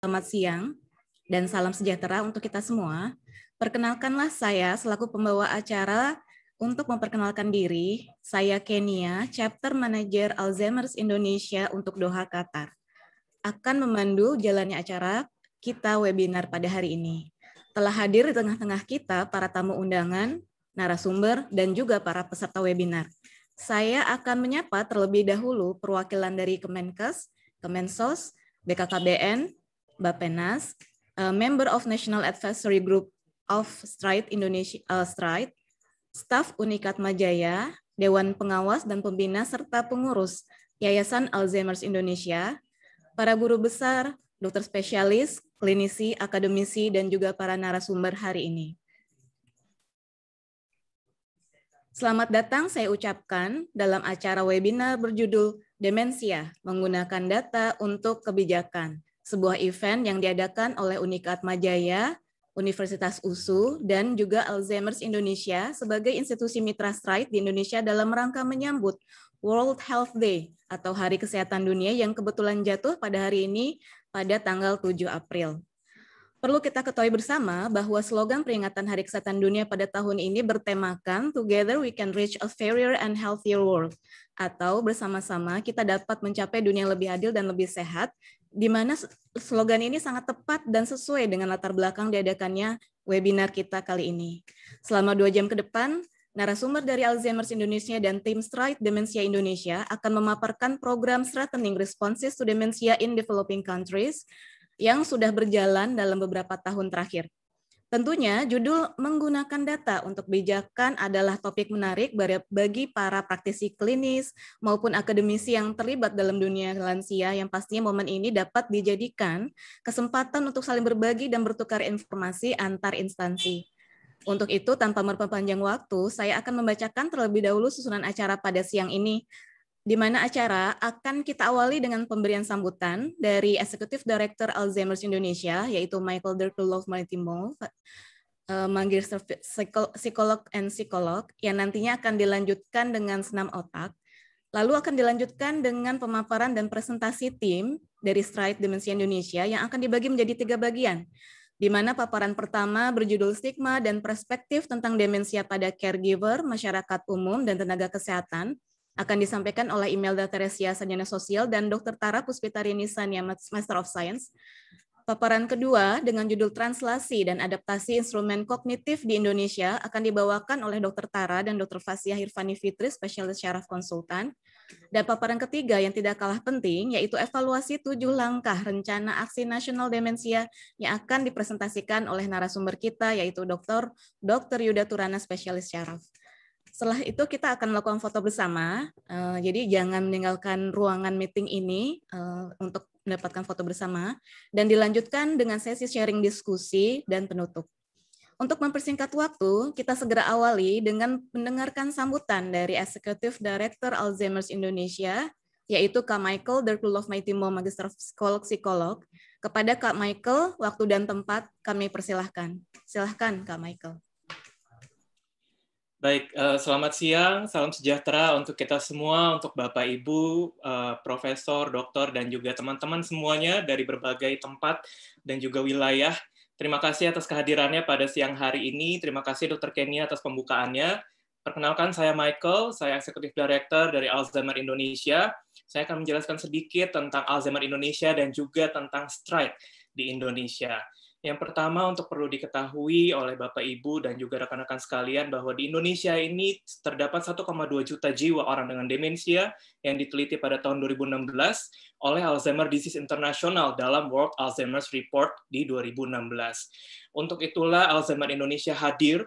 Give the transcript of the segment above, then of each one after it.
Selamat siang dan salam sejahtera untuk kita semua. Perkenalkanlah saya selaku pembawa acara untuk memperkenalkan diri. Saya Kenia, Chapter Manager Alzheimer's Indonesia untuk Doha, Qatar. Akan memandu jalannya acara kita webinar pada hari ini. Telah hadir di tengah-tengah kita para tamu undangan, narasumber, dan juga para peserta webinar. Saya akan menyapa terlebih dahulu perwakilan dari Kemenkes, Kemensos, BKKBN, Bapenas, a member of National Advisory Group of Stride Indonesia uh, Stride, staf Unikat Majaya, Dewan Pengawas dan Pembina serta pengurus Yayasan Alzheimer's Indonesia, para guru besar, dokter spesialis, klinisi, akademisi, dan juga para narasumber hari ini. Selamat datang saya ucapkan dalam acara webinar berjudul Demensia, menggunakan data untuk kebijakan sebuah event yang diadakan oleh Unikat Majaya Universitas USU, dan juga Alzheimer's Indonesia sebagai institusi mitra Stride di Indonesia dalam rangka menyambut World Health Day atau Hari Kesehatan Dunia yang kebetulan jatuh pada hari ini pada tanggal 7 April. Perlu kita ketahui bersama bahwa slogan peringatan Hari Kesehatan Dunia pada tahun ini bertemakan Together we can reach a fairer and healthier world atau bersama-sama kita dapat mencapai dunia yang lebih adil dan lebih sehat di mana slogan ini sangat tepat dan sesuai dengan latar belakang diadakannya webinar kita kali ini. Selama dua jam ke depan, narasumber dari Alzheimer's Indonesia dan tim Stride Demensia Indonesia akan memaparkan program Strengthening Responses to Dementia in Developing Countries yang sudah berjalan dalam beberapa tahun terakhir. Tentunya judul menggunakan data untuk bijakan adalah topik menarik bagi para praktisi klinis maupun akademisi yang terlibat dalam dunia lansia yang pastinya momen ini dapat dijadikan kesempatan untuk saling berbagi dan bertukar informasi antar instansi. Untuk itu, tanpa memperpanjang waktu, saya akan membacakan terlebih dahulu susunan acara pada siang ini di mana acara akan kita awali dengan pemberian sambutan dari Eksekutif Director Alzheimer's Indonesia, yaitu Michael Derkulov Maritimo, eh, manggil psikolog and psikolog, yang nantinya akan dilanjutkan dengan senam otak, lalu akan dilanjutkan dengan pemaparan dan presentasi tim dari Stride Demensia Indonesia yang akan dibagi menjadi tiga bagian, di mana paparan pertama berjudul stigma dan perspektif tentang demensia pada caregiver, masyarakat umum, dan tenaga kesehatan, akan disampaikan oleh Imelda Teresia Sanjana Sosial dan Dr. Tara Puspitarini Sanya Master of Science. Paparan kedua dengan judul Translasi dan Adaptasi Instrumen Kognitif di Indonesia akan dibawakan oleh Dr. Tara dan Dr. Fasiah Irfani Fitri, spesialis syaraf konsultan. Dan paparan ketiga yang tidak kalah penting yaitu evaluasi tujuh langkah rencana aksi nasional demensia yang akan dipresentasikan oleh narasumber kita yaitu Dr. Dr. Yuda Turana, spesialis syaraf. Setelah itu kita akan melakukan foto bersama. Eh, jadi jangan meninggalkan ruangan meeting ini eh, untuk mendapatkan foto bersama dan dilanjutkan dengan sesi sharing diskusi dan penutup. Untuk mempersingkat waktu, kita segera awali dengan mendengarkan sambutan dari Executive Director Alzheimer's Indonesia, yaitu Kak Michael Mighty Maitimo, Magister Psikolog-Psikolog. Kepada Kak Michael, waktu dan tempat kami persilahkan. Silahkan, Kak Michael. Baik, eh, selamat siang, salam sejahtera untuk kita semua, untuk Bapak Ibu, eh, Profesor, Dokter, dan juga teman-teman semuanya dari berbagai tempat dan juga wilayah. Terima kasih atas kehadirannya pada siang hari ini. Terima kasih Dr. Kenny atas pembukaannya. Perkenalkan, saya Michael, saya Executive Director dari Alzheimer Indonesia. Saya akan menjelaskan sedikit tentang Alzheimer Indonesia dan juga tentang strike di Indonesia. Yang pertama untuk perlu diketahui oleh Bapak Ibu dan juga rekan-rekan sekalian bahwa di Indonesia ini terdapat 1,2 juta jiwa orang dengan demensia yang diteliti pada tahun 2016 oleh Alzheimer Disease International dalam World Alzheimer's Report di 2016. Untuk itulah Alzheimer Indonesia hadir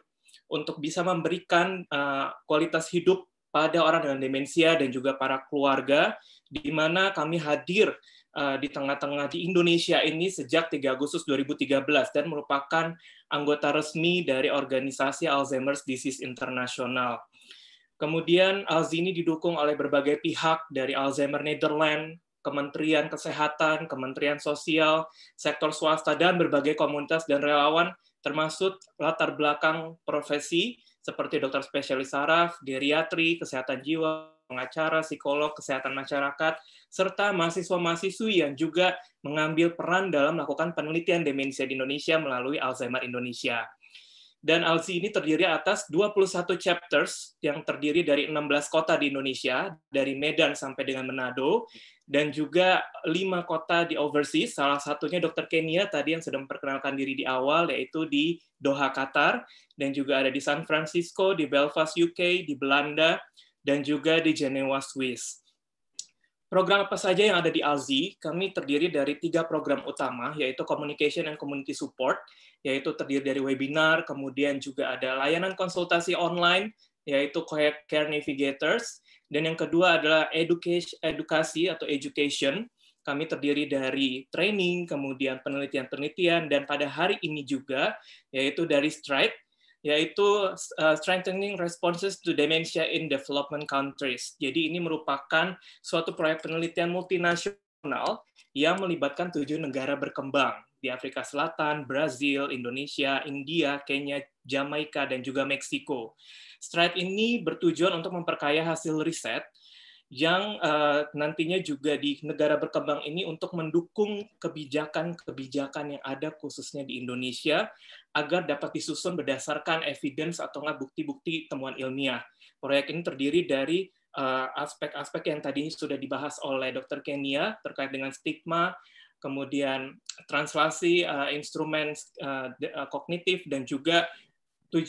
untuk bisa memberikan uh, kualitas hidup pada orang dengan demensia dan juga para keluarga di mana kami hadir Eh, di tengah-tengah di Indonesia ini sejak 3 Agustus 2013 dan merupakan anggota resmi dari organisasi Alzheimer's Disease International. Kemudian Alzi ini didukung oleh berbagai pihak dari Alzheimer Netherlands, Kementerian Kesehatan, Kementerian Sosial, sektor swasta, dan berbagai komunitas dan relawan, termasuk latar belakang profesi seperti dokter spesialis saraf, geriatri, kesehatan jiwa, pengacara, psikolog, kesehatan masyarakat, serta mahasiswa-mahasiswi yang juga mengambil peran dalam melakukan penelitian demensia di Indonesia melalui Alzheimer Indonesia. Dan ALSI ini terdiri atas 21 chapters yang terdiri dari 16 kota di Indonesia, dari Medan sampai dengan Manado, dan juga lima kota di overseas, salah satunya Dr. Kenya tadi yang sedang memperkenalkan diri di awal, yaitu di Doha, Qatar, dan juga ada di San Francisco, di Belfast, UK, di Belanda, dan juga di Jenewa, Swiss. Program apa saja yang ada di ALZI? Kami terdiri dari tiga program utama, yaitu Communication and Community Support, yaitu terdiri dari webinar, kemudian juga ada layanan konsultasi online, yaitu Care Navigators, dan yang kedua adalah education, edukasi atau education. Kami terdiri dari training, kemudian penelitian-penelitian, dan pada hari ini juga, yaitu dari Stripe, yaitu uh, strengthening responses to dementia in development countries. Jadi ini merupakan suatu proyek penelitian multinasional yang melibatkan tujuh negara berkembang di Afrika Selatan, Brazil, Indonesia, India, Kenya, Jamaika, dan juga Meksiko. Stride ini bertujuan untuk memperkaya hasil riset yang uh, nantinya juga di negara berkembang ini untuk mendukung kebijakan-kebijakan yang ada khususnya di Indonesia agar dapat disusun berdasarkan evidence atau nggak bukti-bukti temuan ilmiah. Proyek ini terdiri dari eh, aspek-aspek uh, yang tadi sudah dibahas oleh Dr. Kenya terkait dengan stigma, kemudian translasi uh, instrumen uh, kognitif dan juga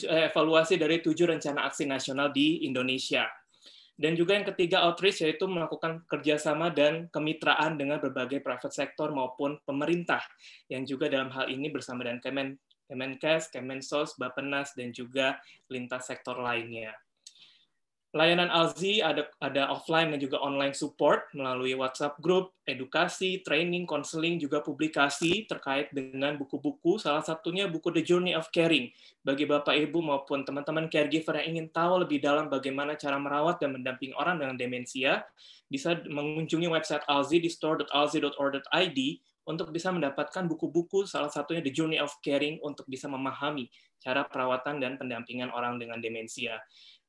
evaluasi dari tujuh rencana aksi nasional di Indonesia. Dan juga yang ketiga outreach yaitu melakukan kerjasama dan kemitraan dengan berbagai private sector maupun pemerintah yang juga dalam hal ini bersama dengan Kemen Kemenkes, Kemensos, Bapenas, dan juga lintas sektor lainnya. Layanan Alzi ada ada offline dan juga online support melalui WhatsApp group, edukasi, training, konseling, juga publikasi terkait dengan buku-buku. Salah satunya buku The Journey of Caring bagi Bapak Ibu maupun teman-teman caregiver yang ingin tahu lebih dalam bagaimana cara merawat dan mendampingi orang dengan demensia, bisa mengunjungi website Alzi di store.alzi.or.id untuk bisa mendapatkan buku-buku salah satunya The Journey of Caring untuk bisa memahami cara perawatan dan pendampingan orang dengan demensia.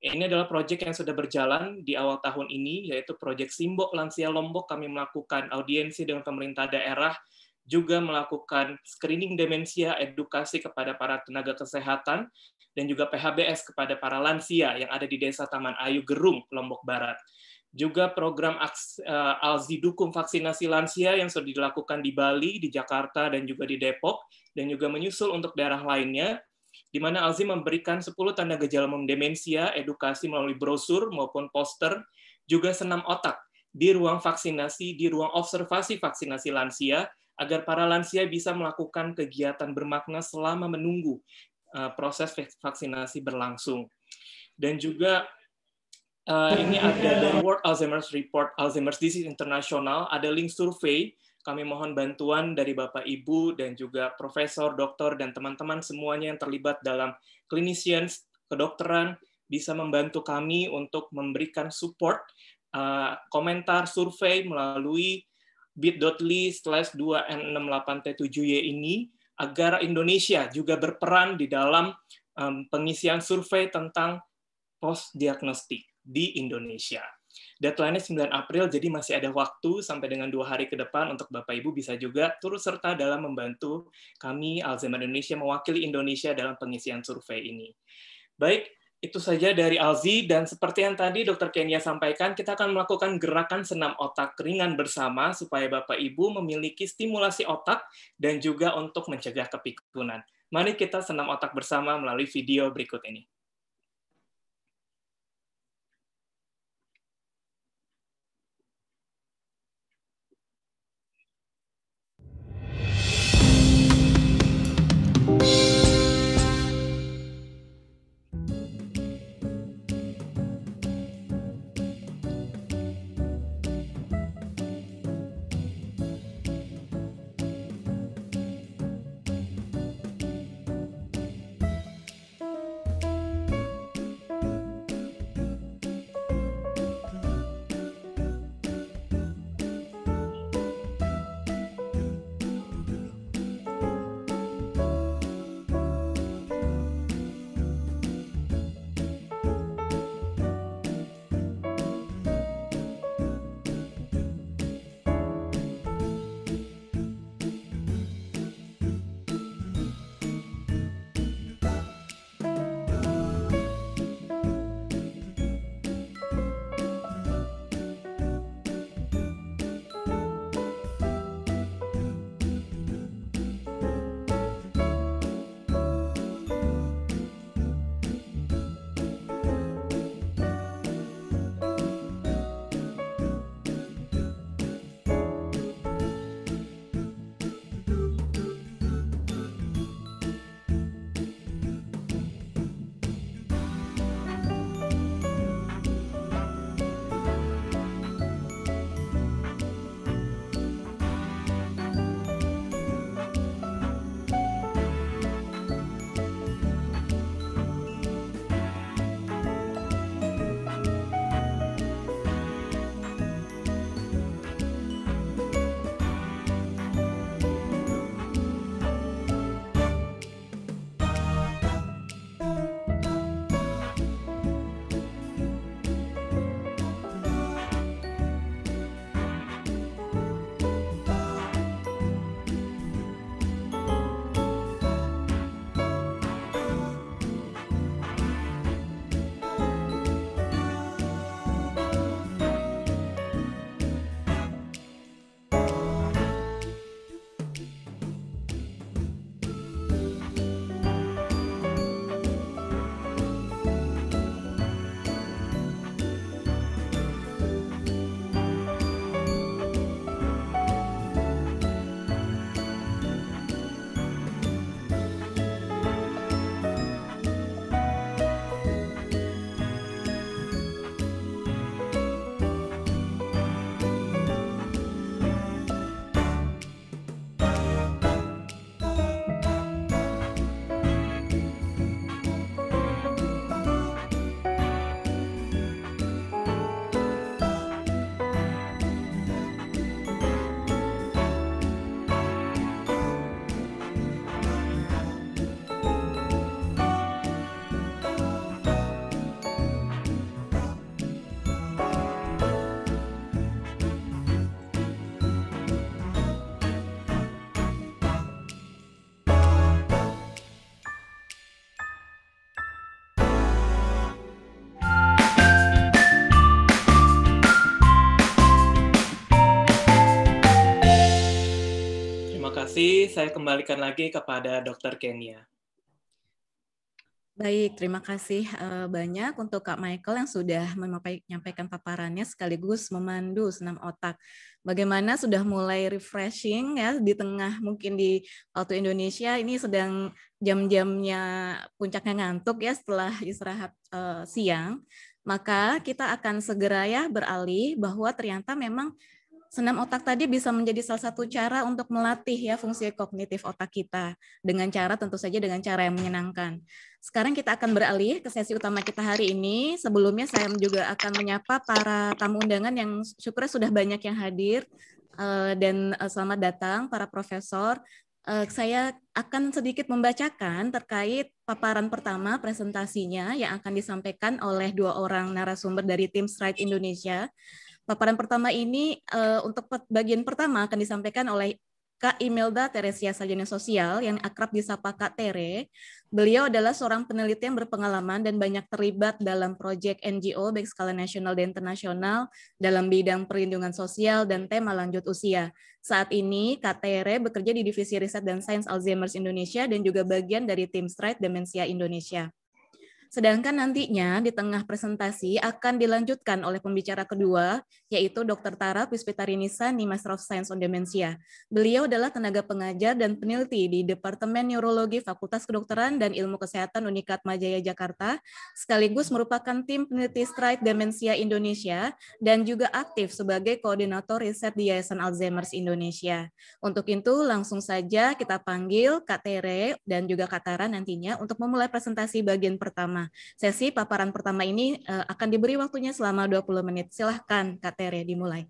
Ini adalah proyek yang sudah berjalan di awal tahun ini, yaitu proyek Simbok Lansia Lombok. Kami melakukan audiensi dengan pemerintah daerah, juga melakukan screening demensia, edukasi kepada para tenaga kesehatan, dan juga PHBS kepada para lansia yang ada di Desa Taman Ayu Gerung, Lombok Barat. Juga program eh, Alzi dukung Vaksinasi Lansia yang sudah dilakukan di Bali, di Jakarta, dan juga di Depok, dan juga menyusul untuk daerah lainnya, di mana Alzi memberikan 10 tanda gejala demensia, edukasi melalui brosur maupun poster, juga senam otak di ruang vaksinasi, di ruang observasi vaksinasi lansia, agar para lansia bisa melakukan kegiatan bermakna selama menunggu eh, proses vaksinasi berlangsung. Dan juga eh, ini ada The World Alzheimer's Report Alzheimer's Disease International, ada link survei kami mohon bantuan dari Bapak Ibu dan juga profesor, dokter, dan teman-teman semuanya yang terlibat dalam clinicians, kedokteran, bisa membantu kami untuk memberikan support, uh, komentar, survei melalui bit.ly slash 2N68T7Y ini agar Indonesia juga berperan di dalam um, pengisian survei tentang post diagnostik di Indonesia. Deadline-nya 9 April, jadi masih ada waktu sampai dengan dua hari ke depan untuk Bapak Ibu bisa juga turut serta dalam membantu kami Alzheimer Indonesia mewakili Indonesia dalam pengisian survei ini. Baik, itu saja dari Alzi dan seperti yang tadi Dr. Kenya sampaikan, kita akan melakukan gerakan senam otak ringan bersama supaya Bapak Ibu memiliki stimulasi otak dan juga untuk mencegah kepikunan. Mari kita senam otak bersama melalui video berikut ini. Saya kembalikan lagi kepada Dr. Kenya. Baik, terima kasih eh, banyak untuk Kak Michael yang sudah menyampaikan paparannya sekaligus memandu senam otak. Bagaimana sudah mulai refreshing ya di tengah mungkin di waktu Indonesia ini sedang jam-jamnya puncaknya ngantuk ya setelah istirahat uh, siang. Maka kita akan segera ya beralih bahwa ternyata memang senam otak tadi bisa menjadi salah satu cara untuk melatih ya fungsi kognitif otak kita dengan cara tentu saja dengan cara yang menyenangkan. Sekarang kita akan beralih ke sesi utama kita hari ini. Sebelumnya saya juga akan menyapa para tamu undangan yang syukurnya sudah banyak yang hadir eh, dan eh, selamat datang para profesor. Eh, saya akan sedikit membacakan terkait paparan pertama presentasinya yang akan disampaikan oleh dua orang narasumber dari tim Stride Indonesia. Paparan pertama ini uh, untuk bagian pertama akan disampaikan oleh Kak Imelda Teresia Sarjana Sosial yang akrab disapa Kak Tere. Beliau adalah seorang peneliti yang berpengalaman dan banyak terlibat dalam proyek NGO baik skala nasional dan internasional dalam bidang perlindungan sosial dan tema lanjut usia. Saat ini Kak Tere bekerja di Divisi Riset dan Sains Alzheimer's Indonesia dan juga bagian dari tim Stride Demensia Indonesia. Sedangkan nantinya di tengah presentasi akan dilanjutkan oleh pembicara kedua yaitu Dr. Tara Puspitarinisa Nimas of Science on Demensia. Beliau adalah tenaga pengajar dan peneliti di Departemen Neurologi Fakultas Kedokteran dan Ilmu Kesehatan Unikat Majaya Jakarta, sekaligus merupakan tim peneliti Stride Demensia Indonesia dan juga aktif sebagai koordinator riset di Yayasan Alzheimer's Indonesia. Untuk itu, langsung saja kita panggil Kak Tere dan juga Kak Tara nantinya untuk memulai presentasi bagian pertama. Sesi paparan pertama ini eh, akan diberi waktunya selama 20 menit. Silahkan Kak Tere. Tere ya, dimulai.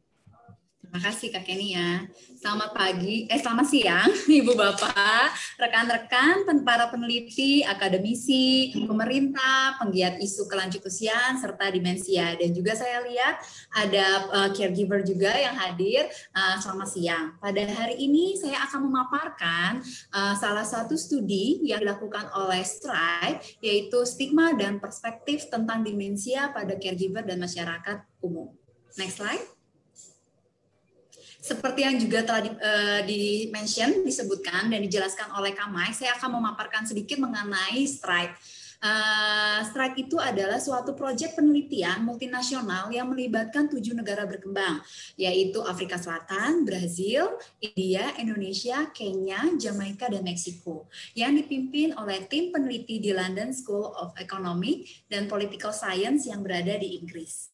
Terima kasih Kak Kenny ya. Selamat pagi, eh selamat siang Ibu Bapak, rekan-rekan, para peneliti, akademisi, pemerintah, penggiat isu kelanjut usia, serta demensia ya. dan juga saya lihat ada uh, caregiver juga yang hadir. Uh, selamat siang. Pada hari ini saya akan memaparkan uh, salah satu studi yang dilakukan oleh STRIPE yaitu stigma dan perspektif tentang demensia pada caregiver dan masyarakat umum. Next slide. Seperti yang juga telah di, uh, di mention, disebutkan dan dijelaskan oleh Kamai, saya akan memaparkan sedikit mengenai Stripe. Uh, eh, Strike itu adalah suatu proyek penelitian multinasional yang melibatkan tujuh negara berkembang, yaitu Afrika Selatan, Brazil, India, Indonesia, Kenya, Jamaika, dan Meksiko, yang dipimpin oleh tim peneliti di London School of Economic dan Political Science yang berada di Inggris.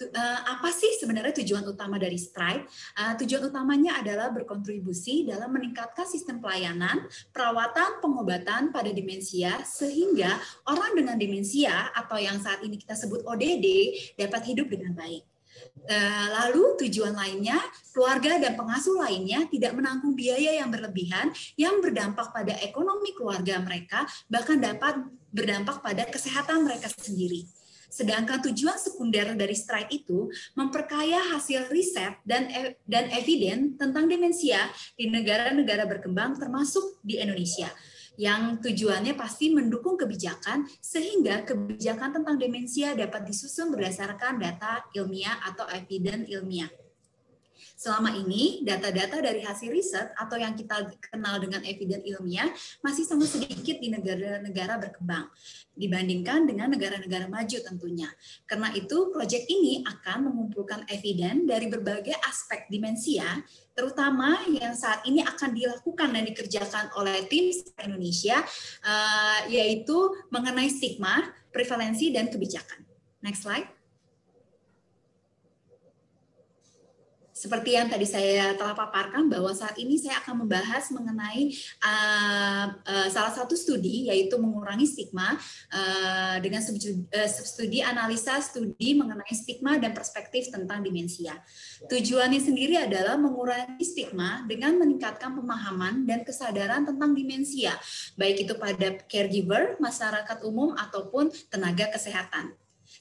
Eh, apa sih sebenarnya tujuan utama dari Stripe? Eh, tujuan utamanya adalah berkontribusi dalam meningkatkan sistem pelayanan, perawatan, pengobatan pada demensia sehingga orang dengan demensia atau yang saat ini kita sebut ODD dapat hidup dengan baik. Eh, lalu tujuan lainnya, keluarga dan pengasuh lainnya tidak menanggung biaya yang berlebihan yang berdampak pada ekonomi keluarga mereka, bahkan dapat berdampak pada kesehatan mereka sendiri. Sedangkan tujuan sekunder dari strike itu memperkaya hasil riset dan e- dan eviden tentang demensia di negara-negara berkembang termasuk di Indonesia yang tujuannya pasti mendukung kebijakan sehingga kebijakan tentang demensia dapat disusun berdasarkan data ilmiah atau eviden ilmiah. Selama ini, data-data dari hasil riset atau yang kita kenal dengan evidence ilmiah masih sangat sedikit di negara-negara berkembang dibandingkan dengan negara-negara maju tentunya. Karena itu, proyek ini akan mengumpulkan eviden dari berbagai aspek dimensia terutama yang saat ini akan dilakukan dan dikerjakan oleh tim Indonesia, eh, yaitu mengenai stigma, prevalensi, dan kebijakan. Next slide. seperti yang tadi saya telah paparkan bahwa saat ini saya akan membahas mengenai uh, uh, salah satu studi yaitu mengurangi stigma uh, dengan substudi, uh, analisa studi mengenai stigma dan perspektif tentang demensia. Tujuannya sendiri adalah mengurangi stigma dengan meningkatkan pemahaman dan kesadaran tentang demensia, baik itu pada caregiver, masyarakat umum ataupun tenaga kesehatan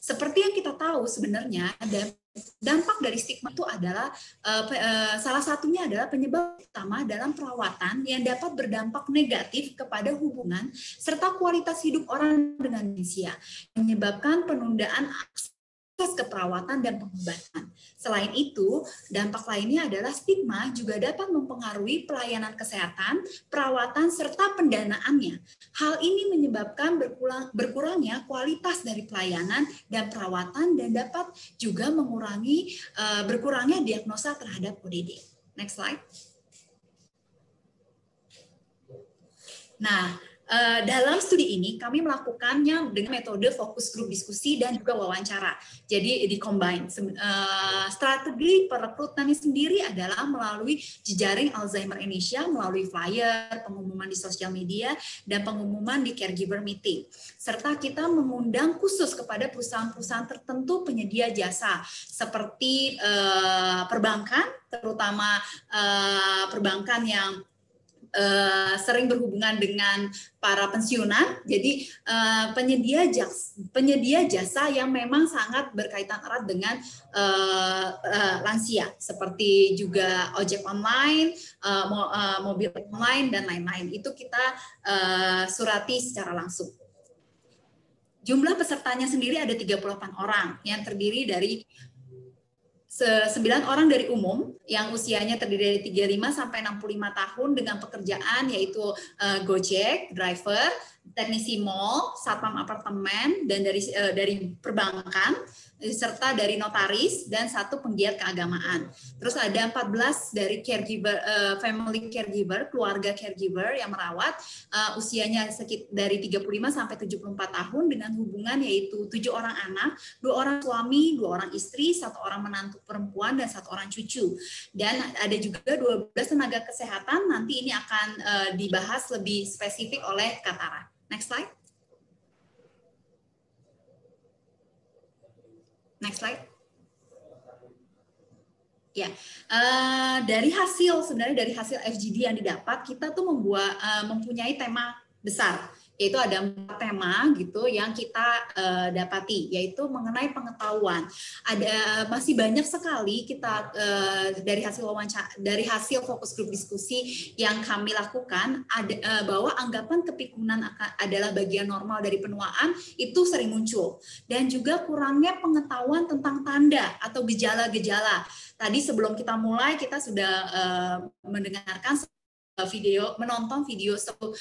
seperti yang kita tahu sebenarnya ada dampak dari stigma itu adalah eh, eh, salah satunya adalah penyebab utama dalam perawatan yang dapat berdampak negatif kepada hubungan serta kualitas hidup orang dengan demensia menyebabkan penundaan akses akses keperawatan dan pengobatan. Selain itu, dampak lainnya adalah stigma juga dapat mempengaruhi pelayanan kesehatan, perawatan, serta pendanaannya. Hal ini menyebabkan berkurang, berkurangnya kualitas dari pelayanan dan perawatan dan dapat juga mengurangi uh, berkurangnya diagnosa terhadap ODD. Next slide. Nah, Eh, dalam studi ini kami melakukannya dengan metode fokus grup diskusi dan juga wawancara. Jadi di combine eh, strategi perekrutan sendiri adalah melalui jejaring Alzheimer Indonesia melalui flyer, pengumuman di sosial media dan pengumuman di caregiver meeting. Serta kita mengundang khusus kepada perusahaan-perusahaan tertentu penyedia jasa seperti eh, perbankan terutama perbankan yang Eh, sering berhubungan dengan para pensiunan. Jadi eh, penyedia jasa, penyedia jasa yang memang sangat berkaitan erat dengan eh, lansia, seperti juga ojek online, mobil online dan lain-lain. Itu kita surati secara langsung. Jumlah pesertanya sendiri ada 38 orang yang terdiri dari 9 orang dari umum yang usianya terdiri dari 35 sampai 65 tahun dengan pekerjaan yaitu uh, Gojek, driver, teknisi mall, satpam apartemen dan dari uh, dari perbankan serta dari notaris dan satu penggiat keagamaan. Terus ada 14 dari caregiver eh, family caregiver, keluarga caregiver yang merawat eh, usianya sekitar dari 35 sampai 74 tahun dengan hubungan yaitu tujuh orang anak, dua orang suami, dua orang istri, satu orang menantu perempuan dan satu orang cucu. Dan ada juga 12 tenaga kesehatan nanti ini akan eh, dibahas lebih spesifik oleh Katara. Next slide. Next slide. Ya, uh, dari hasil sebenarnya dari hasil FGD yang didapat kita tuh membuat uh, mempunyai tema besar yaitu ada empat tema gitu yang kita uh, dapati yaitu mengenai pengetahuan ada masih banyak sekali kita uh, dari hasil wawancara dari hasil fokus grup diskusi yang kami lakukan ada uh, bahwa anggapan kepikunan adalah bagian normal dari penuaan itu sering muncul dan juga kurangnya pengetahuan tentang tanda atau gejala-gejala tadi sebelum kita mulai kita sudah uh, mendengarkan video menonton video so, uh,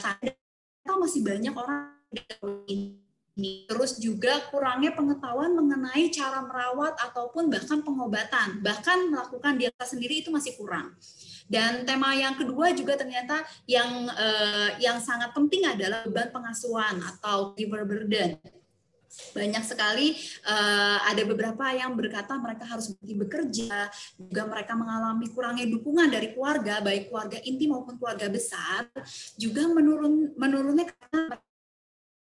tanda ternyata masih banyak orang ini. Terus juga kurangnya pengetahuan mengenai cara merawat ataupun bahkan pengobatan, bahkan melakukan diagnosa sendiri itu masih kurang. Dan tema yang kedua juga ternyata yang eh, yang sangat penting adalah beban pengasuhan atau giver burden banyak sekali uh, ada beberapa yang berkata mereka harus berhenti bekerja juga mereka mengalami kurangnya dukungan dari keluarga baik keluarga inti maupun keluarga besar juga menurun menurunnya karena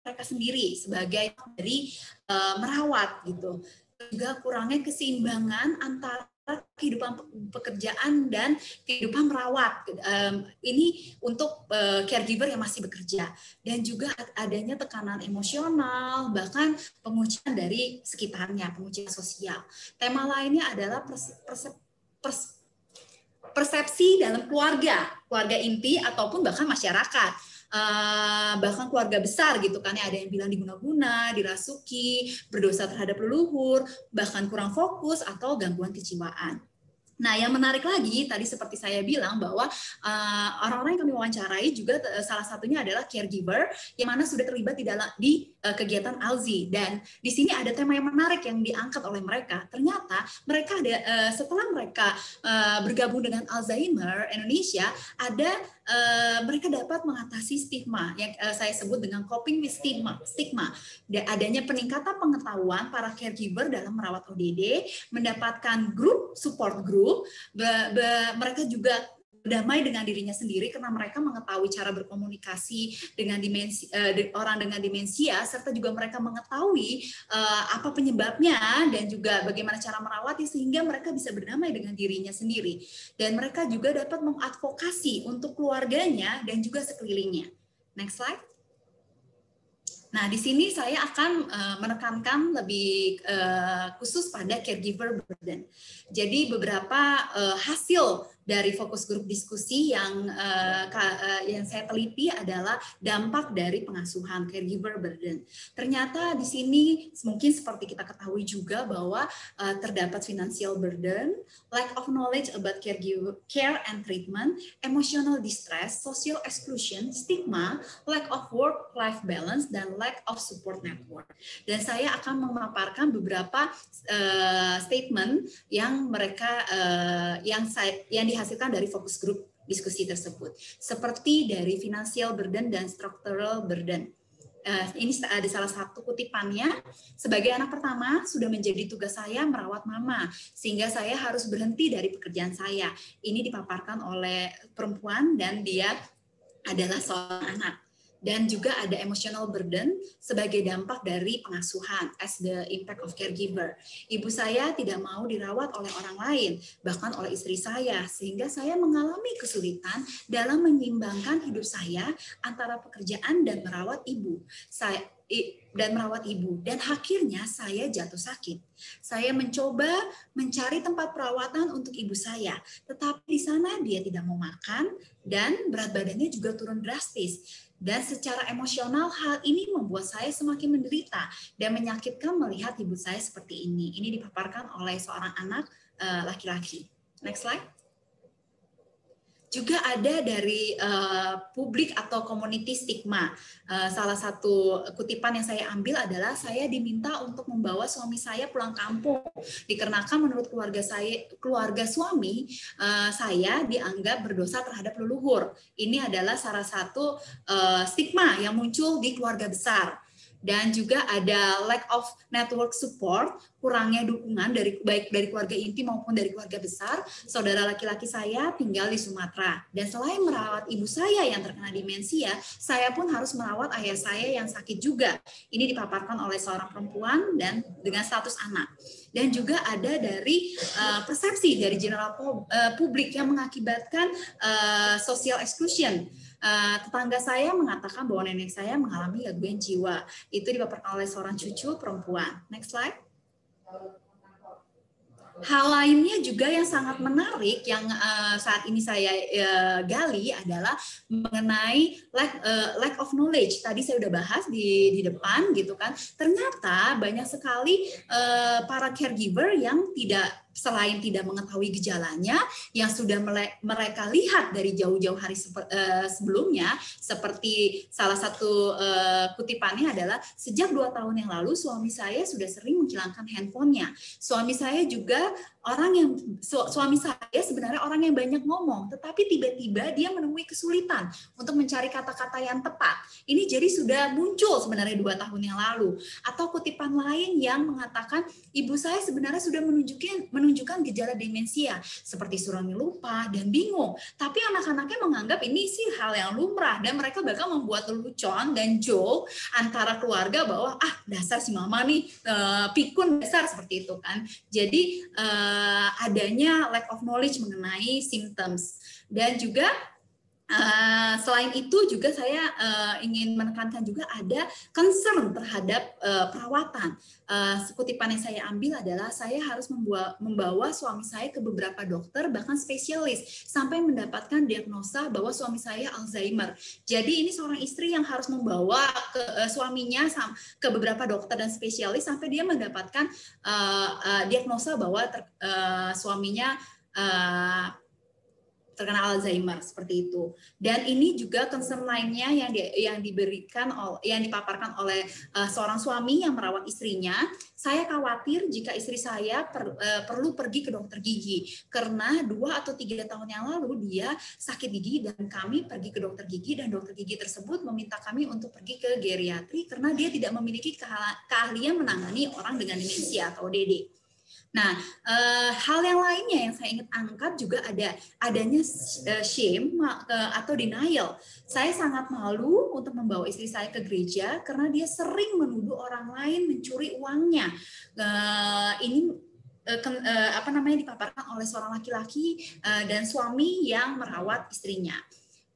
mereka sendiri sebagai dari uh, merawat gitu juga kurangnya keseimbangan antara kehidupan pekerjaan dan kehidupan merawat um, ini untuk uh, caregiver yang masih bekerja dan juga adanya tekanan emosional bahkan pengucian dari sekitarnya pengucian sosial tema lainnya adalah pers pers pers persepsi dalam keluarga keluarga inti ataupun bahkan masyarakat Eh, bahkan keluarga besar gitu kan ya ada yang bilang diguna-guna, dirasuki, berdosa terhadap leluhur, bahkan kurang fokus atau gangguan kejiwaan. Nah, yang menarik lagi tadi seperti saya bilang bahwa orang eh, orang-orang yang kami wawancarai juga eh, salah satunya adalah caregiver yang mana sudah terlibat di dalam di Eh, kegiatan Alzi dan di sini ada tema yang menarik yang diangkat oleh mereka. Ternyata mereka ada eh, setelah mereka eh, bergabung dengan Alzheimer Indonesia ada mereka dapat mengatasi stigma yang saya sebut dengan coping with stigma. Stigma adanya peningkatan pengetahuan para caregiver dalam merawat ODD, mendapatkan grup support group, mereka juga berdamai dengan dirinya sendiri karena mereka mengetahui cara berkomunikasi dengan dimensi uh, orang dengan demensia serta juga mereka mengetahui uh, apa penyebabnya dan juga bagaimana cara merawatnya sehingga mereka bisa berdamai dengan dirinya sendiri dan mereka juga dapat mengadvokasi untuk keluarganya dan juga sekelilingnya. Next slide. Nah, di sini saya akan uh, menekankan lebih uh, khusus pada caregiver burden. Jadi beberapa uh, hasil dari fokus grup diskusi yang uh, ka, uh, yang saya teliti adalah dampak dari pengasuhan caregiver burden. Ternyata di sini mungkin seperti kita ketahui juga bahwa uh, terdapat financial burden, lack of knowledge about caregiver care and treatment, emotional distress, social exclusion, stigma, lack of work life balance dan lack of support network. Dan saya akan memaparkan beberapa uh, statement yang mereka uh, yang saya yang di dihasilkan dari fokus grup diskusi tersebut, seperti dari financial burden dan structural burden. Eh, ini ada salah satu kutipannya. Sebagai anak pertama, sudah menjadi tugas saya merawat mama, sehingga saya harus berhenti dari pekerjaan saya. Ini dipaparkan oleh perempuan dan dia adalah seorang anak dan juga ada emotional burden sebagai dampak dari pengasuhan as the impact of caregiver. Ibu saya tidak mau dirawat oleh orang lain, bahkan oleh istri saya, sehingga saya mengalami kesulitan dalam menyimbangkan hidup saya antara pekerjaan dan merawat ibu. Saya dan merawat ibu dan akhirnya saya jatuh sakit. Saya mencoba mencari tempat perawatan untuk ibu saya, tetapi di sana dia tidak mau makan dan berat badannya juga turun drastis dan secara emosional hal ini membuat saya semakin menderita dan menyakitkan melihat ibu saya seperti ini. Ini dipaparkan oleh seorang anak eh, laki-laki. Uh, Next slide juga ada dari uh, publik atau community stigma. Uh, salah satu kutipan yang saya ambil adalah saya diminta untuk membawa suami saya pulang kampung dikarenakan menurut keluarga saya keluarga suami uh, saya dianggap berdosa terhadap leluhur. Ini adalah salah satu uh, stigma yang muncul di keluarga besar dan juga ada lack of network support, kurangnya dukungan dari baik dari keluarga inti maupun dari keluarga besar. Saudara laki-laki saya tinggal di Sumatera dan selain merawat ibu saya yang terkena demensia, saya pun harus merawat ayah saya yang sakit juga. Ini dipaparkan oleh seorang perempuan dan dengan status anak. Dan juga ada dari uh, persepsi dari general pub, eh, publik yang mengakibatkan uh, social exclusion Eh, tetangga saya mengatakan bahwa nenek saya mengalami gangguan jiwa. Itu dipaparkan oleh seorang cucu perempuan. Next slide. Hal lainnya juga yang sangat menarik yang eh, saat ini saya eh, gali adalah mengenai lack, lack of knowledge. Tadi saya udah bahas di, di depan gitu kan. Ternyata banyak sekali para caregiver yang tidak selain tidak mengetahui gejalanya yang sudah mereka lihat dari jauh-jauh hari eh, sebelumnya seperti salah satu eh, kutipannya adalah sejak dua tahun yang lalu suami saya sudah sering menghilangkan handphonenya suami saya juga orang yang su suami saya sebenarnya orang yang banyak ngomong, tetapi tiba-tiba dia menemui kesulitan untuk mencari kata-kata yang tepat. Ini jadi sudah muncul sebenarnya dua tahun yang lalu. Atau kutipan lain yang mengatakan ibu saya sebenarnya sudah menunjukkan menunjukkan gejala demensia seperti suami lupa dan bingung. Tapi anak-anaknya menganggap ini sih hal yang lumrah dan mereka bahkan membuat lelucon dan joke antara keluarga bahwa ah dasar si mama nih eh, pikun dasar seperti itu kan. Jadi uh, Eh, adanya lack of knowledge mengenai symptoms dan juga Eh, selain itu juga saya uh, ingin menekankan juga ada concern terhadap uh, perawatan. Uh, kutipan yang saya ambil adalah saya harus membawa, membawa suami saya ke beberapa dokter bahkan spesialis sampai mendapatkan diagnosa bahwa suami saya Alzheimer. Jadi ini seorang istri yang harus membawa ke uh, suaminya ke beberapa dokter dan spesialis sampai dia mendapatkan uh, uh, diagnosa bahwa ter, uh, suaminya uh, terkena Alzheimer seperti itu. Dan ini juga concern lainnya yang di, yang diberikan yang dipaparkan oleh uh, seorang suami yang merawat istrinya. Saya khawatir jika istri saya per, uh, perlu pergi ke dokter gigi karena dua atau tiga tahun yang lalu dia sakit gigi dan kami pergi ke dokter gigi dan dokter gigi tersebut meminta kami untuk pergi ke geriatri karena dia tidak memiliki keahlian menangani orang dengan demensia atau DD. Nah, e, hal yang lainnya yang saya ingat angkat juga ada adanya eh, shame eh, atau denial. Saya sangat malu untuk membawa istri saya ke gereja karena dia sering menuduh orang lain mencuri uangnya. E, ini ke, apa namanya dipaparkan oleh seorang laki-laki dan suami yang merawat istrinya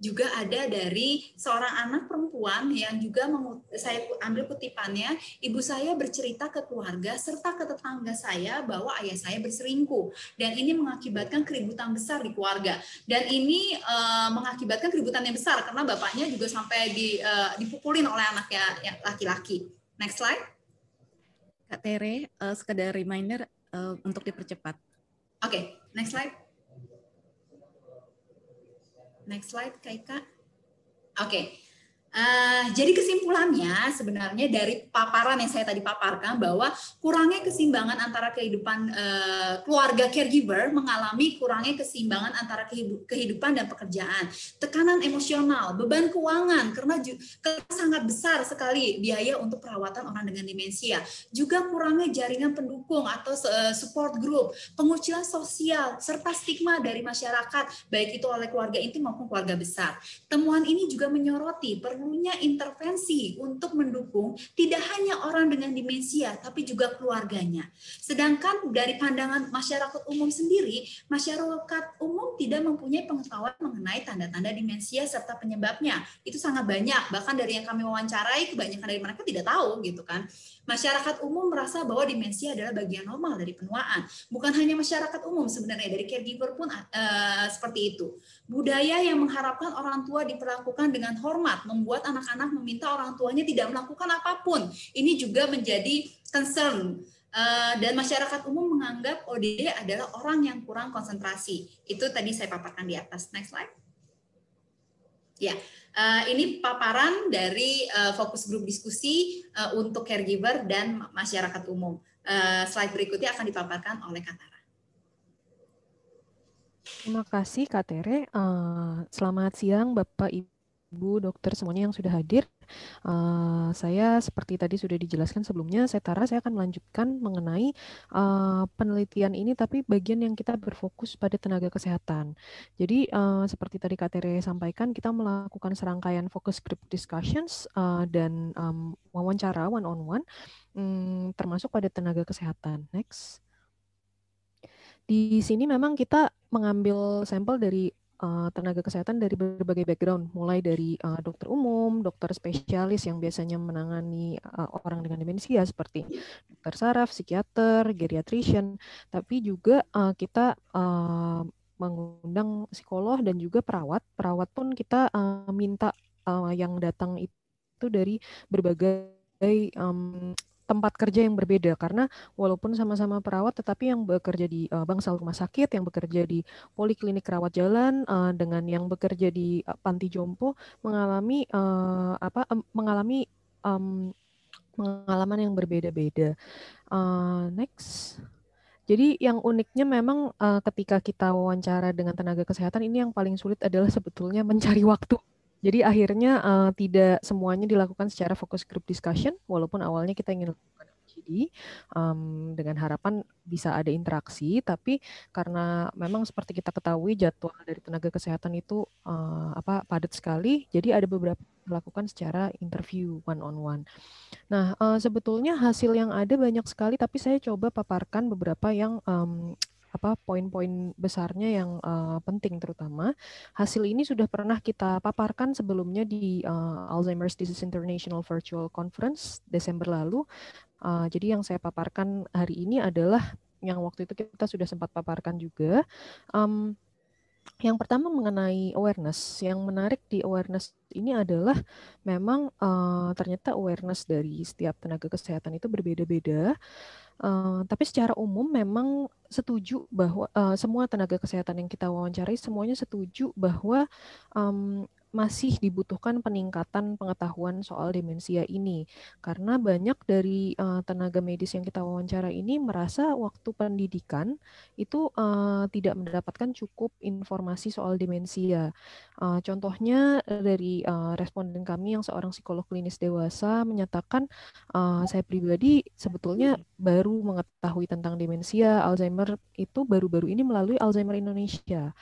juga ada dari seorang anak perempuan yang juga saya ambil kutipannya, ibu saya bercerita ke keluarga serta ke tetangga saya bahwa ayah saya berselingkuh dan ini mengakibatkan keributan besar di keluarga dan ini uh, mengakibatkan keributan yang besar karena bapaknya juga sampai di, uh, dipukulin oleh anaknya laki-laki. Next slide. Kak Tere, uh, sekedar reminder uh, untuk dipercepat. Oke, okay, next slide. Next slide, Kaika. Okay, Uh, jadi kesimpulannya sebenarnya dari paparan yang saya tadi paparkan bahwa kurangnya keseimbangan antara kehidupan uh, keluarga caregiver mengalami kurangnya keseimbangan antara kehidupan dan pekerjaan, tekanan emosional, beban keuangan karena, sangat besar sekali biaya untuk perawatan orang dengan demensia, juga kurangnya jaringan pendukung atau uh, support group, pengucilan sosial serta stigma dari masyarakat baik itu oleh keluarga inti maupun keluarga besar. Temuan ini juga menyoroti perlu perlunya intervensi untuk mendukung tidak hanya orang dengan demensia, tapi juga keluarganya. Sedangkan dari pandangan masyarakat umum sendiri, masyarakat umum tidak mempunyai pengetahuan mengenai tanda-tanda demensia serta penyebabnya. Itu sangat banyak, bahkan dari yang kami wawancarai, kebanyakan dari mereka tidak tahu gitu kan. Masyarakat umum merasa bahwa demensia adalah bagian normal dari penuaan. Bukan hanya masyarakat umum sebenarnya dari caregiver pun uh, seperti itu. Budaya yang mengharapkan orang tua diperlakukan dengan hormat membuat anak-anak meminta orang tuanya tidak melakukan apapun. Ini juga menjadi concern Uh, dan masyarakat umum menganggap ODD adalah orang yang kurang konsentrasi. Itu tadi saya paparkan di atas. Next slide. Ya, yeah. Eh, ini paparan dari uh, fokus grup diskusi uh, untuk caregiver dan masyarakat umum. Uh, slide berikutnya akan dipaparkan oleh Katara. Terima kasih Kak Uh, selamat siang Bapak Ibu Bu, dokter, semuanya yang sudah hadir. Uh, saya seperti tadi sudah dijelaskan sebelumnya, saya Tara, saya akan melanjutkan mengenai uh, penelitian ini, tapi bagian yang kita berfokus pada tenaga kesehatan. Jadi uh, seperti tadi Kak Tere sampaikan, kita melakukan serangkaian focus group discussions uh, dan um, wawancara one on one, um, mm, termasuk pada tenaga kesehatan. Next. Di sini memang kita mengambil sampel dari uh, tenaga kesehatan dari berbagai background, mulai dari uh, dokter umum, dokter spesialis yang biasanya menangani uh, orang dengan demensia seperti dokter saraf, psikiater, geriatrician, tapi juga uh, kita uh, mengundang psikolog dan juga perawat. Perawat pun kita uh, minta uh, yang datang itu dari berbagai um, tempat kerja yang berbeda karena walaupun sama-sama perawat tetapi yang bekerja di uh, eh, bangsal rumah sakit yang bekerja di poliklinik rawat jalan uh, dengan yang bekerja di uh, panti jompo mengalami uh, apa um, mengalami um, pengalaman yang berbeda-beda uh, next jadi yang uniknya memang uh, ketika kita wawancara dengan tenaga kesehatan ini yang paling sulit adalah sebetulnya mencari waktu jadi akhirnya uh, tidak semuanya dilakukan secara fokus group discussion, walaupun awalnya kita ingin lakukan jadi um, dengan harapan bisa ada interaksi, tapi karena memang seperti kita ketahui jadwal dari tenaga kesehatan itu uh, apa padat sekali, jadi ada beberapa dilakukan secara interview one on one. Nah, uh, sebetulnya hasil yang ada banyak sekali, tapi saya coba paparkan beberapa yang um, apa poin-poin besarnya yang uh, penting terutama hasil ini sudah pernah kita paparkan sebelumnya di uh, Alzheimer's Disease International Virtual Conference Desember lalu. Uh, jadi yang saya paparkan hari ini adalah yang waktu itu kita sudah sempat paparkan juga. Um, yang pertama mengenai awareness. Yang menarik di awareness ini adalah memang uh, ternyata awareness dari setiap tenaga kesehatan itu berbeda-beda. Uh, tapi secara umum memang setuju bahwa uh, semua tenaga kesehatan yang kita wawancarai semuanya setuju bahwa um, masih dibutuhkan peningkatan pengetahuan soal demensia ini karena banyak dari uh, tenaga medis yang kita wawancara ini merasa waktu pendidikan itu uh, tidak mendapatkan cukup informasi soal demensia. Uh, contohnya dari uh, responden kami yang seorang psikolog klinis dewasa menyatakan uh, saya pribadi sebetulnya baru mengetahui tentang demensia Alzheimer itu baru-baru ini melalui Alzheimer Indonesia.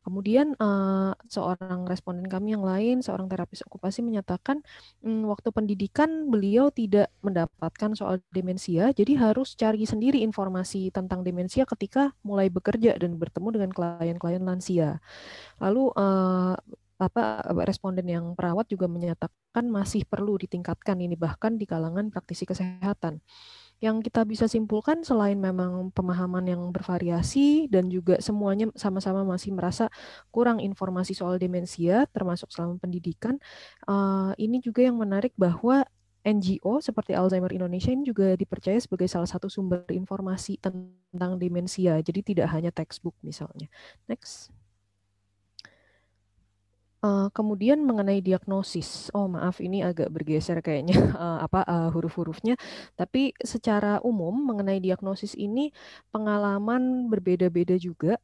Kemudian uh, seorang responden kami yang lain, seorang terapis okupasi menyatakan um, waktu pendidikan beliau tidak mendapatkan soal demensia, jadi harus cari sendiri informasi tentang demensia ketika mulai bekerja dan bertemu dengan klien-klien lansia. Lalu uh, apa responden yang perawat juga menyatakan masih perlu ditingkatkan ini bahkan di kalangan praktisi kesehatan yang kita bisa simpulkan selain memang pemahaman yang bervariasi dan juga semuanya sama-sama masih merasa kurang informasi soal demensia termasuk selama pendidikan eh, ini juga yang menarik bahwa NGO seperti Alzheimer Indonesia ini juga dipercaya sebagai salah satu sumber informasi tentang demensia. Jadi tidak hanya textbook misalnya. Next. Uh, kemudian mengenai diagnosis, oh maaf ini agak bergeser kayaknya uh, apa uh, huruf-hurufnya, tapi secara umum mengenai diagnosis ini pengalaman berbeda-beda juga.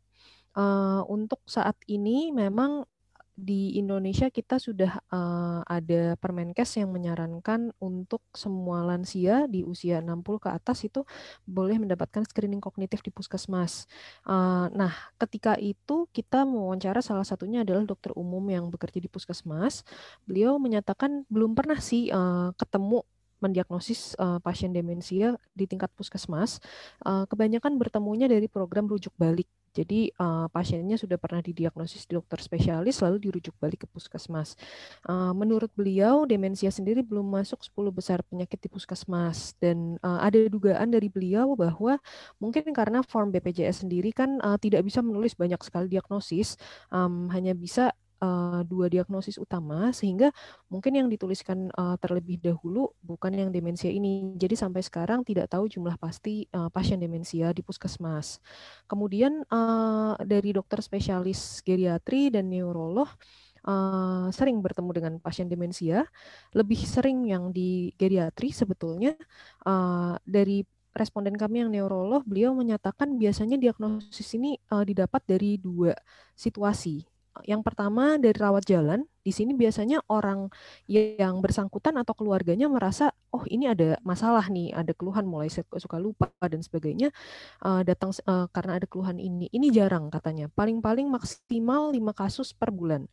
Uh, untuk saat ini memang di Indonesia kita sudah uh, ada Permenkes yang menyarankan untuk semua lansia di usia 60 ke atas itu boleh mendapatkan screening kognitif di puskesmas. Uh, nah, ketika itu kita mewawancara salah satunya adalah dokter umum yang bekerja di puskesmas. Beliau menyatakan belum pernah sih uh, ketemu mendiagnosis uh, pasien demensia di tingkat puskesmas, uh, kebanyakan bertemunya dari program rujuk balik. Jadi uh, pasiennya sudah pernah didiagnosis di dokter spesialis lalu dirujuk balik ke puskesmas. Uh, menurut beliau demensia sendiri belum masuk 10 besar penyakit di puskesmas dan uh, ada dugaan dari beliau bahwa mungkin karena form BPJS sendiri kan uh, tidak bisa menulis banyak sekali diagnosis, um, hanya bisa uh, dua diagnosis utama sehingga mungkin yang dituliskan uh, terlebih dahulu bukan yang demensia ini. Jadi sampai sekarang tidak tahu jumlah pasti uh, pasien demensia di puskesmas. Kemudian uh, dari dokter spesialis geriatri dan neurolog Uh, sering bertemu dengan pasien demensia, lebih sering yang di geriatri sebetulnya uh, dari responden kami yang neurolog, beliau menyatakan biasanya diagnosis ini uh, didapat dari dua situasi. Yang pertama dari rawat jalan, di sini biasanya orang yang bersangkutan atau keluarganya merasa oh ini ada masalah nih, ada keluhan mulai suka lupa dan sebagainya uh, datang uh, karena ada keluhan ini. Ini jarang katanya, paling-paling maksimal lima kasus per bulan.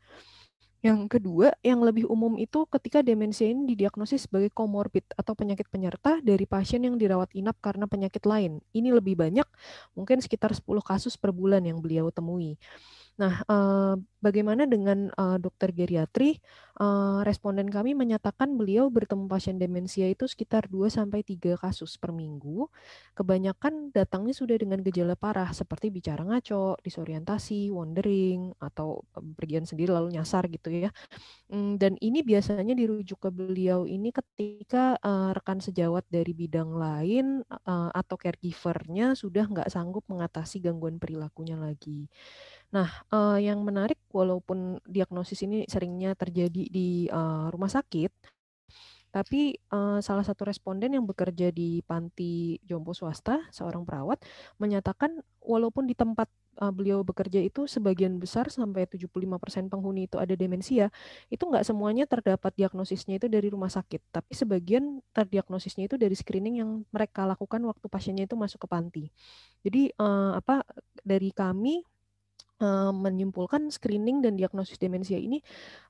Yang kedua, yang lebih umum itu ketika demensia ini didiagnosis sebagai komorbid atau penyakit penyerta dari pasien yang dirawat inap karena penyakit lain. Ini lebih banyak, mungkin sekitar 10 kasus per bulan yang beliau temui. Nah, uh, bagaimana dengan uh, dokter geriatri? Uh, responden kami menyatakan beliau bertemu pasien demensia itu sekitar 2 sampai 3 kasus per minggu. Kebanyakan datangnya sudah dengan gejala parah seperti bicara ngaco, disorientasi, wandering atau pergian sendiri lalu nyasar gitu ya. Hmm, dan ini biasanya dirujuk ke beliau ini ketika uh, rekan sejawat dari bidang lain uh, atau caregivernya sudah nggak sanggup mengatasi gangguan perilakunya lagi. Nah, uh, yang menarik walaupun diagnosis ini seringnya terjadi di, uh, rumah sakit, tapi, uh, salah satu responden yang bekerja di panti jompo swasta, seorang perawat, menyatakan walaupun di tempat, uh, beliau bekerja itu sebagian besar sampai 75% penghuni itu ada demensia, itu nggak semuanya terdapat diagnosisnya itu dari rumah sakit, tapi sebagian terdiagnosisnya itu dari screening yang mereka lakukan waktu pasiennya itu masuk ke panti. Jadi, uh, apa, dari kami Eh, menyimpulkan screening dan diagnosis demensia ini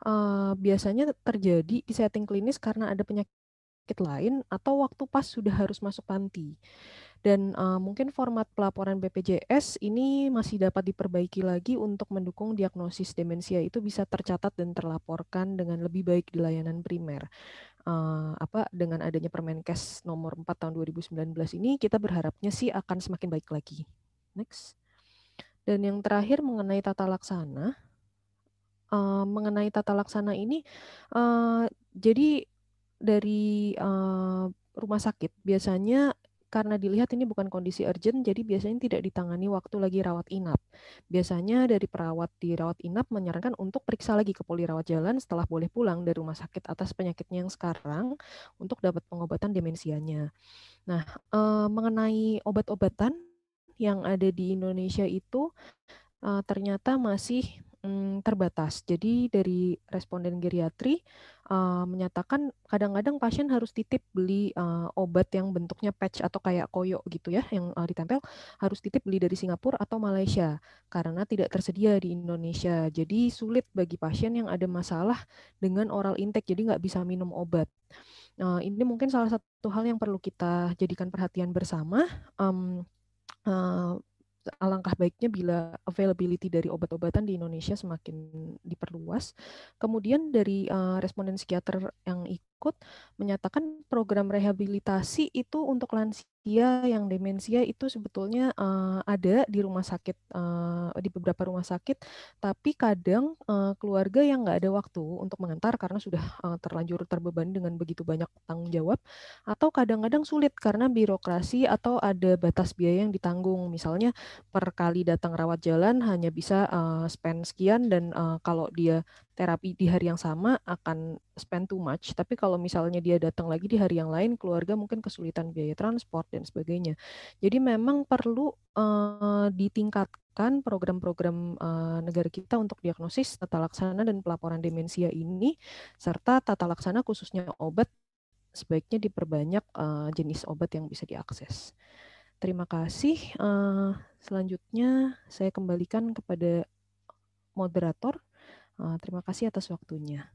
uh, biasanya terjadi di setting klinis karena ada penyakit lain atau waktu pas sudah harus masuk panti. Dan uh, mungkin format pelaporan BPJS ini masih dapat diperbaiki lagi untuk mendukung diagnosis demensia itu bisa tercatat dan terlaporkan dengan lebih baik di layanan primer uh, apa dengan adanya Permenkes nomor 4 tahun 2019 ini kita berharapnya sih akan semakin baik lagi. Next. Dan yang terakhir mengenai tata laksana, uh, mengenai tata laksana ini, uh, jadi dari uh, rumah sakit biasanya karena dilihat ini bukan kondisi urgent, jadi biasanya tidak ditangani waktu lagi rawat inap. Biasanya dari perawat di rawat inap menyarankan untuk periksa lagi ke poli rawat jalan setelah boleh pulang dari rumah sakit atas penyakitnya yang sekarang untuk dapat pengobatan demensianya. Nah, mengenai obat-obatan yang ada di Indonesia itu uh, ternyata masih mm, terbatas. Jadi dari responden geriatri uh, menyatakan kadang-kadang pasien harus titip beli uh, obat yang bentuknya patch atau kayak koyo gitu ya yang uh, ditempel harus titip beli dari Singapura atau Malaysia karena tidak tersedia di Indonesia. Jadi sulit bagi pasien yang ada masalah dengan oral intake jadi nggak bisa minum obat. Uh, ini mungkin salah satu hal yang perlu kita jadikan perhatian bersama. Um, uh, alangkah baiknya bila availability dari obat-obatan di Indonesia semakin diperluas. Kemudian dari uh, responden psikiater yang ikut menyatakan program rehabilitasi itu untuk lansia yang demensia itu sebetulnya uh, ada di rumah sakit uh, di beberapa rumah sakit, tapi kadang uh, keluarga yang nggak ada waktu untuk mengantar karena sudah uh, terlanjur terbebani dengan begitu banyak tanggung jawab, atau kadang-kadang sulit karena birokrasi atau ada batas biaya yang ditanggung, misalnya per kali datang rawat jalan hanya bisa uh, spend sekian dan uh, kalau dia terapi di hari yang sama akan spend too much. Tapi kalau misalnya dia datang lagi di hari yang lain, keluarga mungkin kesulitan biaya transport dan sebagainya. Jadi memang perlu uh, ditingkatkan program-program uh, negara kita untuk diagnosis, tata laksana dan pelaporan demensia ini, serta tata laksana khususnya obat sebaiknya diperbanyak uh, jenis obat yang bisa diakses. Terima kasih. Uh, selanjutnya saya kembalikan kepada moderator Eh, terima kasih atas waktunya.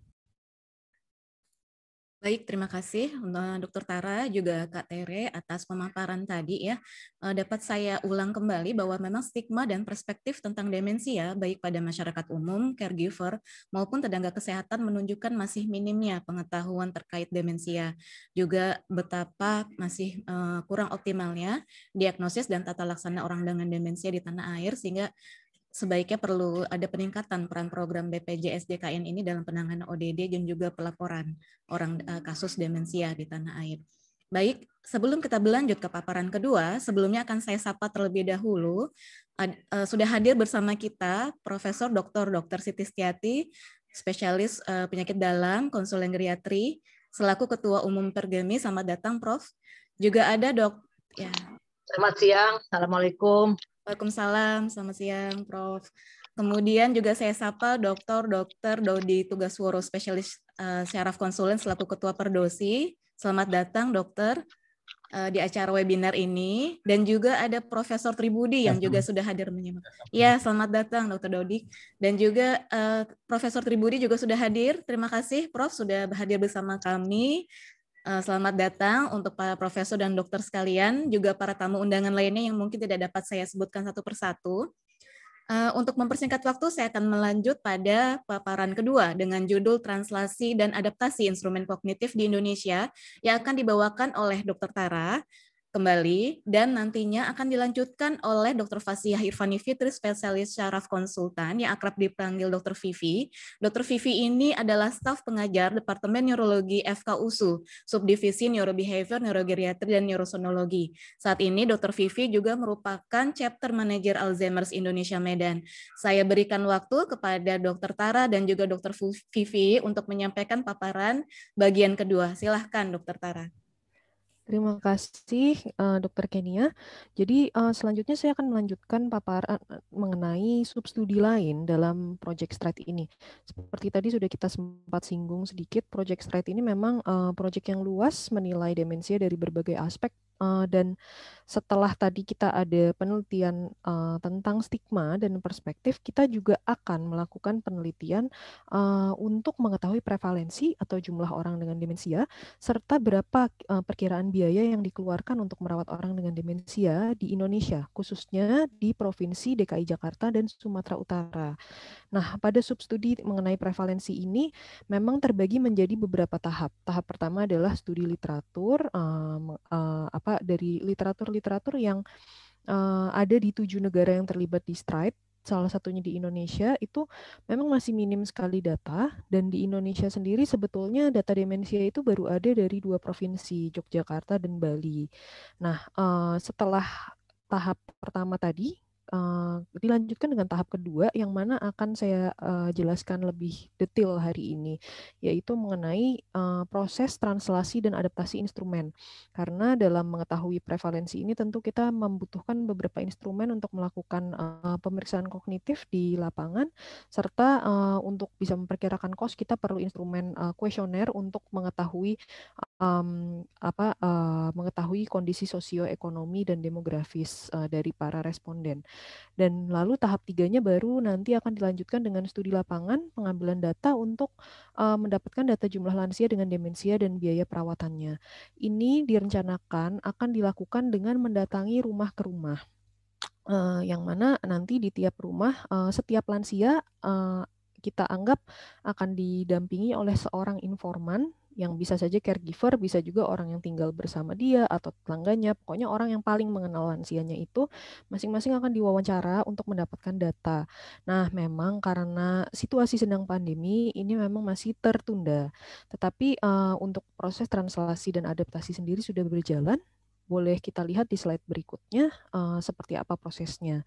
Baik, terima kasih untuk eh, Dr. Tara juga Kak Tere atas pemaparan tadi ya. Eh, dapat saya ulang kembali bahwa memang stigma dan perspektif tentang demensia ya, baik pada masyarakat umum, caregiver maupun tenaga kesehatan menunjukkan masih minimnya pengetahuan terkait demensia. Ya. Juga betapa masih kurang optimalnya diagnosis dan tata laksana orang dengan demensia di tanah air sehingga sebaiknya perlu ada peningkatan peran program BPJS DKN ini dalam penanganan ODD dan juga pelaporan orang eh, kasus demensia di tanah air. Baik, sebelum kita berlanjut ke paparan kedua, sebelumnya akan saya sapa terlebih dahulu. Eh, sudah hadir bersama kita Profesor Dr. Dr. Siti Setiati, spesialis eh, penyakit dalam, konsulen geriatri, selaku Ketua Umum Pergemi. Selamat datang, Prof. Juga ada dok. Ya. Selamat siang, Assalamualaikum. Waalaikumsalam, selamat siang Prof. Kemudian juga saya sapa Dr. Dr. Dodi Tugas Woro Spesialis uh, Syaraf Konsulen selaku Ketua Perdosi. Selamat datang dokter uh, di acara webinar ini dan juga ada Profesor Tribudi yang juga sudah hadir menyimak. Ya, selamat ya, datang Dr. Dodi dan juga uh, Profesor Tribudi juga sudah hadir. Terima kasih Prof sudah hadir bersama kami. Eh, selamat datang untuk para profesor dan dokter sekalian, juga para tamu undangan lainnya yang mungkin tidak dapat saya sebutkan satu persatu. Eh, untuk mempersingkat waktu, saya akan melanjut pada paparan kedua dengan judul Translasi dan Adaptasi Instrumen Kognitif di Indonesia yang akan dibawakan oleh Dr. Tara kembali dan nantinya akan dilanjutkan oleh Dr. Fasiah Irfani Fitri, spesialis syaraf konsultan yang akrab dipanggil Dr. Vivi. Dr. Vivi ini adalah staf pengajar Departemen Neurologi FK USU, Subdivisi Neurobehavior, Neurogeriatri, dan Neurosonologi. Saat ini Dr. Vivi juga merupakan chapter manager Alzheimer's Indonesia Medan. Saya berikan waktu kepada Dr. Tara dan juga Dr. Vivi untuk menyampaikan paparan bagian kedua. Silahkan Dr. Tara. Terima kasih, uh, Dokter Kenia. Jadi uh, selanjutnya saya akan melanjutkan paparan eh, mengenai substudi lain dalam Project Stride ini. Seperti tadi sudah kita sempat singgung sedikit, Project Stride ini memang uh, proyek yang luas menilai demensia dari berbagai aspek uh, dan setelah tadi kita ada penelitian uh, tentang stigma dan perspektif, kita juga akan melakukan penelitian uh, untuk mengetahui prevalensi atau jumlah orang dengan demensia serta berapa uh, perkiraan biaya yang dikeluarkan untuk merawat orang dengan demensia di Indonesia, khususnya di provinsi DKI Jakarta dan Sumatera Utara. Nah, pada substudi mengenai prevalensi ini memang terbagi menjadi beberapa tahap. Tahap pertama adalah studi literatur uh, uh, apa beberapa dari literatur-literatur yang uh, ada di tujuh negara yang terlibat di Stripe salah satunya di Indonesia itu memang masih minim sekali data dan di Indonesia sendiri sebetulnya data demensia itu baru ada dari dua provinsi Yogyakarta dan Bali. Nah, eh, setelah tahap pertama tadi uh, dilanjutkan dengan tahap kedua yang mana akan saya uh, jelaskan lebih detail hari ini yaitu mengenai uh, proses translasi dan adaptasi instrumen karena dalam mengetahui prevalensi ini tentu kita membutuhkan beberapa instrumen untuk melakukan uh, pemeriksaan kognitif di lapangan serta uh, untuk bisa memperkirakan kos kita perlu instrumen kuesioner uh, untuk mengetahui um, apa uh, mengetahui kondisi sosioekonomi dan demografis uh, dari para responden. Dan lalu tahap tiganya baru nanti akan dilanjutkan dengan studi lapangan, pengambilan data untuk uh, mendapatkan data jumlah lansia dengan demensia dan biaya perawatannya. Ini direncanakan akan dilakukan dengan mendatangi rumah ke rumah. Uh, yang mana nanti di tiap rumah uh, setiap lansia uh, kita anggap akan didampingi oleh seorang informan yang bisa saja caregiver, bisa juga orang yang tinggal bersama dia atau tetangganya, pokoknya orang yang paling mengenal lansianya itu masing-masing akan diwawancara untuk mendapatkan data. Nah, memang karena situasi sedang pandemi ini memang masih tertunda. Tetapi uh, untuk proses translasi dan adaptasi sendiri sudah berjalan boleh kita lihat di slide berikutnya uh, seperti apa prosesnya.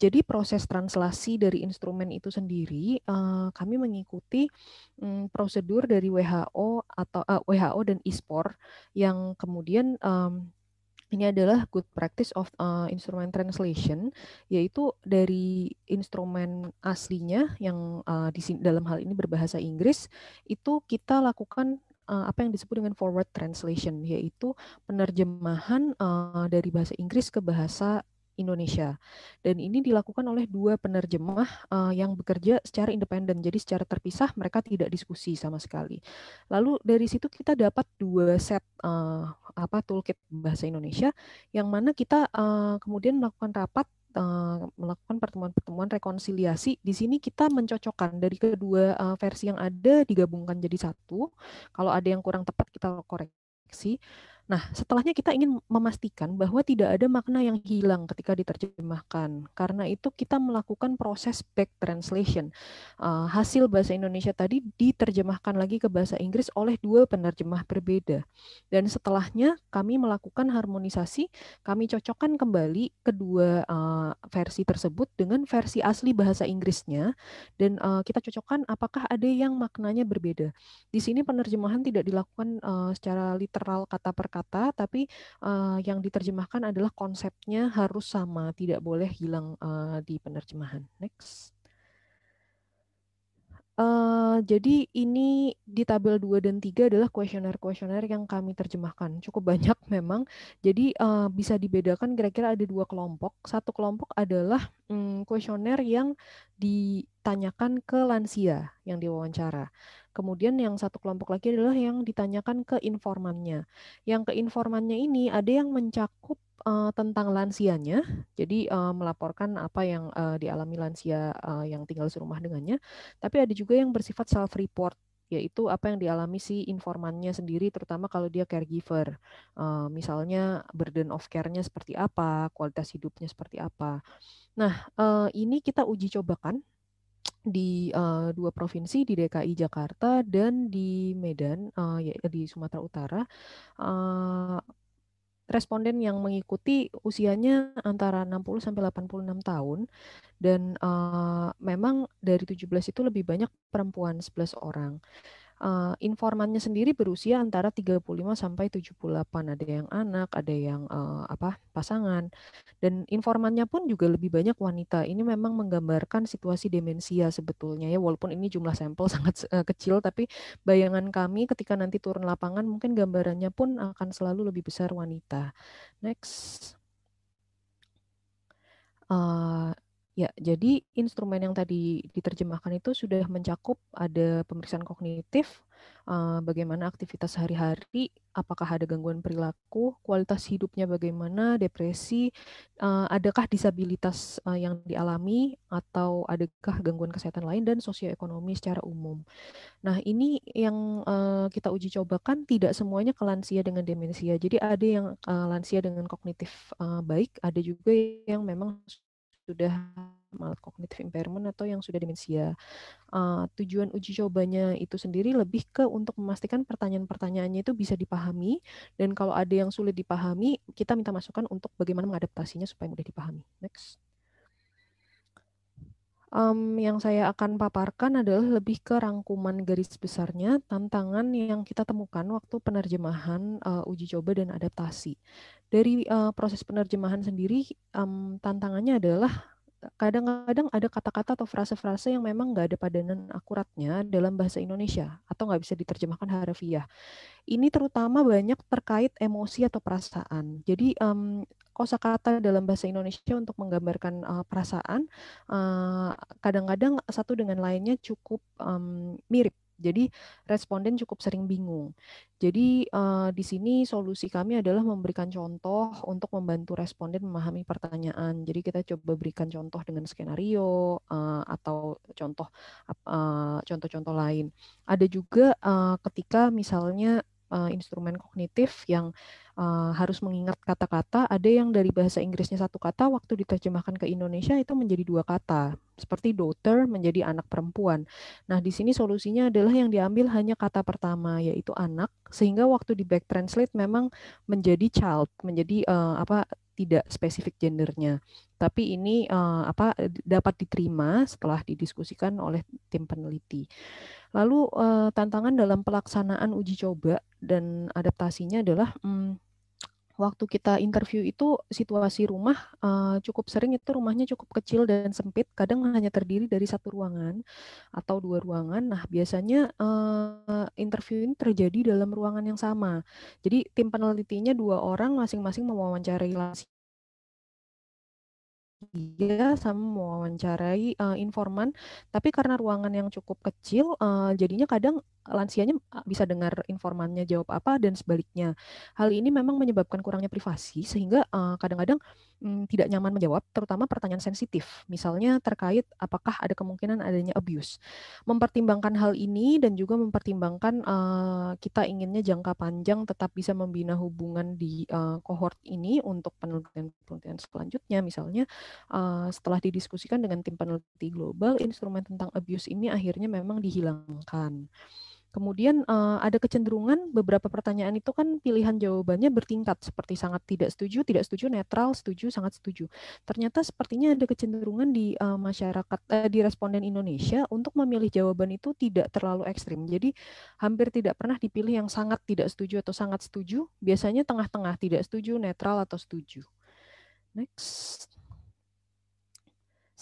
Jadi proses translasi dari instrumen itu sendiri eh, kami mengikuti mmm, prosedur dari WHO atau eh, WHO dan ISPOR yang kemudian mmm, ini adalah good practice of uh, instrument translation, yaitu dari instrumen aslinya yang di dalam hal ini berbahasa Inggris itu kita lakukan apa yang disebut dengan forward translation, yaitu penerjemahan dari bahasa Inggris ke bahasa Indonesia. Dan ini dilakukan oleh dua penerjemah uh, yang bekerja secara independen. Jadi secara terpisah mereka tidak diskusi sama sekali. Lalu dari situ kita dapat dua set uh, apa toolkit bahasa Indonesia yang mana kita uh, kemudian melakukan rapat melakukan pertemuan-pertemuan rekonsiliasi. Di sini kita mencocokkan dari kedua versi yang ada digabungkan jadi satu. Kalau ada yang kurang tepat kita koreksi Nah, setelahnya kita ingin memastikan bahwa tidak ada makna yang hilang ketika diterjemahkan. Karena itu kita melakukan proses back translation. Uh, hasil bahasa Indonesia tadi diterjemahkan lagi ke bahasa Inggris oleh dua penerjemah berbeda. Dan setelahnya kami melakukan harmonisasi, kami cocokkan kembali kedua uh, versi tersebut dengan versi asli bahasa Inggrisnya dan uh, kita cocokkan apakah ada yang maknanya berbeda. Di sini penerjemahan tidak dilakukan uh, secara literal kata per kata tapi uh, yang diterjemahkan adalah konsepnya harus sama tidak boleh hilang uh, di penerjemahan next Uh, jadi ini di tabel 2 dan 3 adalah kuesioner-kuesioner yang kami terjemahkan. Cukup banyak memang. Jadi uh, bisa dibedakan kira-kira ada dua kelompok. Satu kelompok adalah mm, kuesioner um, yang ditanyakan ke lansia yang diwawancara. Kemudian yang satu kelompok lagi adalah yang ditanyakan ke informannya. Yang ke informannya ini ada yang mencakup uh, tentang lansianya, jadi uh, melaporkan apa yang uh, dialami lansia uh, yang tinggal serumah dengannya, tapi ada juga yang bersifat self report yaitu apa yang dialami si informannya sendiri terutama kalau dia caregiver misalnya burden of care-nya seperti apa kualitas hidupnya seperti apa nah ini kita uji cobakan di uh, dua provinsi di DKI Jakarta dan di Medan uh, ya, di Sumatera Utara uh, responden yang mengikuti usianya antara 60 sampai 86 tahun dan uh, memang dari 17 itu lebih banyak perempuan 11 orang uh, informannya sendiri berusia antara 35 sampai 78. Ada yang anak, ada yang uh, apa? pasangan. Dan informannya pun juga lebih banyak wanita. Ini memang menggambarkan situasi demensia sebetulnya ya walaupun ini jumlah sampel sangat uh, kecil tapi bayangan kami ketika nanti turun lapangan mungkin gambarannya pun akan selalu lebih besar wanita. Next. Uh, Ya, jadi instrumen yang tadi diterjemahkan itu sudah mencakup ada pemeriksaan kognitif, eh, bagaimana aktivitas sehari-hari, apakah ada gangguan perilaku, kualitas hidupnya bagaimana, depresi, eh, adakah disabilitas eh, yang dialami atau adakah gangguan kesehatan lain dan sosioekonomi secara umum. Nah, ini yang kita uji cobakan tidak semuanya ke lansia dengan demensia. Jadi ada yang lansia dengan kognitif baik, ada juga yang memang sudah mild cognitive impairment atau yang sudah demensia. Uh, tujuan uji cobanya itu sendiri lebih ke untuk memastikan pertanyaan-pertanyaannya itu bisa dipahami dan kalau ada yang sulit dipahami, kita minta masukan untuk bagaimana mengadaptasinya supaya mudah dipahami. Next um, yang saya akan paparkan adalah lebih ke rangkuman garis besarnya tantangan yang kita temukan waktu penerjemahan uh, uji coba dan adaptasi. Dari uh, proses penerjemahan sendiri, um, tantangannya adalah kadang-kadang ada kata-kata atau frase-frase yang memang nggak ada padanan akuratnya dalam bahasa Indonesia atau nggak bisa diterjemahkan harfiah. Ini terutama banyak terkait emosi atau perasaan. Jadi um, kosakata dalam bahasa Indonesia untuk menggambarkan uh, perasaan kadang-kadang uh, satu dengan lainnya cukup um, mirip. Jadi responden cukup sering bingung. Jadi uh, di sini solusi kami adalah memberikan contoh untuk membantu responden memahami pertanyaan. Jadi kita coba berikan contoh dengan skenario uh, atau contoh contoh-contoh lain. Ada juga uh, ketika misalnya uh, instrumen kognitif yang uh, harus mengingat kata-kata. Ada yang dari bahasa Inggrisnya satu kata, waktu diterjemahkan ke Indonesia itu menjadi dua kata, seperti daughter menjadi anak perempuan. Nah, di sini solusinya adalah yang diambil hanya kata pertama, yaitu anak, sehingga waktu di back translate memang menjadi child, menjadi uh, apa tidak spesifik gendernya. Tapi ini uh, apa dapat diterima setelah didiskusikan oleh tim peneliti. Lalu uh, tantangan dalam pelaksanaan uji coba dan adaptasinya adalah um, waktu kita interview itu situasi rumah uh, cukup sering itu rumahnya cukup kecil dan sempit kadang hanya terdiri dari satu ruangan atau dua ruangan nah biasanya uh, interview ini terjadi dalam ruangan yang sama jadi tim penelitinya dua orang masing-masing mewawancarai dia sama mewawancarai uh, eh, informan tapi karena ruangan yang cukup kecil uh, jadinya kadang lansianya ah, bisa dengar informannya jawab apa dan sebaliknya hal ini memang menyebabkan kurangnya privasi sehingga eh, kadang-kadang uh, kadang -kadang Mm, tidak nyaman menjawab, terutama pertanyaan sensitif, misalnya terkait apakah ada kemungkinan adanya abuse. Mempertimbangkan hal ini dan juga mempertimbangkan uh, kita inginnya jangka panjang tetap bisa membina hubungan di uh, eh, cohort ini untuk penelitian-penelitian selanjutnya, misalnya uh, setelah didiskusikan dengan tim peneliti global, instrumen tentang abuse ini akhirnya memang dihilangkan. Kemudian eh, ada kecenderungan beberapa pertanyaan itu kan pilihan jawabannya bertingkat seperti sangat tidak setuju, tidak setuju, netral, setuju, sangat setuju. Ternyata sepertinya ada kecenderungan di eh, masyarakat eh, di responden Indonesia untuk memilih jawaban itu tidak terlalu ekstrim. Jadi hampir tidak pernah dipilih yang sangat tidak setuju atau sangat setuju. Biasanya tengah-tengah tidak setuju, netral atau setuju. Next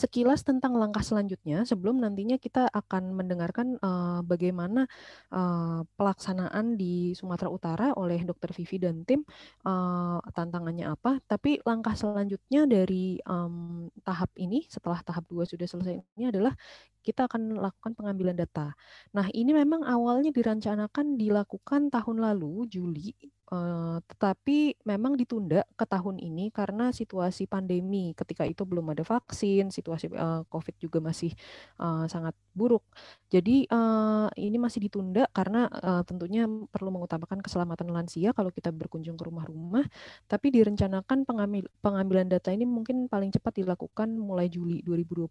sekilas tentang langkah selanjutnya sebelum nantinya kita akan mendengarkan uh, bagaimana uh, pelaksanaan di Sumatera Utara oleh Dr. Vivi dan tim uh, tantangannya apa. Tapi langkah selanjutnya dari um, tahap ini setelah tahap dua sudah selesai ini adalah kita akan lakukan pengambilan data. Nah, ini memang awalnya dirancangkan dilakukan tahun lalu Juli tetapi memang ditunda ke tahun ini karena situasi pandemi ketika itu belum ada vaksin, situasi COVID juga masih sangat buruk. Jadi ini masih ditunda karena tentunya perlu mengutamakan keselamatan lansia kalau kita berkunjung ke rumah-rumah. Tapi direncanakan pengambil, pengambilan data ini mungkin paling cepat dilakukan mulai Juli 2021.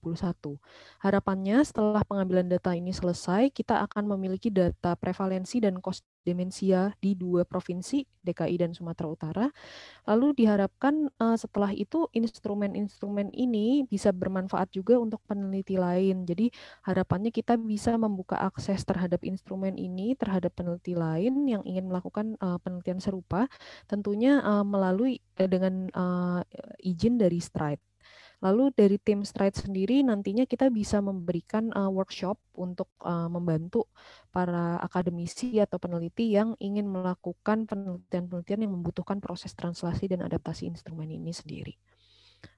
Harapannya setelah pengambilan data ini selesai, kita akan memiliki data prevalensi dan cost demensia di dua provinsi DKI dan Sumatera Utara. Lalu diharapkan uh, setelah itu instrumen-instrumen ini bisa bermanfaat juga untuk peneliti lain. Jadi harapannya kita bisa membuka akses terhadap instrumen ini terhadap peneliti lain yang ingin melakukan uh, penelitian serupa, tentunya uh, melalui dengan uh, izin dari STRIDE. Lalu dari tim Stride sendiri nantinya kita bisa memberikan uh, workshop untuk uh, membantu para akademisi atau peneliti yang ingin melakukan penelitian-penelitian yang membutuhkan proses translasi dan adaptasi instrumen ini sendiri.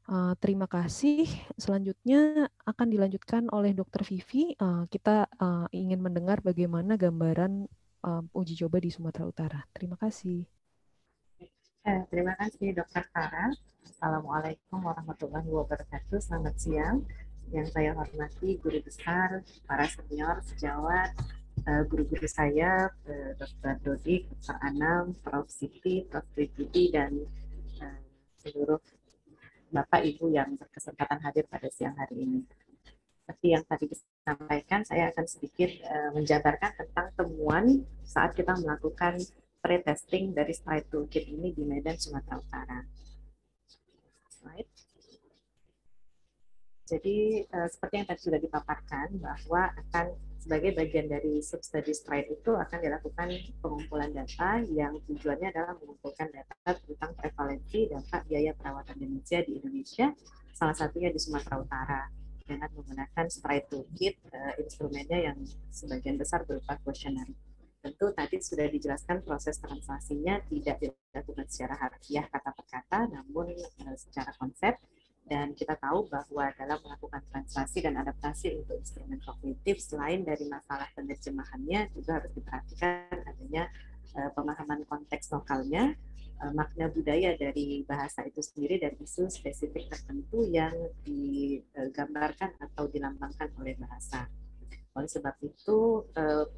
Uh, terima kasih. Selanjutnya akan dilanjutkan oleh Dr. Vivi. Uh, kita uh, ingin mendengar bagaimana gambaran uh, uji coba di Sumatera Utara. Terima kasih. Eh, terima kasih Dokter Tara. Assalamualaikum warahmatullahi wabarakatuh. Selamat siang. Yang saya hormati guru besar, para senior sejawat, eh, guru-guru saya, eh, Dokter Dodi, Dokter Anam, Prof. Siti, Prof. Pribudi, dan seluruh Bapak Ibu yang berkesempatan hadir pada siang hari ini. Seperti yang tadi disampaikan, saya akan sedikit menjabarkan tentang temuan saat kita melakukan pre-testing dari Slide Toolkit ini di Medan, Sumatera Utara. Slide. Jadi uh, seperti yang tadi sudah dipaparkan bahwa akan sebagai bagian dari substudy stride itu akan dilakukan pengumpulan data yang tujuannya adalah mengumpulkan data tentang prevalensi dampak biaya perawatan demensia di Indonesia, salah satunya di Sumatera Utara dengan menggunakan stride toolkit uh, instrumennya yang sebagian besar berupa kuesioner. Tentu tadi sudah dijelaskan proses translasinya tidak dilakukan secara harfiah kata per kata, namun eh, secara konsep. Dan kita tahu bahwa dalam melakukan transaksi dan adaptasi untuk instrumen kognitif, selain dari masalah penerjemahannya, juga harus diperhatikan adanya eh, pemahaman konteks lokalnya, eh, makna budaya dari bahasa itu sendiri, dan isu spesifik tertentu yang digambarkan atau dilambangkan oleh bahasa. Oleh sebab itu,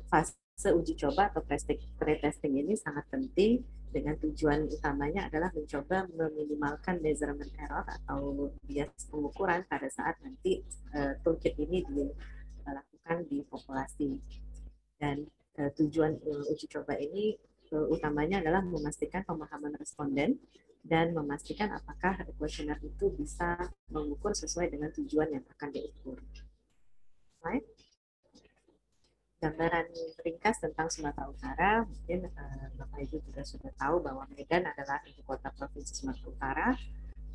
fase seuji coba atau pre-testing ini sangat penting dengan tujuan utamanya adalah mencoba meminimalkan measurement error atau bias pengukuran pada saat nanti uh, toolkit ini dilakukan di populasi. Dan uh, tujuan uh, uji coba ini uh, utamanya adalah memastikan pemahaman responden dan memastikan apakah kuesioner itu bisa mengukur sesuai dengan tujuan yang akan diukur. Right? gambaran ringkas tentang Sumatera Utara. Mungkin uh, Bapak Ibu juga sudah tahu bahwa Medan adalah ibu kota provinsi Sumatera Utara,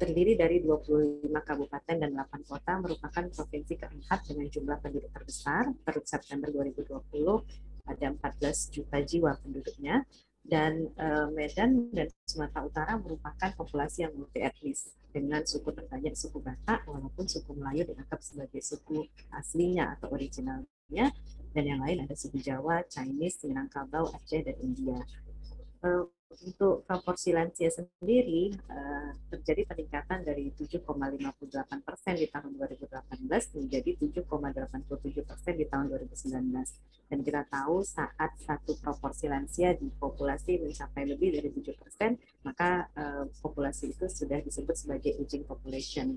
terdiri dari 25 kabupaten dan 8 kota, merupakan provinsi keempat dengan jumlah penduduk terbesar per September 2020 ada 14 juta jiwa penduduknya dan uh, Medan dan Sumatera Utara merupakan populasi yang multi etnis dengan suku terbanyak suku Batak walaupun suku Melayu dianggap sebagai suku aslinya atau originalnya dan yang lain ada suku Jawa, Chinese, Minangkabau, Aceh, dan India. Uh, untuk proporsi lansia sendiri uh, terjadi peningkatan dari 7,58 persen di tahun 2018 menjadi 7,87 persen di tahun 2019. Dan kita tahu saat satu proporsi lansia di populasi mencapai lebih dari 7 persen, maka uh, populasi itu sudah disebut sebagai aging population.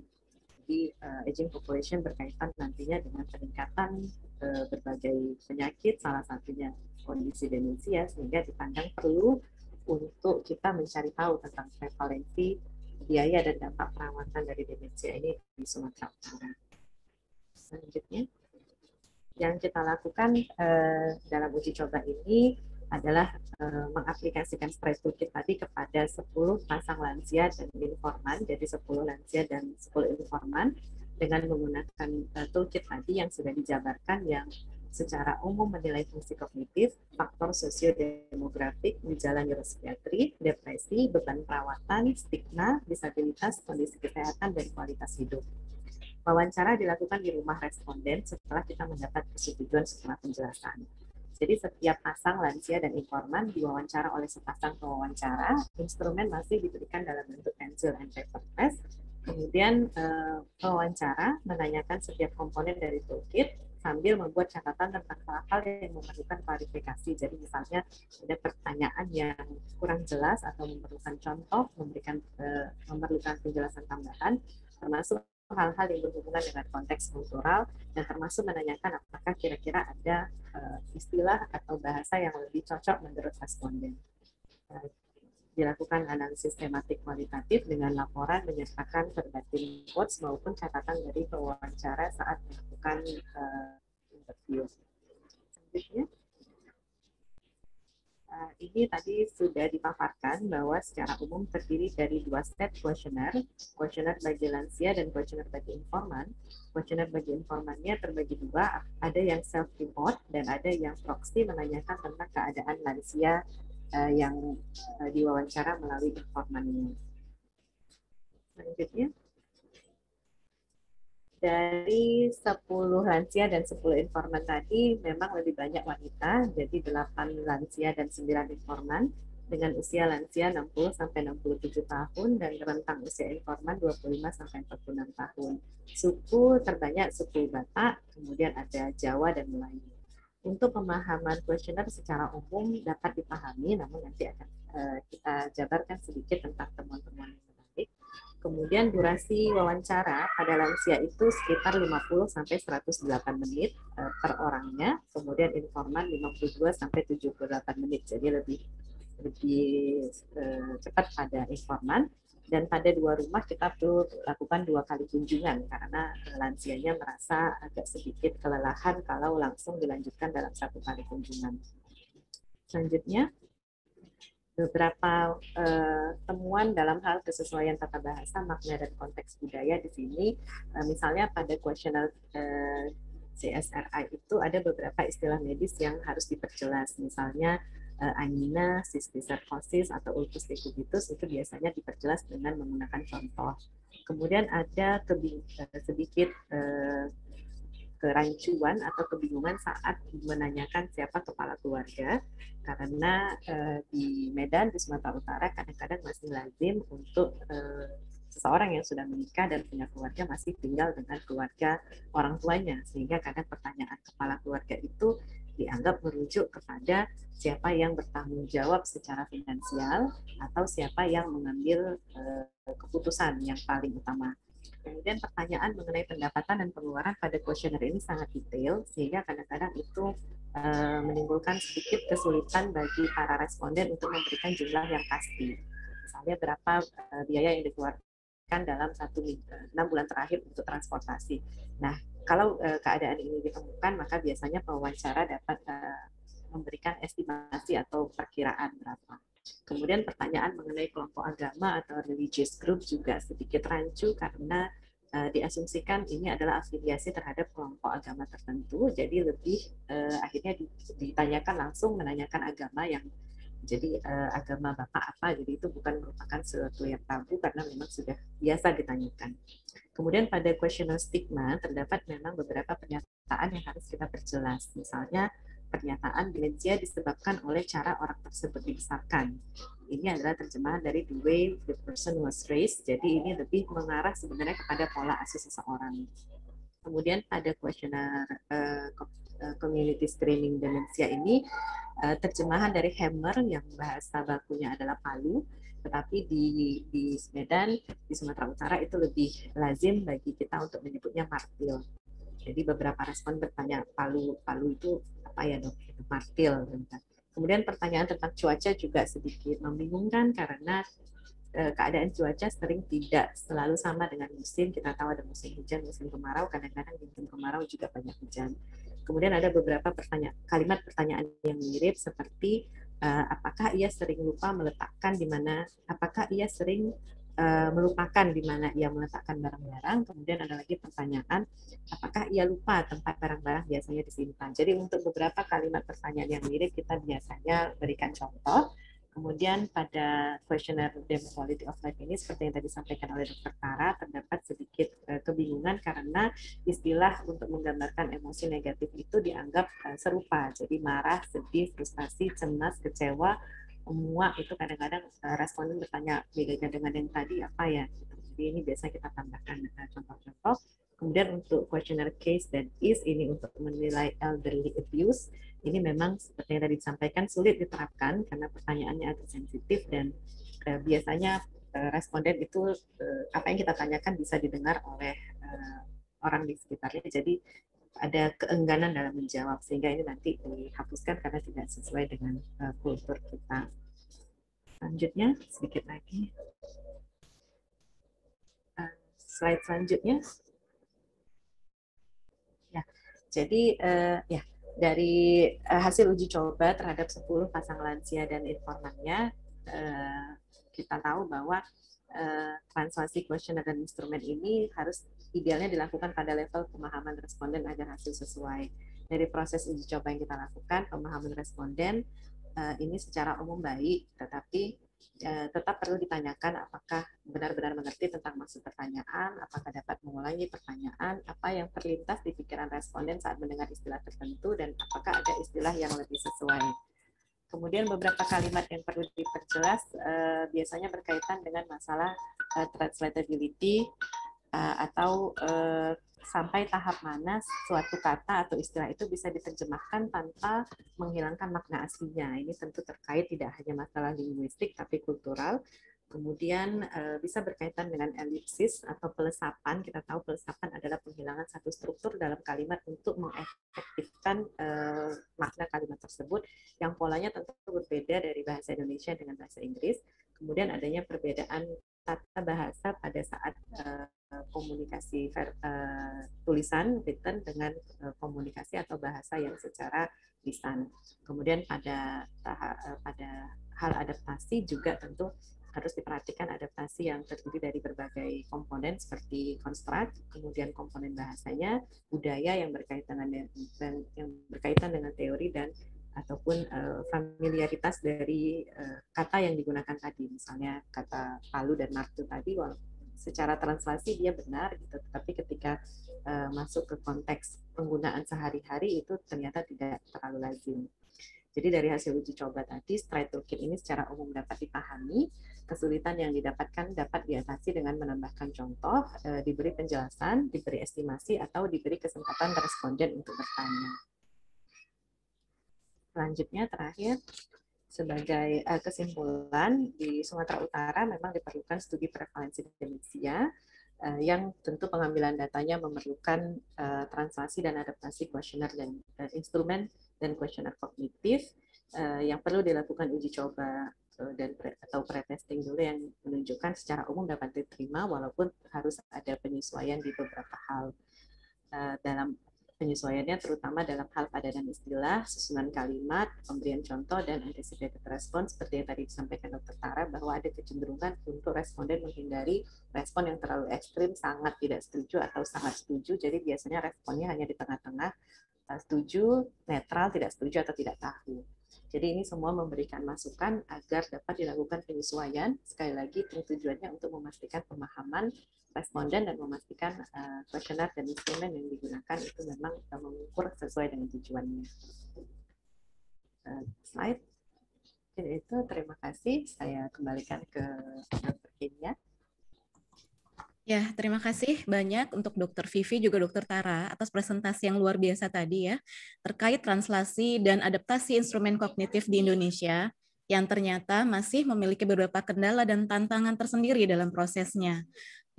Jadi uh, aging population berkaitan nantinya dengan peningkatan Eh, berbagai penyakit, salah satunya kondisi demensia, sehingga dipandang perlu untuk kita mencari tahu tentang prevalensi biaya dan dampak perawatan dari demensia ini di Sumatera Utara. Selanjutnya, yang kita lakukan eh, dalam uji coba ini adalah eh, mengaplikasikan stress toolkit tadi kepada 10 pasang lansia dan informan, jadi 10 lansia dan 10 informan dengan menggunakan uh, toolkit tadi yang sudah dijabarkan yang secara umum menilai fungsi kognitif, faktor sosiodemografik, gejala neuropsikiatri, depresi, beban perawatan, stigma, disabilitas, kondisi kesehatan, dan kualitas hidup. Wawancara dilakukan di rumah responden setelah kita mendapat persetujuan setelah penjelasan. Jadi setiap pasang lansia dan informan diwawancara oleh sepasang pewawancara, instrumen masih diberikan dalam bentuk pensil and paper test, Kemudian eh, wawancara menanyakan setiap komponen dari toolkit sambil membuat catatan tentang hal-hal yang memerlukan klarifikasi. Jadi misalnya ada pertanyaan yang kurang jelas atau memerlukan contoh, memberikan eh, memerlukan penjelasan tambahan, termasuk hal-hal yang berhubungan dengan konteks kultural dan termasuk menanyakan apakah kira-kira ada uh, istilah atau bahasa yang lebih cocok menurut responden. Nah, dilakukan analisis tematik kualitatif dengan laporan menyertakan verbatim quotes maupun catatan dari pewawancara saat melakukan uh, interview. Selanjutnya, uh, ini tadi sudah dipaparkan bahwa secara umum terdiri dari dua step kuesioner, kuesioner bagi lansia dan kuesioner bagi informan. Kuesioner bagi informannya terbagi dua, ada yang self-report dan ada yang proxy menanyakan tentang keadaan lansia uh, yang uh, diwawancara melalui informannya. Selanjutnya, dari 10 lansia dan 10 informan tadi memang lebih banyak wanita, jadi 8 lansia dan 9 informan dengan usia lansia 60 sampai 67 tahun dan rentang usia informan 25 sampai 46 tahun. Suku terbanyak suku Batak, kemudian ada Jawa dan Melayu untuk pemahaman kuesioner secara umum dapat dipahami, namun nanti akan eh, kita jabarkan sedikit tentang temuan-temuan menarik. Kemudian durasi wawancara pada lansia itu sekitar 50 sampai 108 menit eh, per orangnya, kemudian informan 52 sampai 78 menit. Jadi lebih lebih eh, cepat pada informan dan pada dua rumah kita perlu lakukan dua kali kunjungan karena lansianya merasa agak sedikit kelelahan kalau langsung dilanjutkan dalam satu kali kunjungan. Selanjutnya, beberapa eh, temuan dalam hal kesesuaian tata bahasa, makna, dan konteks budaya di sini. eh, misalnya pada kuesioner eh, CSRI itu ada beberapa istilah medis yang harus diperjelas. Misalnya Eh, angina, cystic sarcosis atau ulcus decubitus itu biasanya diperjelas dengan menggunakan contoh. Kemudian ada eh, sedikit eh, kerancuan atau kebingungan saat menanyakan siapa kepala keluarga karena di Medan di Sumatera Utara kadang-kadang masih lazim untuk seseorang yang sudah menikah dan punya keluarga masih tinggal dengan keluarga orang tuanya sehingga kadang pertanyaan kepala keluarga itu dianggap merujuk kepada siapa yang bertanggung jawab secara finansial atau siapa yang mengambil uh, keputusan yang paling utama. Kemudian pertanyaan mengenai pendapatan dan pengeluaran pada kuesioner ini sangat detail sehingga kadang-kadang itu uh, menimbulkan sedikit kesulitan bagi para responden untuk memberikan jumlah yang pasti. Misalnya berapa uh, biaya yang dikeluarkan dalam satu enam bulan terakhir untuk transportasi. Nah, kalau uh, keadaan ini ditemukan, maka biasanya pewawancara dapat uh, memberikan estimasi atau perkiraan berapa. Kemudian pertanyaan mengenai kelompok agama atau religious group juga sedikit rancu karena uh, diasumsikan ini adalah afiliasi terhadap kelompok agama tertentu, jadi lebih uh, akhirnya ditanyakan langsung menanyakan agama yang jadi uh, agama bapak apa jadi gitu, itu bukan merupakan sesuatu yang tabu karena memang sudah biasa ditanyakan kemudian pada questioner stigma terdapat memang beberapa pernyataan yang harus kita perjelas misalnya pernyataan dementia disebabkan oleh cara orang tersebut dibesarkan ini adalah terjemahan dari the way the person was raised jadi ini lebih mengarah sebenarnya kepada pola asuh seseorang Kemudian pada kuesioner uh, community screening demensia ini uh, terjemahan dari Hammer yang bahasa bakunya adalah Palu, tetapi di di Medan di Sumatera Utara itu lebih lazim bagi kita untuk menyebutnya martil. Jadi beberapa respon bertanya Palu Palu itu apa ya dok? Gitu, martil. Gitu kan. Kemudian pertanyaan tentang cuaca juga sedikit membingungkan karena Eh, keadaan cuaca sering tidak selalu sama dengan musim. Kita tahu ada musim hujan, musim kemarau, kadang-kadang musim kemarau juga banyak hujan. Kemudian ada beberapa pertanyaan, kalimat pertanyaan yang mirip seperti uh, apakah ia sering lupa meletakkan di mana, apakah ia sering uh, melupakan di mana ia meletakkan barang-barang. Kemudian ada lagi pertanyaan, apakah ia lupa tempat barang-barang biasanya disimpan. Jadi untuk beberapa kalimat pertanyaan yang mirip kita biasanya berikan contoh Kemudian pada questionnaire demo quality of life ini seperti yang tadi disampaikan oleh Dr. Tara terdapat sedikit eh, kebingungan karena istilah untuk menggambarkan emosi negatif itu dianggap eh, serupa. Jadi marah, sedih, frustasi, cemas, kecewa, muak itu kadang-kadang eh, responden bertanya bedanya dengan yang tadi apa ya. Jadi ini biasa kita tambahkan contoh-contoh. Kemudian untuk questionnaire case dan is ini untuk menilai elderly abuse, ini memang seperti yang tadi disampaikan sulit diterapkan karena pertanyaannya agak sensitif dan eh, biasanya eh, responden itu eh, apa yang kita tanyakan bisa didengar oleh eh, orang di sekitarnya. Jadi ada keengganan dalam menjawab sehingga ini nanti dihapuskan karena tidak sesuai dengan uh, kultur kita. Selanjutnya sedikit lagi eh, slide selanjutnya jadi uh, ya dari uh, hasil uji coba terhadap 10 pasang lansia dan informannya uh, kita tahu bahwa uh, translasi dan instrumen ini harus idealnya dilakukan pada level pemahaman responden agar hasil sesuai. Dari proses uji coba yang kita lakukan, pemahaman responden uh, ini secara umum baik, tetapi Eh, tetap perlu ditanyakan apakah benar-benar mengerti tentang maksud pertanyaan, apakah dapat mengulangi pertanyaan, apa yang terlintas di pikiran responden saat mendengar istilah tertentu, dan apakah ada istilah yang lebih sesuai. Kemudian beberapa kalimat yang perlu diperjelas eh, biasanya berkaitan dengan masalah eh, translatability eh, atau eh, sampai tahap mana suatu kata atau istilah itu bisa diterjemahkan tanpa menghilangkan makna aslinya. Ini tentu terkait tidak hanya masalah linguistik tapi kultural. Kemudian eh, bisa berkaitan dengan elipsis atau pelesapan. Kita tahu pelesapan adalah penghilangan satu struktur dalam kalimat untuk mengefektifkan eh, makna kalimat tersebut yang polanya tentu berbeda dari bahasa Indonesia dengan bahasa Inggris. Kemudian adanya perbedaan tata bahasa pada saat eh, Eh, komunikasi ver, uh, tulisan written dengan uh, komunikasi atau bahasa yang secara lisan. Kemudian pada uh, pada hal adaptasi juga tentu harus diperhatikan adaptasi yang terdiri dari berbagai komponen seperti konstrukt, kemudian komponen bahasanya, budaya yang berkaitan dengan dan yang berkaitan dengan teori dan ataupun uh, familiaritas dari uh, kata yang digunakan tadi, misalnya kata palu dan martu tadi, secara translasi dia benar gitu tapi ketika uh, masuk ke konteks penggunaan sehari-hari itu ternyata tidak terlalu lazim jadi dari hasil uji coba tadi stride toolkit ini secara umum dapat dipahami kesulitan yang didapatkan dapat diatasi dengan menambahkan contoh uh, diberi penjelasan diberi estimasi atau diberi kesempatan responden untuk bertanya selanjutnya terakhir sebagai uh, kesimpulan di Sumatera Utara memang diperlukan studi prevalensi demensia uh, yang tentu pengambilan datanya memerlukan uh, translasi dan adaptasi kuesioner dan uh, instrumen dan kuesioner kognitif uh, yang perlu dilakukan uji coba dan pre, atau pretesting dulu yang menunjukkan secara umum dapat diterima walaupun harus ada penyesuaian di beberapa hal uh, dalam penyesuaiannya terutama dalam hal padanan istilah, susunan kalimat, pemberian contoh, dan anticipated response seperti yang tadi disampaikan Dr. Tara bahwa ada kecenderungan untuk responden menghindari respon yang terlalu ekstrim, sangat tidak setuju atau sangat setuju, jadi biasanya responnya hanya di tengah-tengah eh, setuju, netral, tidak setuju, atau tidak tahu. Jadi ini semua memberikan masukan agar dapat dilakukan penyesuaian. Sekali lagi tujuannya untuk memastikan pemahaman responden dan memastikan kuesioner eh, uh, dan instrumen yang digunakan itu memang eh, mengukur sesuai dengan tujuannya. Uh, slide. Jadi itu terima kasih. Saya kembalikan ke Dr. Kenya. Ya, terima kasih banyak untuk Dr. Vivi juga Dr. Tara atas presentasi yang luar biasa tadi ya terkait translasi dan adaptasi instrumen kognitif di Indonesia yang ternyata masih memiliki beberapa kendala dan tantangan tersendiri dalam prosesnya.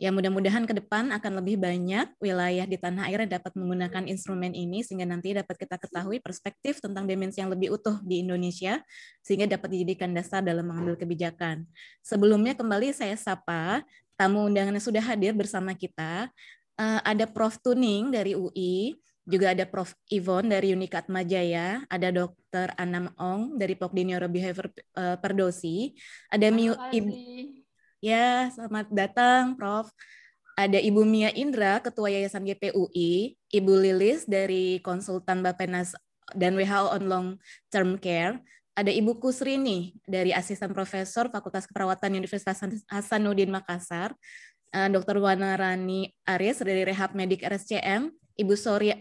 Ya mudah-mudahan ke depan akan lebih banyak wilayah di tanah air yang dapat menggunakan instrumen ini sehingga nanti dapat kita ketahui perspektif tentang demensi yang lebih utuh di Indonesia sehingga dapat dijadikan dasar dalam mengambil kebijakan. Sebelumnya kembali saya sapa tamu undangannya sudah hadir bersama kita. Uh, ada Prof. Tuning dari UI, juga ada Prof. Ivon dari Unikat Majaya, ada Dr. Anam Ong dari Pokdi Neurobehavior eh, Perdosi, ada Miu Ibu. Ya, selamat datang Prof. Ada Ibu Mia Indra, Ketua Yayasan GPUI, Ibu Lilis dari Konsultan Bapenas dan WHO on Long Term Care, ada Ibu Kusri nih dari asisten profesor Fakultas Keperawatan Universitas Hasanuddin Makassar, eh, Dr. Wana Rani Aris dari Rehab Medik RSCM, Ibu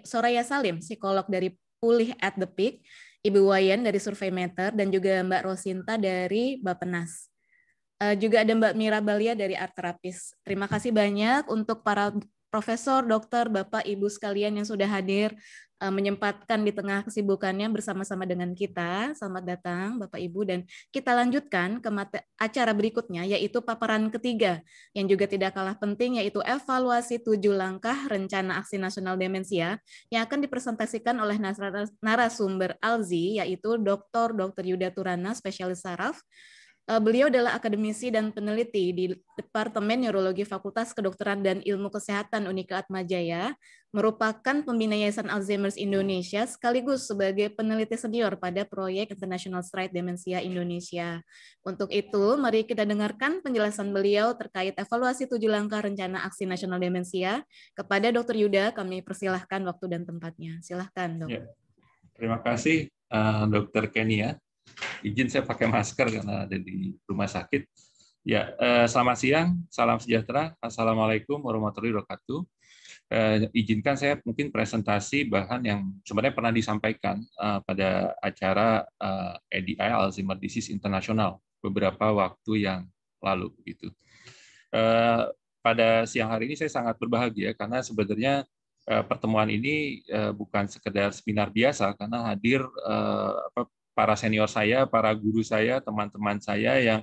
Soraya Salim, psikolog dari Pulih at the Peak, Ibu Wayan dari Survey Meter, dan juga Mbak Rosinta dari Bapenas. Eh, juga ada Mbak Mira Balia dari Art Terapis. Terima kasih banyak untuk para Profesor, Dokter, Bapak, Ibu sekalian yang sudah hadir eh, menyempatkan di tengah kesibukannya bersama-sama dengan kita. Selamat datang Bapak Ibu dan kita lanjutkan ke acara berikutnya yaitu paparan ketiga yang juga tidak kalah penting yaitu evaluasi tujuh langkah rencana aksi nasional demensia yang akan dipresentasikan oleh narasumber Alzi yaitu Dr. Dr. Yuda Turana spesialis saraf Eh, beliau adalah akademisi dan peneliti di Departemen Neurologi Fakultas Kedokteran dan Ilmu Kesehatan Unika Atma Jaya, merupakan pembina Yayasan Alzheimer's Indonesia sekaligus sebagai peneliti senior pada proyek International Stride Demensia Indonesia. Untuk itu, mari kita dengarkan penjelasan beliau terkait evaluasi tujuh langkah rencana aksi nasional demensia. Kepada Dr. Yuda, kami persilahkan waktu dan tempatnya. Silahkan, dok. Ya. Terima kasih, uh, eh, Dr. Kenia izin saya pakai masker karena ada di rumah sakit. Ya, eh, selamat siang, salam sejahtera, assalamualaikum warahmatullahi wabarakatuh. Eh, izinkan saya mungkin presentasi bahan yang sebenarnya pernah disampaikan eh, pada acara eh, edi Alzheimer Disease Internasional beberapa waktu yang lalu gitu. pada siang hari ini saya sangat berbahagia karena sebenarnya pertemuan ini bukan sekedar seminar biasa karena hadir para senior saya, para guru saya, teman-teman saya yang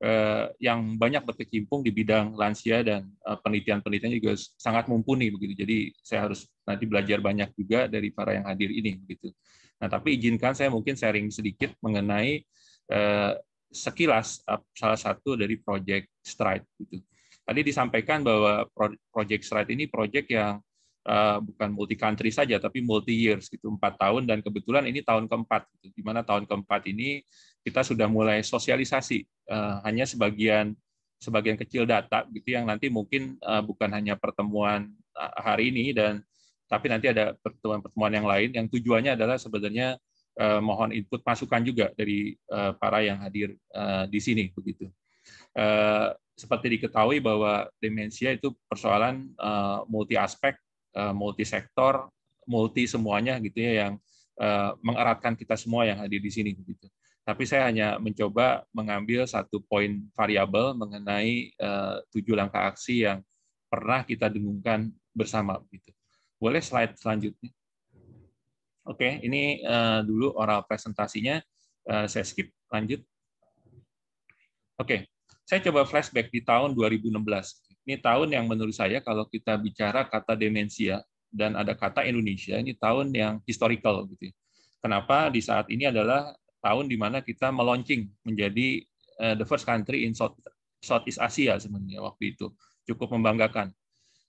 eh, yang banyak berkecimpung di bidang lansia dan eh, penelitian-penelitian juga sangat mumpuni begitu. Jadi saya harus nanti belajar banyak juga dari para yang hadir ini begitu. Nah, tapi izinkan saya mungkin sharing sedikit mengenai eh, sekilas salah satu dari project Stride itu Tadi disampaikan bahwa project Stride ini project yang Eh, bukan multi country saja tapi multi years gitu empat tahun dan kebetulan ini tahun keempat gitu, di mana tahun keempat ini kita sudah mulai sosialisasi uh, hanya sebagian sebagian kecil data gitu yang nanti mungkin uh, bukan hanya pertemuan hari ini dan tapi nanti ada pertemuan-pertemuan yang lain yang tujuannya adalah sebenarnya uh, mohon input masukan juga dari uh, para yang hadir uh, di sini begitu. uh, seperti diketahui bahwa demensia itu persoalan uh, multi aspek Eh, multi sektor, multi semuanya gitu ya yang eh, mengeratkan kita semua yang hadir di sini gitu. Tapi saya hanya mencoba mengambil satu poin variabel mengenai eh, tujuh langkah aksi yang pernah kita dengungkan bersama gitu. Boleh slide selanjutnya? Oke, ini dulu oral presentasinya saya skip lanjut. Oke, saya coba flashback di tahun 2016 ini tahun yang menurut saya kalau kita bicara kata demensia dan ada kata Indonesia, ini tahun yang historical. Gitu. Ya. Kenapa di saat ini adalah tahun di mana kita meluncing menjadi eh, the first country in South, Southeast Asia sebenarnya waktu itu. Cukup membanggakan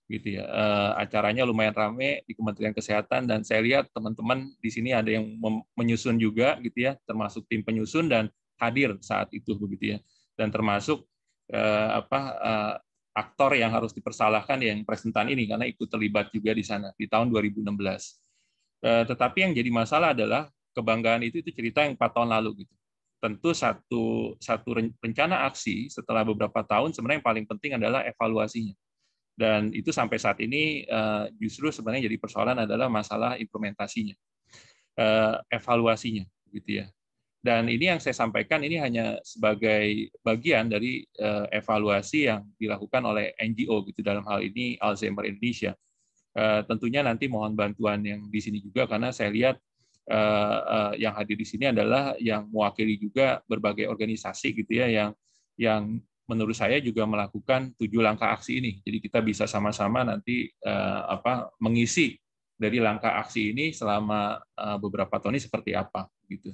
gitu ya. Eh, acaranya lumayan ramai di Kementerian Kesehatan dan saya lihat teman-teman di sini ada yang menyusun juga gitu ya, termasuk tim penyusun dan hadir saat itu begitu ya. Dan termasuk eh, apa aktor yang harus dipersalahkan ya, yang presentan ini karena ikut terlibat juga di sana di tahun 2016. Eh, tetapi yang jadi masalah adalah kebanggaan itu itu cerita yang empat tahun lalu gitu. Tentu satu satu rencana aksi setelah beberapa tahun sebenarnya yang paling penting adalah evaluasinya. Dan itu sampai saat ini eh, justru sebenarnya jadi persoalan adalah masalah implementasinya, eh, evaluasinya gitu ya. Dan ini yang saya sampaikan ini hanya sebagai bagian dari uh, evaluasi yang dilakukan oleh NGO gitu dalam hal ini Alzheimer Indonesia. Uh, tentunya nanti mohon bantuan yang di sini juga karena saya lihat uh, uh, yang hadir di sini adalah yang mewakili juga berbagai organisasi gitu ya yang yang menurut saya juga melakukan tujuh langkah aksi ini. Jadi kita bisa sama-sama nanti uh, apa mengisi dari langkah aksi ini selama uh, beberapa tahun ini seperti apa gitu.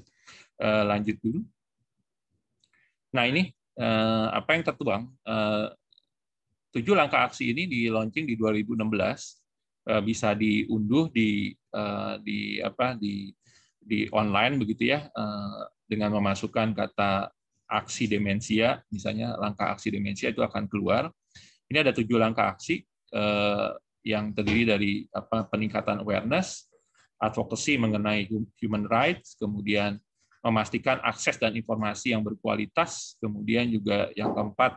Eh, lanjut dulu. Nah ini eh, apa yang tertuang eh, tujuh langkah aksi ini di launching di 2016 bisa diunduh di di apa di di online begitu ya dengan memasukkan kata aksi demensia misalnya langkah aksi demensia itu akan keluar. Ini ada tujuh langkah aksi yang terdiri dari apa peningkatan awareness, advokasi mengenai human rights, kemudian memastikan akses dan informasi yang berkualitas, kemudian juga yang keempat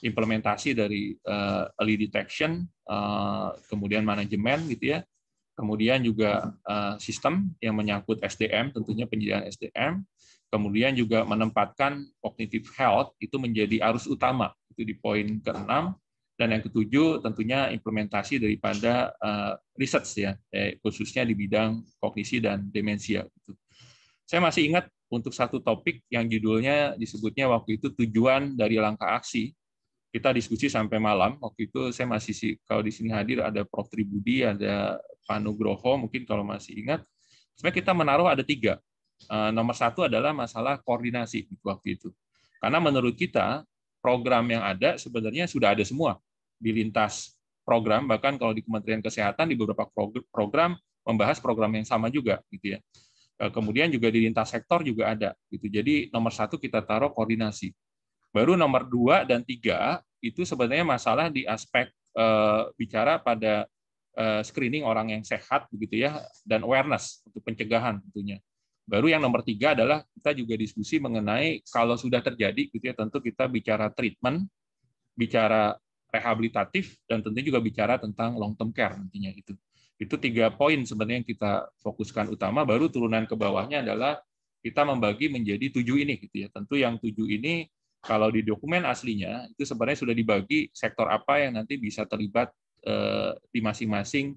implementasi dari uh, eh, early detection, uh, kemudian manajemen gitu ya, kemudian juga uh, sistem yang menyangkut SDM, tentunya penyediaan SDM, kemudian juga menempatkan cognitive health itu menjadi arus utama itu di poin keenam dan yang ketujuh tentunya implementasi daripada uh, research ya khususnya di bidang kognisi dan demensia. Gitu. Saya masih ingat untuk satu topik yang judulnya disebutnya waktu itu tujuan dari langkah aksi. Kita diskusi sampai malam. Waktu itu saya masih sih kalau di sini hadir ada Prof. Tribudi, ada Panugroho, mungkin kalau masih ingat. Sebenarnya kita menaruh ada tiga. Eh, nomor satu adalah masalah koordinasi waktu itu. Karena menurut kita program yang ada sebenarnya sudah ada semua di lintas program bahkan kalau di Kementerian Kesehatan di beberapa program membahas program yang sama juga gitu ya Eh, kemudian juga di lintas sektor juga ada. Gitu. Jadi nomor satu kita taruh koordinasi. Baru nomor dua dan tiga itu sebenarnya masalah di aspek eh, bicara pada eh, screening orang yang sehat begitu ya dan awareness untuk pencegahan tentunya. Baru yang nomor tiga adalah kita juga diskusi mengenai kalau sudah terjadi gitu ya tentu kita bicara treatment, bicara rehabilitatif dan tentunya juga bicara tentang long term care nantinya itu. Itu tiga poin sebenarnya yang kita fokuskan utama, baru turunan ke bawahnya adalah kita membagi menjadi tujuh ini. gitu ya. Tentu yang tujuh ini kalau di dokumen aslinya itu sebenarnya sudah dibagi sektor apa yang nanti bisa terlibat eh, di masing-masing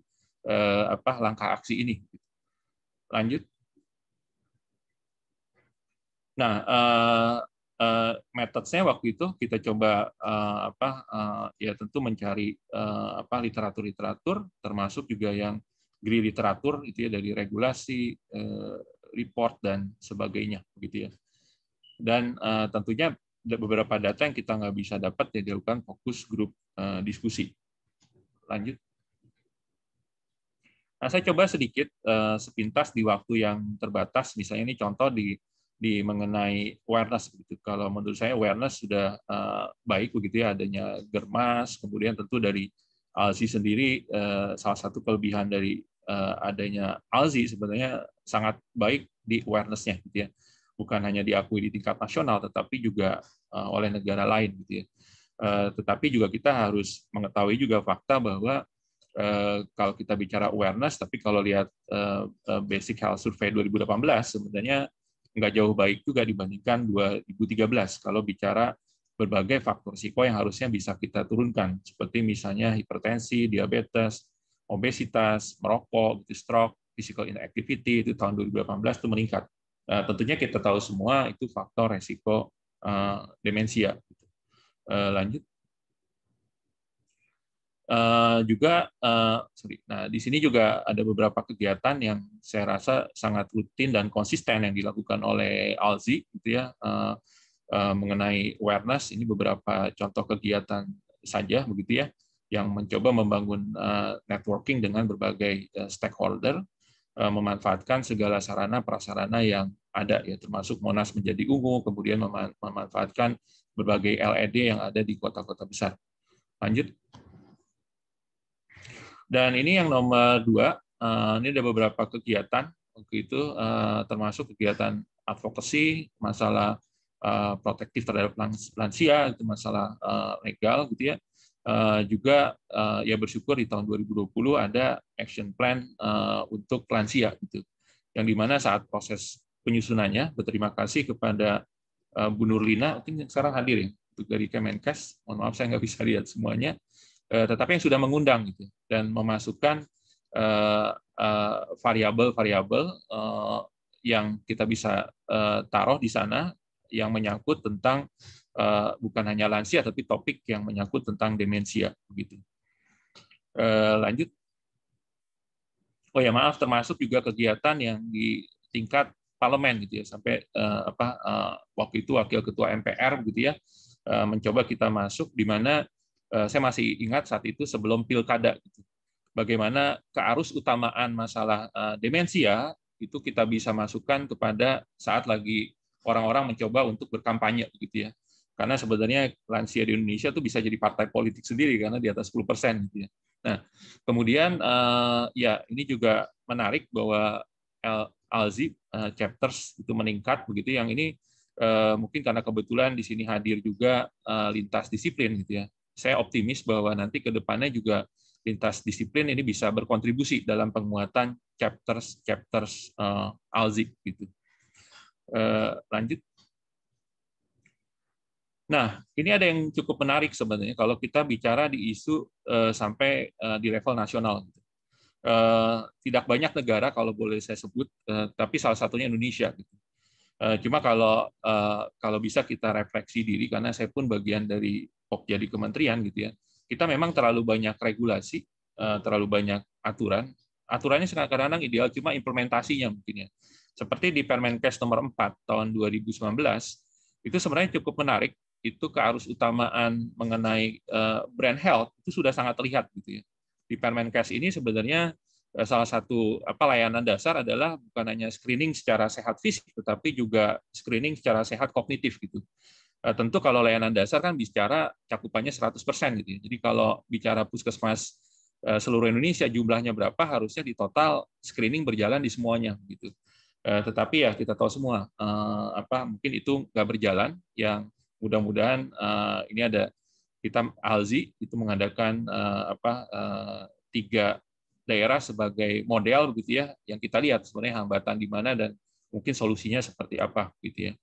eh, apa langkah aksi ini. Lanjut. Nah, eh, uh, eh, metodenya waktu itu kita coba uh, apa uh, ya tentu mencari uh, apa literatur-literatur termasuk juga yang green literatur itu ya dari regulasi uh, report dan sebagainya begitu ya dan uh, tentunya beberapa data yang kita nggak bisa dapat ya dilakukan fokus grup uh, diskusi lanjut nah saya coba sedikit uh, sepintas di waktu yang terbatas misalnya ini contoh di di mengenai awareness begitu. Kalau menurut saya awareness sudah uh, baik begitu ya adanya germas, kemudian tentu dari alzi sendiri uh, salah satu kelebihan dari uh, adanya alzi sebenarnya sangat baik di awarenessnya gitu ya. Bukan hanya diakui di tingkat nasional tetapi juga uh, oleh negara lain gitu ya. Uh, tetapi juga kita harus mengetahui juga fakta bahwa Uh, kalau kita bicara awareness, tapi kalau lihat uh, uh, Basic Health Survey 2018, sebenarnya nggak jauh baik juga dibandingkan 2013 kalau bicara berbagai faktor risiko yang harusnya bisa kita turunkan seperti misalnya hipertensi, diabetes, obesitas, merokok, stroke, physical inactivity itu tahun 2018 itu meningkat. Nah, tentunya kita tahu semua itu faktor resiko eh, demensia. Eh, lanjut. Eh, juga uh, sorry. Nah, di sini juga ada beberapa kegiatan yang saya rasa sangat rutin dan konsisten yang dilakukan oleh Alzi gitu ya uh, uh, mengenai awareness ini beberapa contoh kegiatan saja begitu ya yang mencoba membangun uh, networking dengan berbagai uh, stakeholder memanfaatkan segala sarana prasarana yang ada ya termasuk Monas menjadi ungu kemudian memanfaatkan berbagai LED yang ada di kota-kota besar. Lanjut. Dan ini yang nomor dua, eh, ini ada beberapa kegiatan waktu eh, termasuk kegiatan advokasi, masalah eh, protektif terhadap lansia, itu masalah legal gitu ya. juga ya bersyukur di tahun 2020 ada action plan untuk lansia gitu, yang dimana saat proses penyusunannya berterima kasih kepada Bu Nurlina, mungkin sekarang hadir ya dari Kemenkes. Mohon maaf saya nggak bisa lihat semuanya. Eh, tetapi yang sudah mengundang gitu ya, dan memasukkan eh, eh, variabel-variabel yang kita bisa taruh di sana yang menyangkut tentang bukan hanya lansia tapi topik yang menyangkut tentang demensia begitu. Lanjut. Oh ya maaf termasuk juga kegiatan yang di tingkat parlemen gitu ya sampai apa waktu itu wakil ketua MPR gitu ya mencoba kita masuk di mana Eh, saya masih ingat saat itu sebelum pilkada gitu. Bagaimana kearus utamaan masalah eh, demensia ya, itu kita bisa masukkan kepada saat lagi orang-orang mencoba untuk berkampanye gitu ya. Karena sebenarnya lansia di Indonesia itu bisa jadi partai politik sendiri karena di atas 10 persen gitu ya. Nah, kemudian eh, ya ini juga menarik bahwa Alzi chapters itu meningkat begitu yang ini mungkin karena kebetulan di sini hadir juga lintas disiplin gitu ya saya optimis bahwa nanti ke depannya juga lintas disiplin ini bisa berkontribusi dalam penguatan chapters chapters uh, eh, alzik gitu. Uh, lanjut. Nah, ini ada yang cukup menarik sebenarnya kalau kita bicara di isu uh, sampai uh, di level nasional. Uh, tidak banyak negara kalau boleh saya sebut, uh, tapi salah satunya Indonesia. Gitu. Uh, cuma kalau uh, kalau bisa kita refleksi diri karena saya pun bagian dari POK jadi kementerian gitu ya, kita memang terlalu banyak regulasi, eh, terlalu banyak aturan. Aturannya kadang-kadang ideal, cuma implementasinya mungkin ya. Seperti di Permenkes nomor 4 tahun 2019, itu sebenarnya cukup menarik, itu kearus utamaan mengenai eh, brand health itu sudah sangat terlihat gitu ya. Di Permenkes ini sebenarnya eh, salah satu apa layanan dasar adalah bukan hanya screening secara sehat fisik tetapi juga screening secara sehat kognitif gitu. Eh, tentu kalau layanan dasar kan bicara cakupannya 100% gitu ya. Jadi kalau bicara puskesmas eh, seluruh Indonesia jumlahnya berapa harusnya di total screening berjalan di semuanya gitu. Eh, tetapi ya kita tahu semua apa mungkin itu nggak berjalan. Yang mudah-mudahan ini ada kita Alzi itu mengadakan apa tiga daerah sebagai model begitu ya yang kita lihat sebenarnya hambatan di mana dan mungkin solusinya seperti apa gitu ya.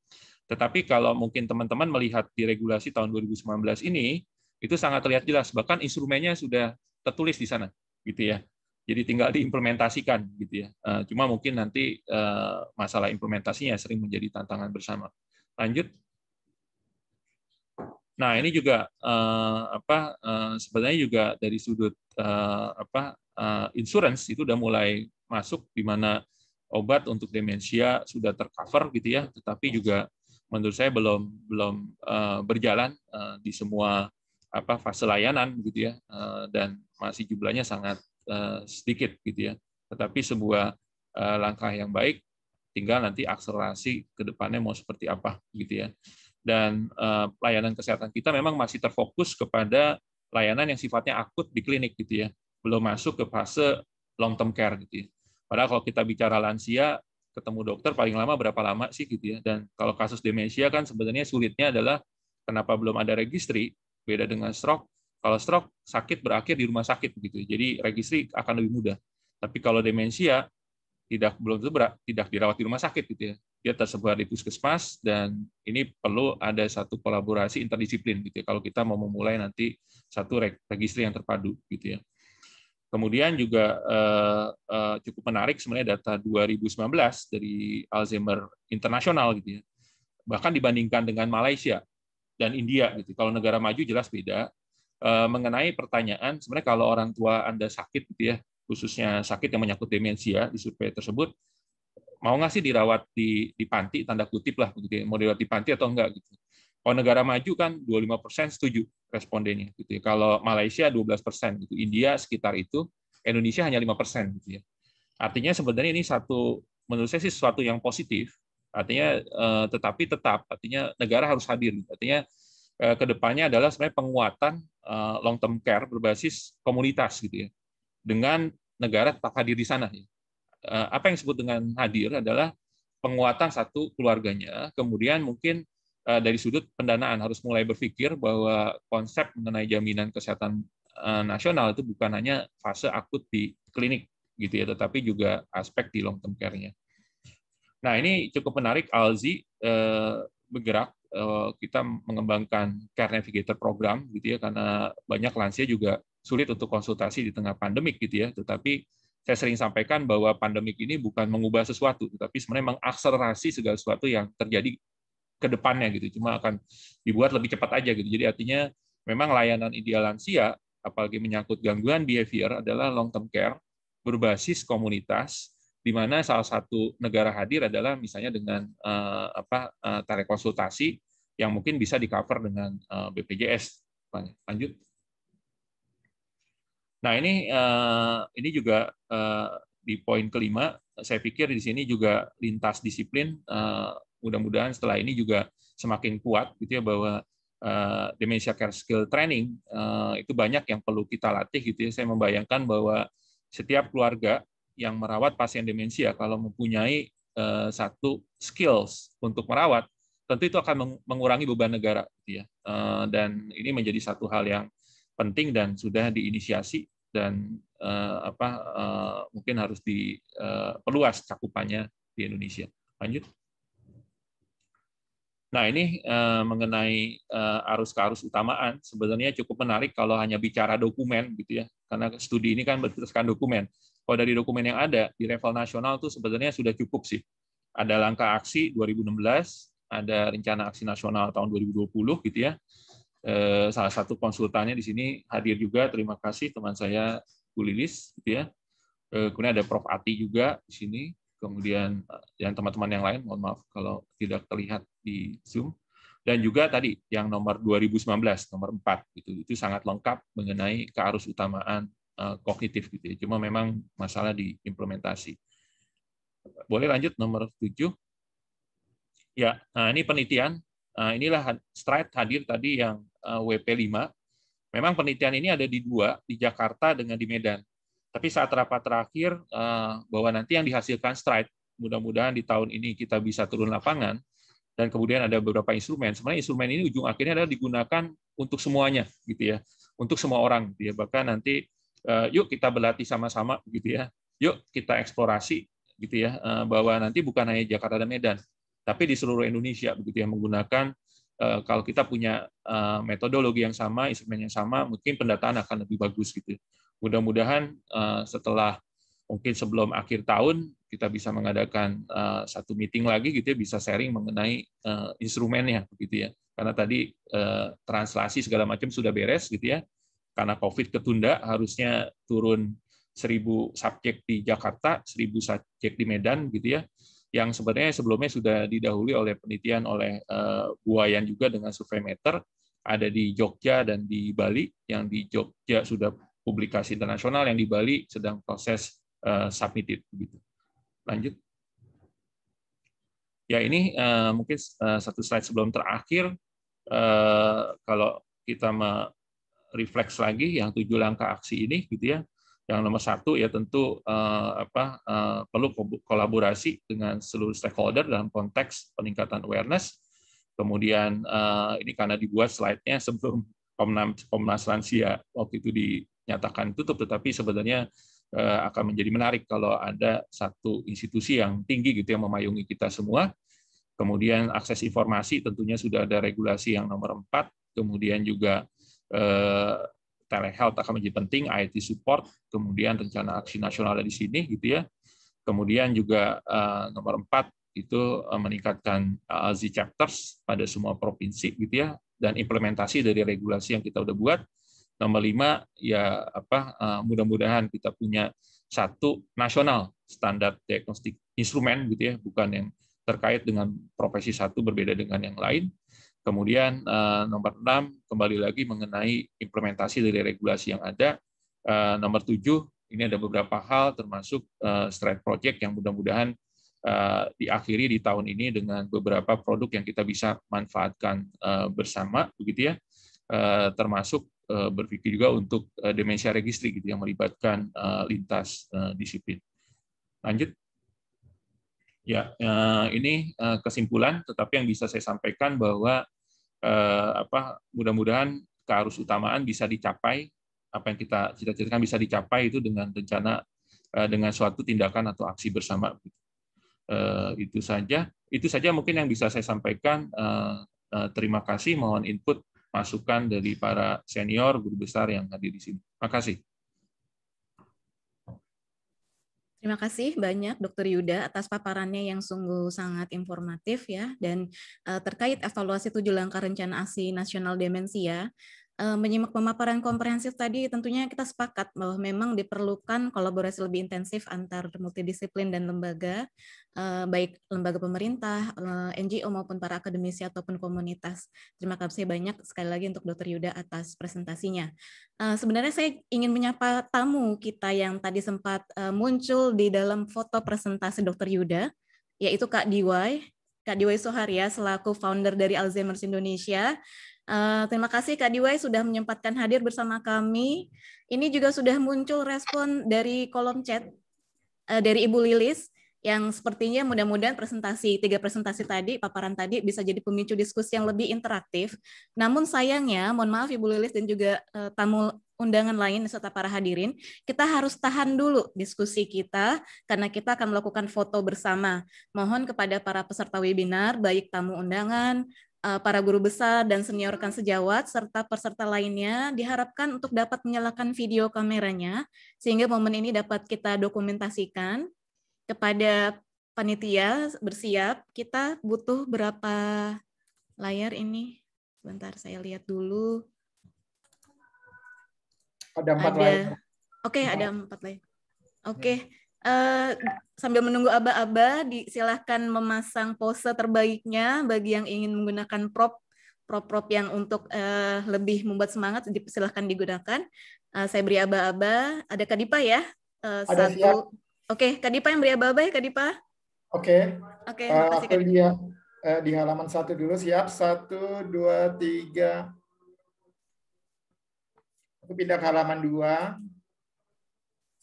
Tetapi kalau mungkin teman-teman melihat di regulasi tahun 2019 ini, itu sangat terlihat jelas. Bahkan instrumennya sudah tertulis di sana, gitu ya. Jadi tinggal diimplementasikan, gitu ya. Eh, cuma mungkin nanti eh, masalah implementasinya sering menjadi tantangan bersama. Lanjut. Nah ini juga eh, apa sebenarnya juga dari sudut apa insurance itu sudah mulai masuk di mana obat untuk demensia sudah tercover gitu ya, tetapi juga menurut saya belum belum eh, berjalan eh, di semua apa fase layanan gitu ya eh, dan masih jumlahnya sangat sedikit gitu ya tetapi sebuah langkah yang baik tinggal nanti akselerasi ke depannya mau seperti apa gitu ya. Dan uh, layanan kesehatan kita memang masih terfokus kepada layanan yang sifatnya akut di klinik gitu ya. Belum masuk ke fase long term care gitu ya. Padahal kalau kita bicara lansia ketemu dokter paling lama berapa lama sih gitu ya. Dan kalau kasus demensia kan sebenarnya sulitnya adalah kenapa belum ada registry, beda dengan stroke. Kalau stroke sakit berakhir di rumah sakit gitu. Ya. Jadi registry akan lebih mudah. Tapi kalau demensia tidak belum berat, tidak dirawat di rumah sakit gitu ya. Dia tersebar di puskesmas dan ini perlu ada satu kolaborasi interdisiplin gitu ya. Kalau kita mau memulai nanti satu registry yang terpadu gitu ya. Kemudian juga uh, uh, cukup menarik sebenarnya data 2019 dari Alzheimer internasional gitu ya. Bahkan dibandingkan dengan Malaysia dan India gitu. Kalau negara maju jelas beda. Uh, mengenai pertanyaan sebenarnya kalau orang tua Anda sakit gitu ya, khususnya sakit yang menyangkut demensia di survei tersebut mau nggak sih dirawat di di panti tanda kutip lah begitu ya, mau dirawat di panti atau enggak gitu. Kalau negara maju kan 25% setuju respondennya gitu ya. Kalau Malaysia 12 persen, gitu. India sekitar itu, Indonesia hanya 5 persen gitu ya. Artinya sebenarnya ini satu menurut saya sih sesuatu yang positif. Artinya eh, tetapi tetap artinya negara harus hadir. Gitu. Artinya eh, kedepannya adalah sebenarnya penguatan eh, long term care berbasis komunitas gitu ya. Dengan negara tetap hadir di sana. Ya. Eh, apa yang disebut dengan hadir adalah penguatan satu keluarganya, kemudian mungkin Eh, dari sudut pendanaan harus mulai berpikir bahwa konsep mengenai jaminan kesehatan eh, nasional itu bukan hanya fase akut di klinik gitu ya, tetapi juga aspek di long term care-nya. Nah, ini cukup menarik Alzi eh, bergerak kita mengembangkan Care Navigator program gitu ya karena banyak lansia juga sulit untuk konsultasi di tengah pandemik gitu ya, tetapi saya sering sampaikan bahwa pandemik ini bukan mengubah sesuatu, tetapi sebenarnya mengakselerasi segala sesuatu yang terjadi ke depannya gitu, cuma akan dibuat lebih cepat aja gitu. Jadi artinya memang layanan ideal lansia, apalagi menyangkut gangguan behavior adalah long term care berbasis komunitas di mana salah satu negara hadir adalah misalnya dengan uh, apa uh, tarik konsultasi yang mungkin bisa di cover dengan uh, eh, BPJS. Lanjut. Nah ini uh, ini juga uh, di poin kelima saya pikir di sini juga lintas disiplin eh, mudah-mudahan setelah ini juga semakin kuat gitu ya bahwa uh, eh, demensia care skill training eh, itu banyak yang perlu kita latih gitu ya. Saya membayangkan bahwa setiap keluarga yang merawat pasien demensia kalau mempunyai satu skills untuk merawat tentu itu akan mengurangi beban negara gitu ya. dan ini menjadi satu hal yang penting dan sudah diinisiasi dan uh, apa uh, mungkin harus diperluas eh, uh, cakupannya di Indonesia. Lanjut. Nah, ini uh, mengenai uh, arus ke arus utamaan sebenarnya cukup menarik kalau hanya bicara dokumen gitu ya. Karena studi ini kan berdasarkan dokumen. Kalau dari dokumen yang ada di level nasional tuh sebenarnya sudah cukup sih. Ada langkah aksi 2016, ada rencana aksi nasional tahun 2020 gitu ya. Eh, salah satu konsultannya di sini hadir juga. Terima kasih teman saya Bu Lilis, gitu ya. Eh, kemudian ada Prof Ati juga di sini. Kemudian eh, yang teman-teman yang lain, mohon maaf kalau tidak terlihat di Zoom. Dan juga tadi yang nomor 2019, nomor 4, gitu, itu sangat lengkap mengenai kearus utamaan kognitif. gitu ya. Cuma memang masalah di implementasi. Boleh lanjut nomor 7. Ya, nah ini penelitian Eh, inilah Stride hadir tadi yang eh, WP5. Memang penelitian ini ada di dua, di Jakarta dengan di Medan. Tapi saat rapat terakhir eh, bahwa nanti yang dihasilkan Stride, mudah-mudahan di tahun ini kita bisa turun lapangan, dan kemudian ada beberapa instrumen. Sebenarnya instrumen ini ujung akhirnya adalah digunakan untuk semuanya, gitu ya, untuk semua orang. Gitu ya. Bahkan nanti yuk kita berlatih sama-sama, gitu ya. Yuk kita eksplorasi, gitu ya, bahwa nanti bukan hanya Jakarta dan Medan, tapi di seluruh Indonesia begitu ya menggunakan eh, kalau kita punya eh, metodologi yang sama, instrumen yang sama, mungkin pendataan akan lebih bagus gitu. Mudah-mudahan eh, setelah mungkin sebelum akhir tahun kita bisa mengadakan satu meeting lagi gitu ya, bisa sharing mengenai instrumennya begitu ya. Karena tadi translasi segala macam sudah beres gitu ya. Karena COVID ketunda harusnya turun 1000 subjek di Jakarta, 1000 subjek di Medan gitu ya yang sebenarnya sebelumnya sudah didahului oleh penelitian oleh eh, Buayan juga dengan survei meter ada di Jogja dan di Bali yang di Jogja sudah publikasi internasional yang di Bali sedang proses eh, submitted gitu Lanjut. Ya ini eh, mungkin satu slide sebelum terakhir kalau kita merefleks lagi yang tujuh langkah aksi ini gitu ya yang nomor satu ya tentu uh, apa uh, perlu kolaborasi dengan seluruh stakeholder dalam konteks peningkatan awareness. Kemudian uh, ini karena dibuat slide-nya sebelum Komnas, Komnas Lansia waktu itu dinyatakan tutup, tetapi sebenarnya uh, akan menjadi menarik kalau ada satu institusi yang tinggi gitu yang memayungi kita semua. Kemudian akses informasi tentunya sudah ada regulasi yang nomor empat, kemudian juga telehealth akan menjadi penting, IT support, kemudian rencana aksi nasional ada di sini gitu ya. Kemudian juga eh, nomor empat itu eh, meningkatkan uh, Z chapters pada semua provinsi gitu ya dan implementasi dari regulasi yang kita udah buat. Nomor lima ya apa mudah-mudahan kita punya satu nasional standar diagnostik instrumen gitu ya bukan yang terkait dengan profesi satu berbeda dengan yang lain Kemudian eh, nomor enam kembali lagi mengenai implementasi dari regulasi yang ada. Eh, nomor tujuh ini ada beberapa hal termasuk eh, strike project yang mudah-mudahan diakhiri di tahun ini dengan beberapa produk yang kita bisa manfaatkan bersama, begitu ya. Termasuk berpikir juga untuk demensia registry gitu yang melibatkan lintas disiplin. Lanjut. Ya, eh, ini eh, kesimpulan, tetapi yang bisa saya sampaikan bahwa eh, apa mudah-mudahan kearus utamaan bisa dicapai apa yang kita cita-citakan bisa dicapai itu dengan rencana dengan suatu tindakan atau aksi bersama. Itu saja. Itu saja mungkin yang bisa saya sampaikan. Terima kasih, mohon input masukan dari para senior guru besar yang hadir di sini. Terima kasih. Terima kasih banyak Dr. Yuda atas paparannya yang sungguh sangat informatif ya dan uh, terkait evaluasi tujuh langkah rencana ASI nasional demensia. Eh, menyimak pemaparan komprehensif tadi, tentunya kita sepakat bahwa memang diperlukan kolaborasi lebih intensif antar multidisiplin dan lembaga, eh, baik lembaga pemerintah, eh, NGO maupun para akademisi ataupun komunitas. Terima kasih banyak sekali lagi untuk Dr. Yuda atas presentasinya. Sebenarnya saya ingin menyapa tamu kita yang tadi sempat muncul di dalam foto presentasi Dr. Yuda, yaitu Kak Diwai. Kak Diwai Soharia selaku founder dari Alzheimer's Indonesia Uh, terima kasih Kak Diwai sudah menyempatkan hadir bersama kami. Ini juga sudah muncul respon dari kolom chat uh, dari Ibu Lilis yang sepertinya mudah-mudahan presentasi tiga presentasi tadi paparan tadi bisa jadi pemicu diskusi yang lebih interaktif. Namun sayangnya, mohon maaf Ibu Lilis dan juga uh, tamu undangan lain serta para hadirin, kita harus tahan dulu diskusi kita karena kita akan melakukan foto bersama. Mohon kepada para peserta webinar, baik tamu undangan, Eh, para guru besar dan senior kan sejawat serta peserta lainnya diharapkan untuk dapat menyalakan video kameranya sehingga momen ini dapat kita dokumentasikan kepada panitia bersiap kita butuh berapa layar ini sebentar saya lihat dulu ada empat ada, layar oke okay, ada empat layar oke okay. Ya. Eh, sambil menunggu aba-aba, silahkan memasang pose terbaiknya bagi yang ingin menggunakan prop prop-prop yang untuk uh, lebih membuat semangat silahkan digunakan. Uh, saya beri aba-aba. Ada Kadipa ya? Uh, Ada satu. Siap. Oke, okay, Kadipa yang beri aba-aba ya Kadipa. Oke. Oke, okay, uh, Dia, di halaman satu dulu siap. Satu, dua, tiga. Aku pindah ke halaman dua.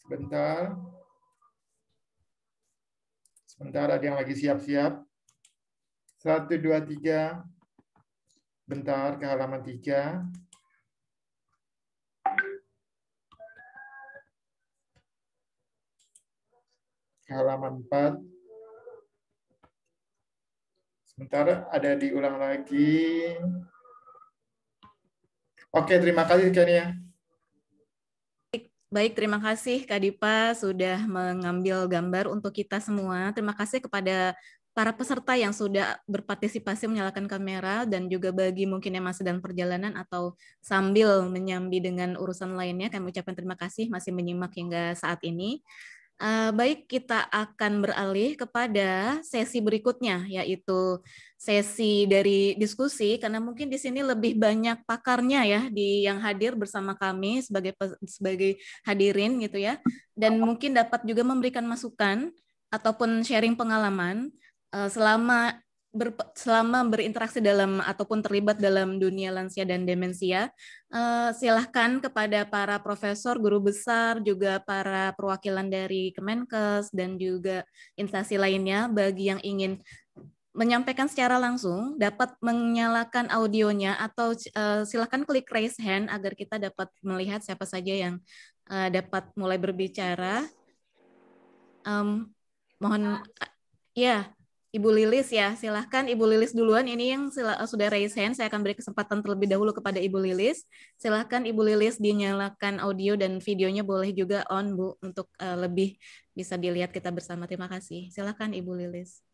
Sebentar. Sementara ada yang lagi siap-siap. Satu, dua, tiga. Bentar, ke halaman tiga. Ke halaman empat. Sementara ada diulang lagi. Oke, terima kasih ya. Baik, terima kasih Kak Dipa sudah mengambil gambar untuk kita semua. Terima kasih kepada para peserta yang sudah berpartisipasi menyalakan kamera dan juga bagi mungkin yang masih dalam perjalanan atau sambil menyambi dengan urusan lainnya, kami ucapkan terima kasih masih menyimak hingga saat ini. Uh, baik, kita akan beralih kepada sesi berikutnya, yaitu sesi dari diskusi, karena mungkin di sini lebih banyak pakarnya ya di yang hadir bersama kami sebagai sebagai hadirin gitu ya, dan mungkin dapat juga memberikan masukan ataupun sharing pengalaman uh, selama ber, selama berinteraksi dalam ataupun terlibat dalam dunia lansia dan demensia Eh, silahkan kepada para profesor, guru besar, juga para perwakilan dari Kemenkes dan juga instansi lainnya bagi yang ingin menyampaikan secara langsung dapat menyalakan audionya atau uh, silahkan klik raise hand agar kita dapat melihat siapa saja yang uh, dapat mulai berbicara. Um, mohon, uh, ya. Ibu Lilis ya. Silahkan Ibu Lilis duluan. Ini yang eh, sudah raise hand, saya akan beri kesempatan terlebih dahulu kepada Ibu Lilis. Silahkan Ibu Lilis dinyalakan audio dan videonya boleh juga on, Bu, untuk uh, lebih bisa dilihat kita bersama. Terima kasih. Silahkan Ibu Lilis.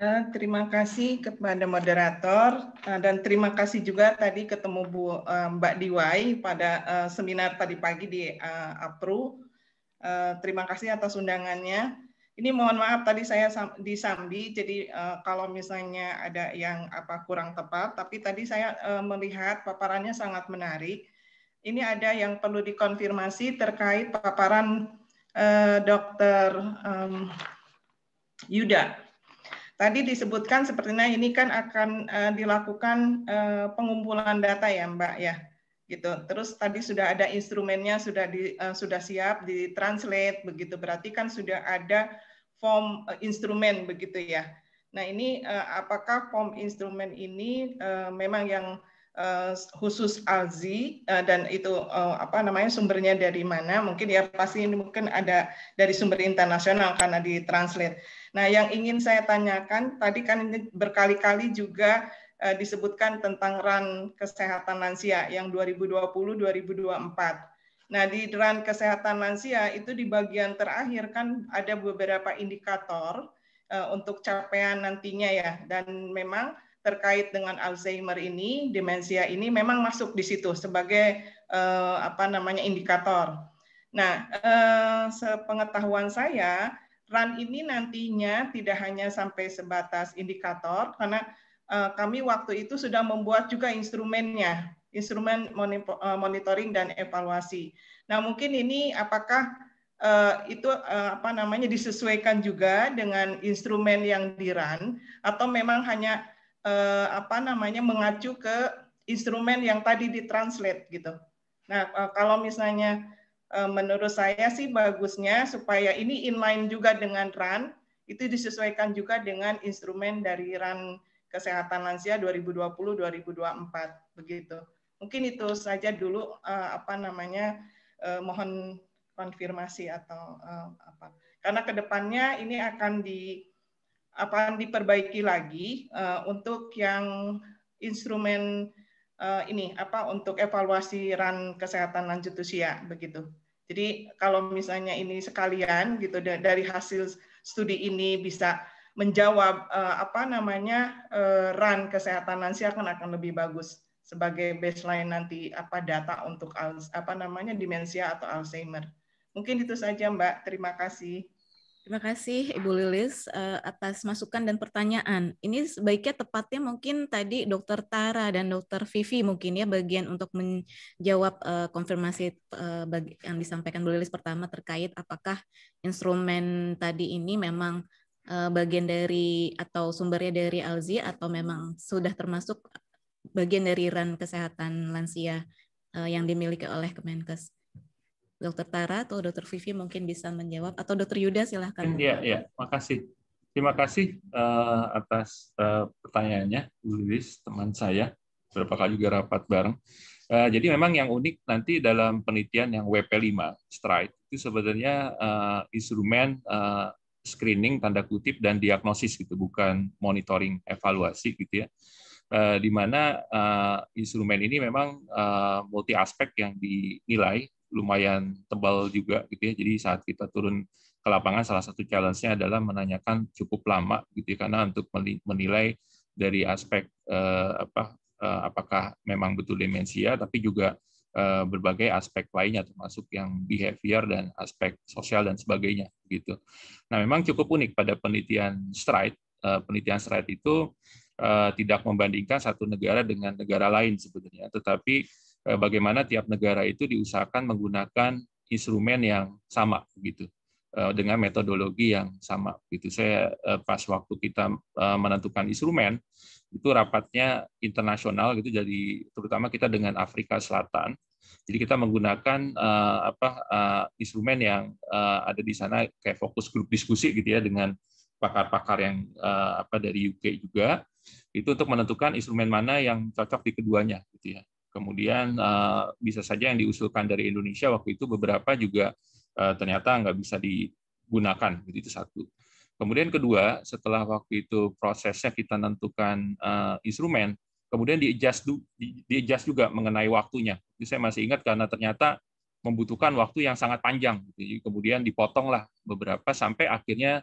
Eh, terima kasih kepada moderator dan terima kasih juga tadi ketemu Bu Mbak Diwai pada seminar tadi pagi di APRU. Terima kasih atas undangannya ini mohon maaf tadi saya disambi jadi uh, kalau misalnya ada yang apa kurang tepat, tapi tadi saya uh, melihat paparannya sangat menarik. Ini ada yang perlu dikonfirmasi terkait paparan uh, Dokter um, Yuda. Tadi disebutkan sepertinya ini kan akan uh, dilakukan uh, pengumpulan data ya Mbak ya, gitu. Terus tadi sudah ada instrumennya sudah di, uh, sudah siap ditranslate begitu berarti kan sudah ada form uh, instrumen begitu ya. Nah ini uh, apakah form instrumen ini uh, memang yang uh, khusus Alzi uh, dan itu uh, apa namanya sumbernya dari mana? Mungkin ya pasti ini mungkin ada dari sumber internasional karena ditranslate. Nah yang ingin saya tanyakan tadi kan ini berkali-kali juga disebutkan tentang RAN kesehatan lansia yang 2020-2024. Nah, di ran kesehatan lansia itu di bagian terakhir kan ada beberapa indikator uh, untuk capaian nantinya ya. Dan memang terkait dengan Alzheimer ini, demensia ini memang masuk di situ sebagai uh, apa namanya indikator. Nah, uh, sepengetahuan saya, RAN ini nantinya tidak hanya sampai sebatas indikator karena uh, kami waktu itu sudah membuat juga instrumennya instrumen eh, monitoring dan evaluasi. Nah, mungkin ini apakah uh, itu uh, apa namanya disesuaikan juga dengan instrumen yang diran atau memang hanya uh, apa namanya mengacu ke instrumen yang tadi ditranslate gitu. Nah, uh, kalau misalnya uh, menurut saya sih bagusnya supaya ini inline juga dengan RAN itu disesuaikan juga dengan instrumen dari RAN kesehatan lansia 2020-2024 begitu. Mungkin itu saja dulu eh, apa namanya eh, mohon konfirmasi atau uh, apa. Karena kedepannya ini akan di apa diperbaiki lagi untuk yang instrumen ini apa untuk evaluasi ran kesehatan lanjut usia begitu. Jadi kalau misalnya ini sekalian gitu dari hasil studi ini bisa menjawab apa namanya uh, ran kesehatan lansia akan akan lebih bagus sebagai baseline nanti apa data untuk apa namanya demensia atau Alzheimer. Mungkin itu saja Mbak. Terima kasih. Terima kasih Ibu Lilis eh, atas masukan dan pertanyaan. Ini sebaiknya tepatnya mungkin tadi Dokter Tara dan Dokter Vivi mungkin ya bagian untuk menjawab eh, konfirmasi eh, yang disampaikan Bu Lilis pertama terkait apakah instrumen tadi ini memang bagian dari atau sumbernya dari Alzi atau memang sudah termasuk bagian dari RAN kesehatan lansia eh, yang dimiliki oleh Kemenkes. Dokter Tara atau Dokter Vivi mungkin bisa menjawab atau Dokter Yuda silahkan. Iya, terima makasih. Terima kasih uh, atas uh, pertanyaannya, Luis, teman saya. Berapa kali juga rapat bareng. Uh, jadi memang yang unik nanti dalam penelitian yang WP5 STRIDE itu sebenarnya uh, instrumen uh, screening tanda kutip dan diagnosis gitu, bukan monitoring evaluasi gitu ya. Eh, di mana eh, instrumen ini memang eh, multi aspek yang dinilai lumayan tebal juga gitu ya. Jadi saat kita turun ke lapangan salah satu challenge-nya adalah menanyakan cukup lama gitu ya, karena untuk menilai dari aspek apa apakah memang betul demensia tapi juga berbagai aspek lainnya termasuk yang behavior dan aspek sosial dan sebagainya gitu. Nah, memang cukup unik pada penelitian STRIDE. penelitian STRIDE itu Eh, tidak membandingkan satu negara dengan negara lain sebenarnya, tetapi eh, bagaimana tiap negara itu diusahakan menggunakan instrumen yang sama gitu eh, dengan metodologi yang sama gitu. Saya pas waktu kita menentukan instrumen itu rapatnya internasional gitu jadi terutama kita dengan Afrika Selatan. Jadi kita menggunakan apa instrumen yang ada di sana kayak fokus grup diskusi gitu ya dengan pakar-pakar yang uh, apa dari UK juga itu untuk menentukan instrumen mana yang cocok di keduanya gitu ya. Kemudian uh, bisa saja yang diusulkan dari Indonesia waktu itu beberapa juga uh, ternyata nggak bisa digunakan. gitu itu satu. Kemudian kedua, setelah waktu itu prosesnya kita tentukan uh, instrumen, kemudian di adjust, di adjust juga mengenai waktunya. Jadi saya masih ingat karena ternyata membutuhkan waktu yang sangat panjang. Gitu. Jadi kemudian dipotonglah beberapa sampai akhirnya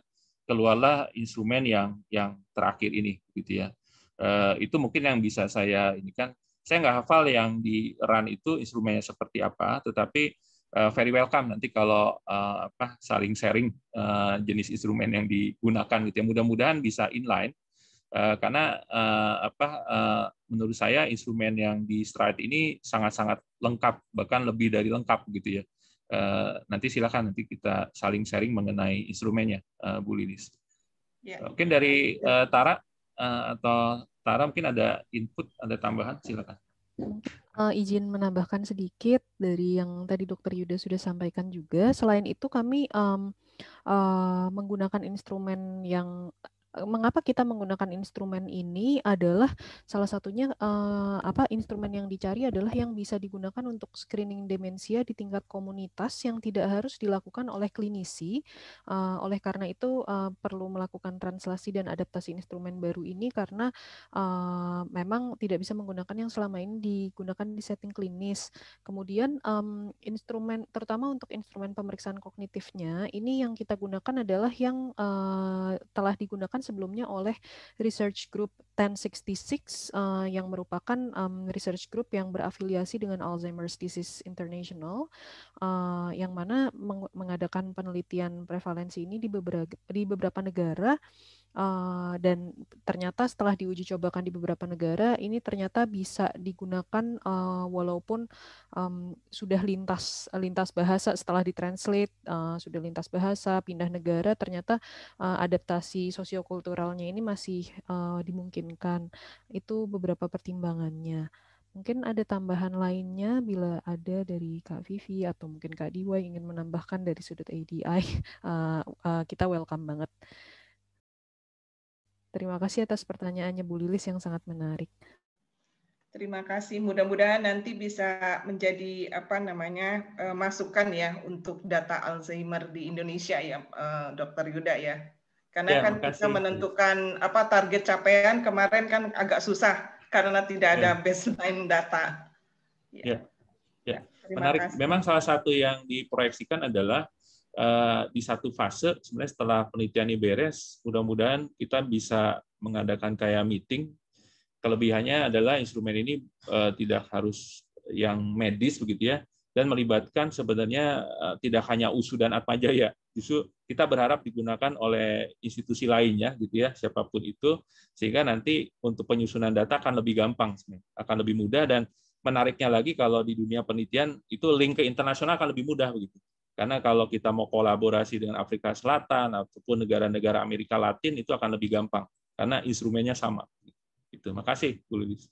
keluarlah instrumen yang yang terakhir ini gitu ya e, itu mungkin yang bisa saya ini kan saya nggak hafal yang di run itu instrumennya seperti apa tetapi e, very welcome nanti kalau e, apa saling sharing e, jenis instrumen yang digunakan gitu ya mudah-mudahan bisa inline e, karena e, apa e, menurut saya instrumen yang di Stride ini sangat-sangat lengkap bahkan lebih dari lengkap gitu ya Eh, hmm. nanti silakan nanti kita saling sharing mengenai instrumennya, eh, Bu Lilis. Ya. Eh, mungkin dari Tara atau Tara mungkin ada input, ada tambahan, silakan. Uh, izin menambahkan sedikit dari yang tadi Dokter Yuda sudah sampaikan juga. Selain itu kami um, uh, menggunakan instrumen yang E, mengapa kita menggunakan instrumen ini adalah salah satunya uh, apa instrumen yang dicari adalah yang bisa digunakan untuk screening demensia di tingkat komunitas yang tidak harus dilakukan oleh klinisi. uh, oleh karena itu uh, perlu melakukan translasi dan adaptasi instrumen baru ini karena uh, memang tidak bisa menggunakan yang selama ini digunakan di setting klinis. Kemudian um, instrumen terutama untuk instrumen pemeriksaan kognitifnya ini yang kita gunakan adalah yang uh, telah digunakan sebelumnya oleh research group 1066 uh, eh, yang merupakan um, research group yang berafiliasi dengan Alzheimer's Disease International uh, yang mana meng mengadakan penelitian prevalensi ini di beberapa di beberapa negara Eh, dan ternyata setelah diuji cobakan di beberapa negara ini ternyata bisa digunakan uh, walaupun um, sudah lintas lintas bahasa setelah ditranslate uh, sudah lintas bahasa pindah negara ternyata uh, adaptasi sosiokulturalnya ini masih uh, dimungkinkan itu beberapa pertimbangannya mungkin ada tambahan lainnya bila ada dari Kak Vivi atau mungkin Kak Diwa ingin menambahkan dari sudut ADI uh, uh, kita welcome banget. Terima kasih atas pertanyaannya Bu Lilis yang sangat menarik. Terima kasih. Mudah-mudahan nanti bisa menjadi apa namanya e, masukan ya untuk data Alzheimer di Indonesia ya, e, Dokter Yuda ya. Karena ya, kan kita menentukan apa target capaian kemarin kan agak susah karena tidak ada ya. baseline data. Ya. ya. Ya, ya menarik. Kasih. Memang salah satu yang diproyeksikan adalah Eh, di satu fase sebenarnya setelah penelitian ini beres mudah-mudahan kita bisa mengadakan kayak meeting kelebihannya adalah instrumen ini eh, tidak harus yang medis begitu ya dan melibatkan sebenarnya eh, tidak hanya USU dan apa ya. justru kita berharap digunakan oleh institusi lainnya gitu ya siapapun itu sehingga nanti untuk penyusunan data akan lebih gampang akan lebih mudah dan menariknya lagi kalau di dunia penelitian itu link ke internasional akan lebih mudah begitu karena kalau kita mau kolaborasi dengan Afrika Selatan ataupun negara-negara Amerika Latin itu akan lebih gampang karena instrumennya sama. Itu. Makasih, Bu Lilis.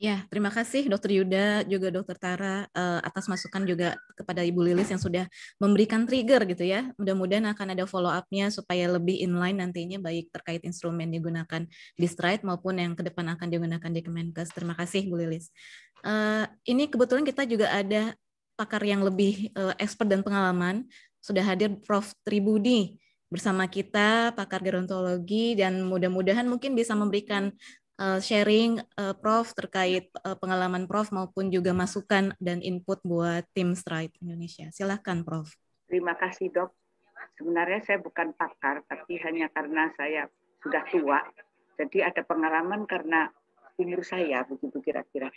Ya, terima kasih Dr. Yuda juga Dr. Tara eh, atas masukan juga kepada Ibu Lilis yang sudah memberikan trigger gitu ya. Mudah-mudahan akan ada follow up-nya supaya lebih inline nantinya baik terkait instrumen digunakan di Stride maupun yang ke depan akan digunakan di Kemenkes. Terima kasih Bu Lilis. Eh, ini kebetulan kita juga ada pakar yang lebih uh, expert dan pengalaman. Sudah hadir Prof. Tribudi bersama kita, pakar gerontologi, dan mudah-mudahan mungkin bisa memberikan uh, sharing uh, Prof terkait uh, pengalaman Prof maupun juga masukan dan input buat tim Stride Indonesia. Silahkan Prof. Terima kasih dok. Sebenarnya saya bukan pakar, tapi hanya karena saya sudah tua, jadi ada pengalaman karena umur saya begitu kira-kira.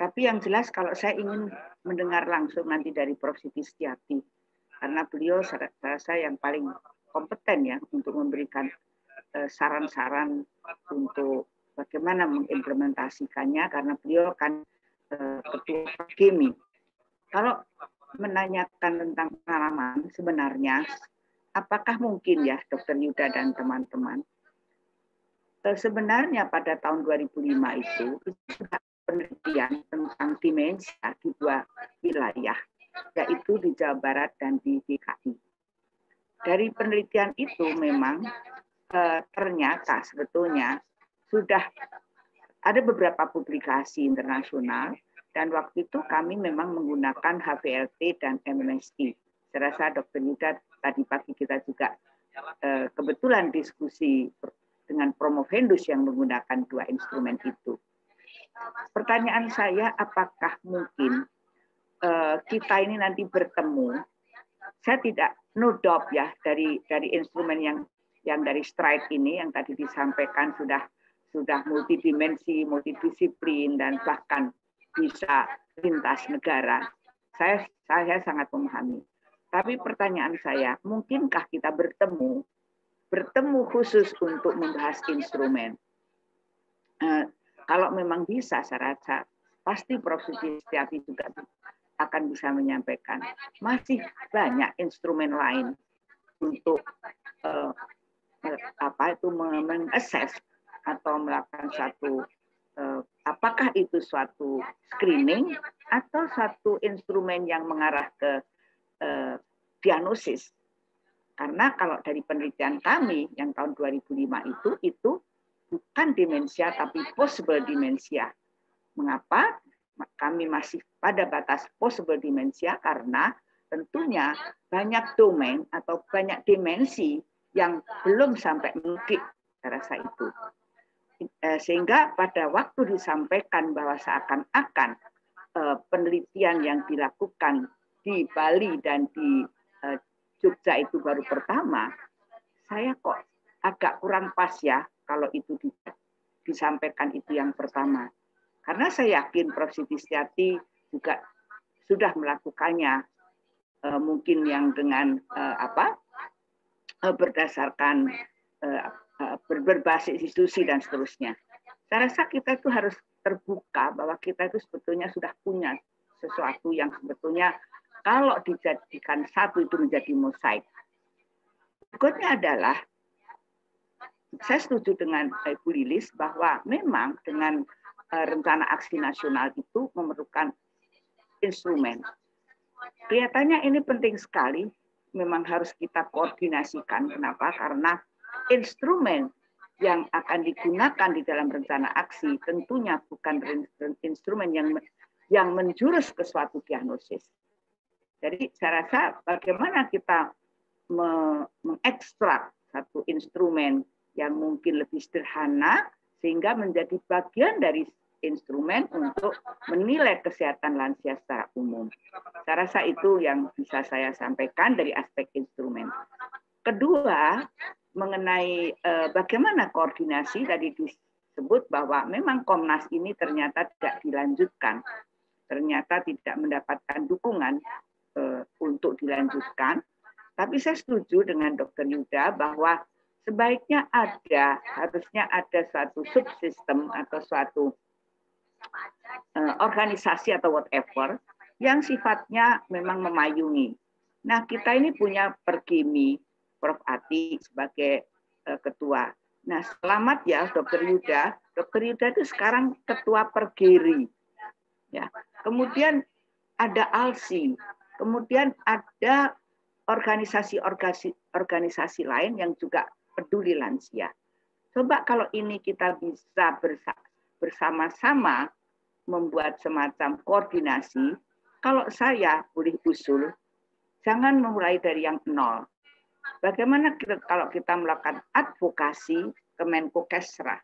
Tapi yang jelas kalau saya ingin mendengar langsung nanti dari Prof. Siti Setiati, karena beliau rasa yang paling kompeten ya untuk memberikan eh, saran-saran untuk bagaimana mengimplementasikannya karena beliau kan eh, ketua KEMI. Kalau menanyakan tentang pengalaman sebenarnya apakah mungkin ya Dokter Yuda dan teman-teman eh, sebenarnya pada tahun 2005 itu, itu sudah penelitian tentang dimensia di dua wilayah, yaitu di Jawa Barat dan di DKI. Dari penelitian itu memang eh, ternyata sebetulnya sudah ada beberapa publikasi internasional dan waktu itu kami memang menggunakan HVLT dan MNSD. Saya rasa Dr. Yuda tadi pagi kita juga eh, kebetulan diskusi dengan Promovendus yang menggunakan dua instrumen itu. Pertanyaan saya, apakah mungkin uh, kita ini nanti bertemu? Saya tidak no ya dari dari instrumen yang yang dari strike ini yang tadi disampaikan sudah sudah multidimensi, multidisiplin dan bahkan bisa lintas negara. Saya saya sangat memahami. Tapi pertanyaan saya, mungkinkah kita bertemu bertemu khusus untuk membahas instrumen? Eh, kalau memang bisa, saya rasa pasti Prof. Suci juga akan bisa menyampaikan. Masih banyak instrumen lain untuk eh, apa itu mengakses atau melakukan satu eh, apakah itu suatu screening atau satu instrumen yang mengarah ke eh, diagnosis. Karena kalau dari penelitian kami yang tahun 2005 itu itu bukan demensia tapi possible demensia. Mengapa? Kami masih pada batas possible demensia karena tentunya banyak domain atau banyak dimensi yang belum sampai mungkin rasa itu. Eh, sehingga pada waktu disampaikan bahwa seakan-akan eh, penelitian yang dilakukan di Bali dan di eh, Jogja itu baru pertama, saya kok agak kurang pas ya kalau itu disampaikan itu yang pertama. Karena saya yakin Prof. Siti Setiati juga sudah melakukannya e, mungkin yang dengan e, apa e, berdasarkan berbasis institusi dan seterusnya. Saya rasa kita itu harus terbuka bahwa kita itu sebetulnya sudah punya sesuatu yang sebetulnya kalau dijadikan satu itu menjadi mosaik. Berikutnya adalah saya setuju dengan Ibu Lilis bahwa memang dengan eh, rencana aksi nasional itu memerlukan instrumen. Kelihatannya ini penting sekali, memang harus kita koordinasikan. Kenapa? Karena instrumen yang akan digunakan di dalam rencana aksi tentunya bukan instrumen yang yang menjurus ke suatu diagnosis. Jadi saya rasa bagaimana kita mengekstrak satu instrumen yang mungkin lebih sederhana sehingga menjadi bagian dari instrumen untuk menilai kesehatan lansia secara umum. Saya rasa itu yang bisa saya sampaikan dari aspek instrumen. Kedua, mengenai eh, bagaimana koordinasi tadi disebut bahwa memang Komnas ini ternyata tidak dilanjutkan. Ternyata tidak mendapatkan dukungan eh, untuk dilanjutkan. Tapi saya setuju dengan Dr. Yuda bahwa sebaiknya ada, harusnya ada suatu subsistem atau suatu uh, organisasi atau whatever yang sifatnya memang memayungi. Nah, kita ini punya Perkimi, Prof. Ati sebagai uh, ketua. Nah, selamat ya Dokter Yuda. Dokter Yuda itu sekarang ketua Pergiri. Ya. Kemudian ada ALSI, kemudian ada organisasi-organisasi lain yang juga peduli lansia. Coba kalau ini kita bisa bersama-sama membuat semacam koordinasi, kalau saya boleh usul, jangan memulai dari yang nol. Bagaimana kita, kalau kita melakukan advokasi ke Menko Kesra?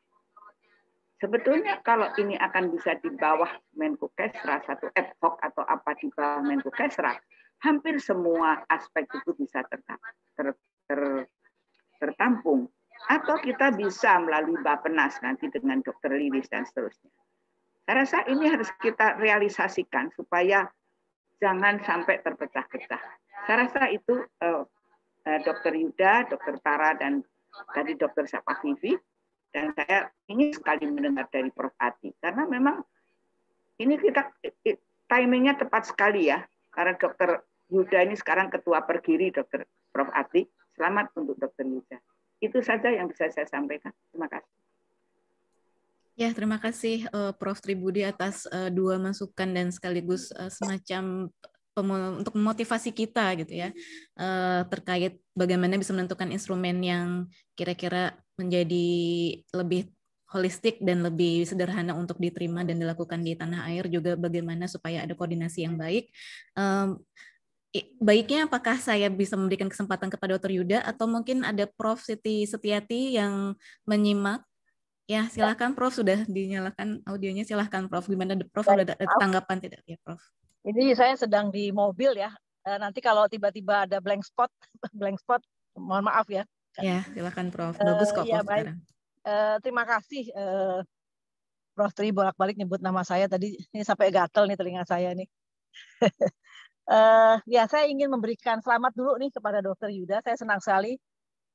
Sebetulnya kalau ini akan bisa di bawah Menko Kesra, satu ad hoc atau apa di bawah Menko Kesra, hampir semua aspek itu bisa ter, ter, ter, tertampung atau kita bisa melalui Bapenas nanti dengan dokter Lilis dan seterusnya. Saya rasa ini harus kita realisasikan supaya jangan sampai terpecah-pecah. Saya rasa itu uh, Dokter Yuda, Dokter Tara, dan tadi Dokter Sapa Vivi, dan saya ingin sekali mendengar dari Prof. Ati karena memang ini kita eh, timingnya tepat sekali ya karena Dokter Yuda ini sekarang ketua pergiri Dokter Prof. Ati Selamat untuk Dokter Nida. Itu saja yang bisa saya sampaikan. Terima kasih. Ya, terima kasih uh, Prof. Tribudi atas uh, dua masukan dan sekaligus uh, semacam untuk memotivasi kita gitu ya terkait bagaimana bisa menentukan instrumen yang kira-kira menjadi lebih holistik dan lebih sederhana untuk diterima dan dilakukan di tanah air juga bagaimana supaya ada koordinasi yang baik baiknya apakah saya bisa memberikan kesempatan kepada Dr. Yuda atau mungkin ada Prof. Siti Setiati yang menyimak? Ya, silakan Prof. Sudah dinyalakan audionya, silakan Prof. Gimana Prof. Ada tanggapan tidak ya Prof? Ini saya sedang di mobil ya. Eh, nanti kalau tiba-tiba ada blank spot, blank spot, mohon maaf ya. Ya, silahkan Prof. Eh, Bagus kok Uh, ya, baik. sekarang. Uh, terima kasih uh, Prof. Tri bolak-balik nyebut nama saya tadi. Ini sampai gatel nih telinga saya nih. Uh, ya, saya ingin memberikan selamat dulu nih kepada Dokter Yuda. Saya senang sekali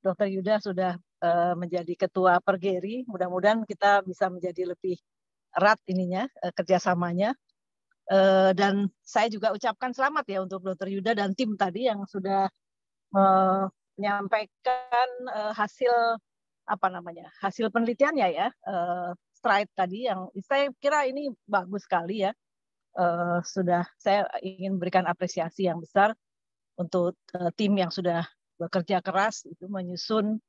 Dokter Yuda sudah uh, menjadi ketua Pergeri. Mudah-mudahan kita bisa menjadi lebih erat ininya uh, kerjasamanya. Uh, dan saya juga ucapkan selamat ya untuk Dokter Yuda dan tim tadi yang sudah uh, menyampaikan uh, hasil apa namanya hasil penelitiannya ya uh, stride tadi yang saya kira ini bagus sekali ya uh, sudah saya ingin berikan apresiasi yang besar untuk uh, tim yang sudah bekerja keras itu menyusun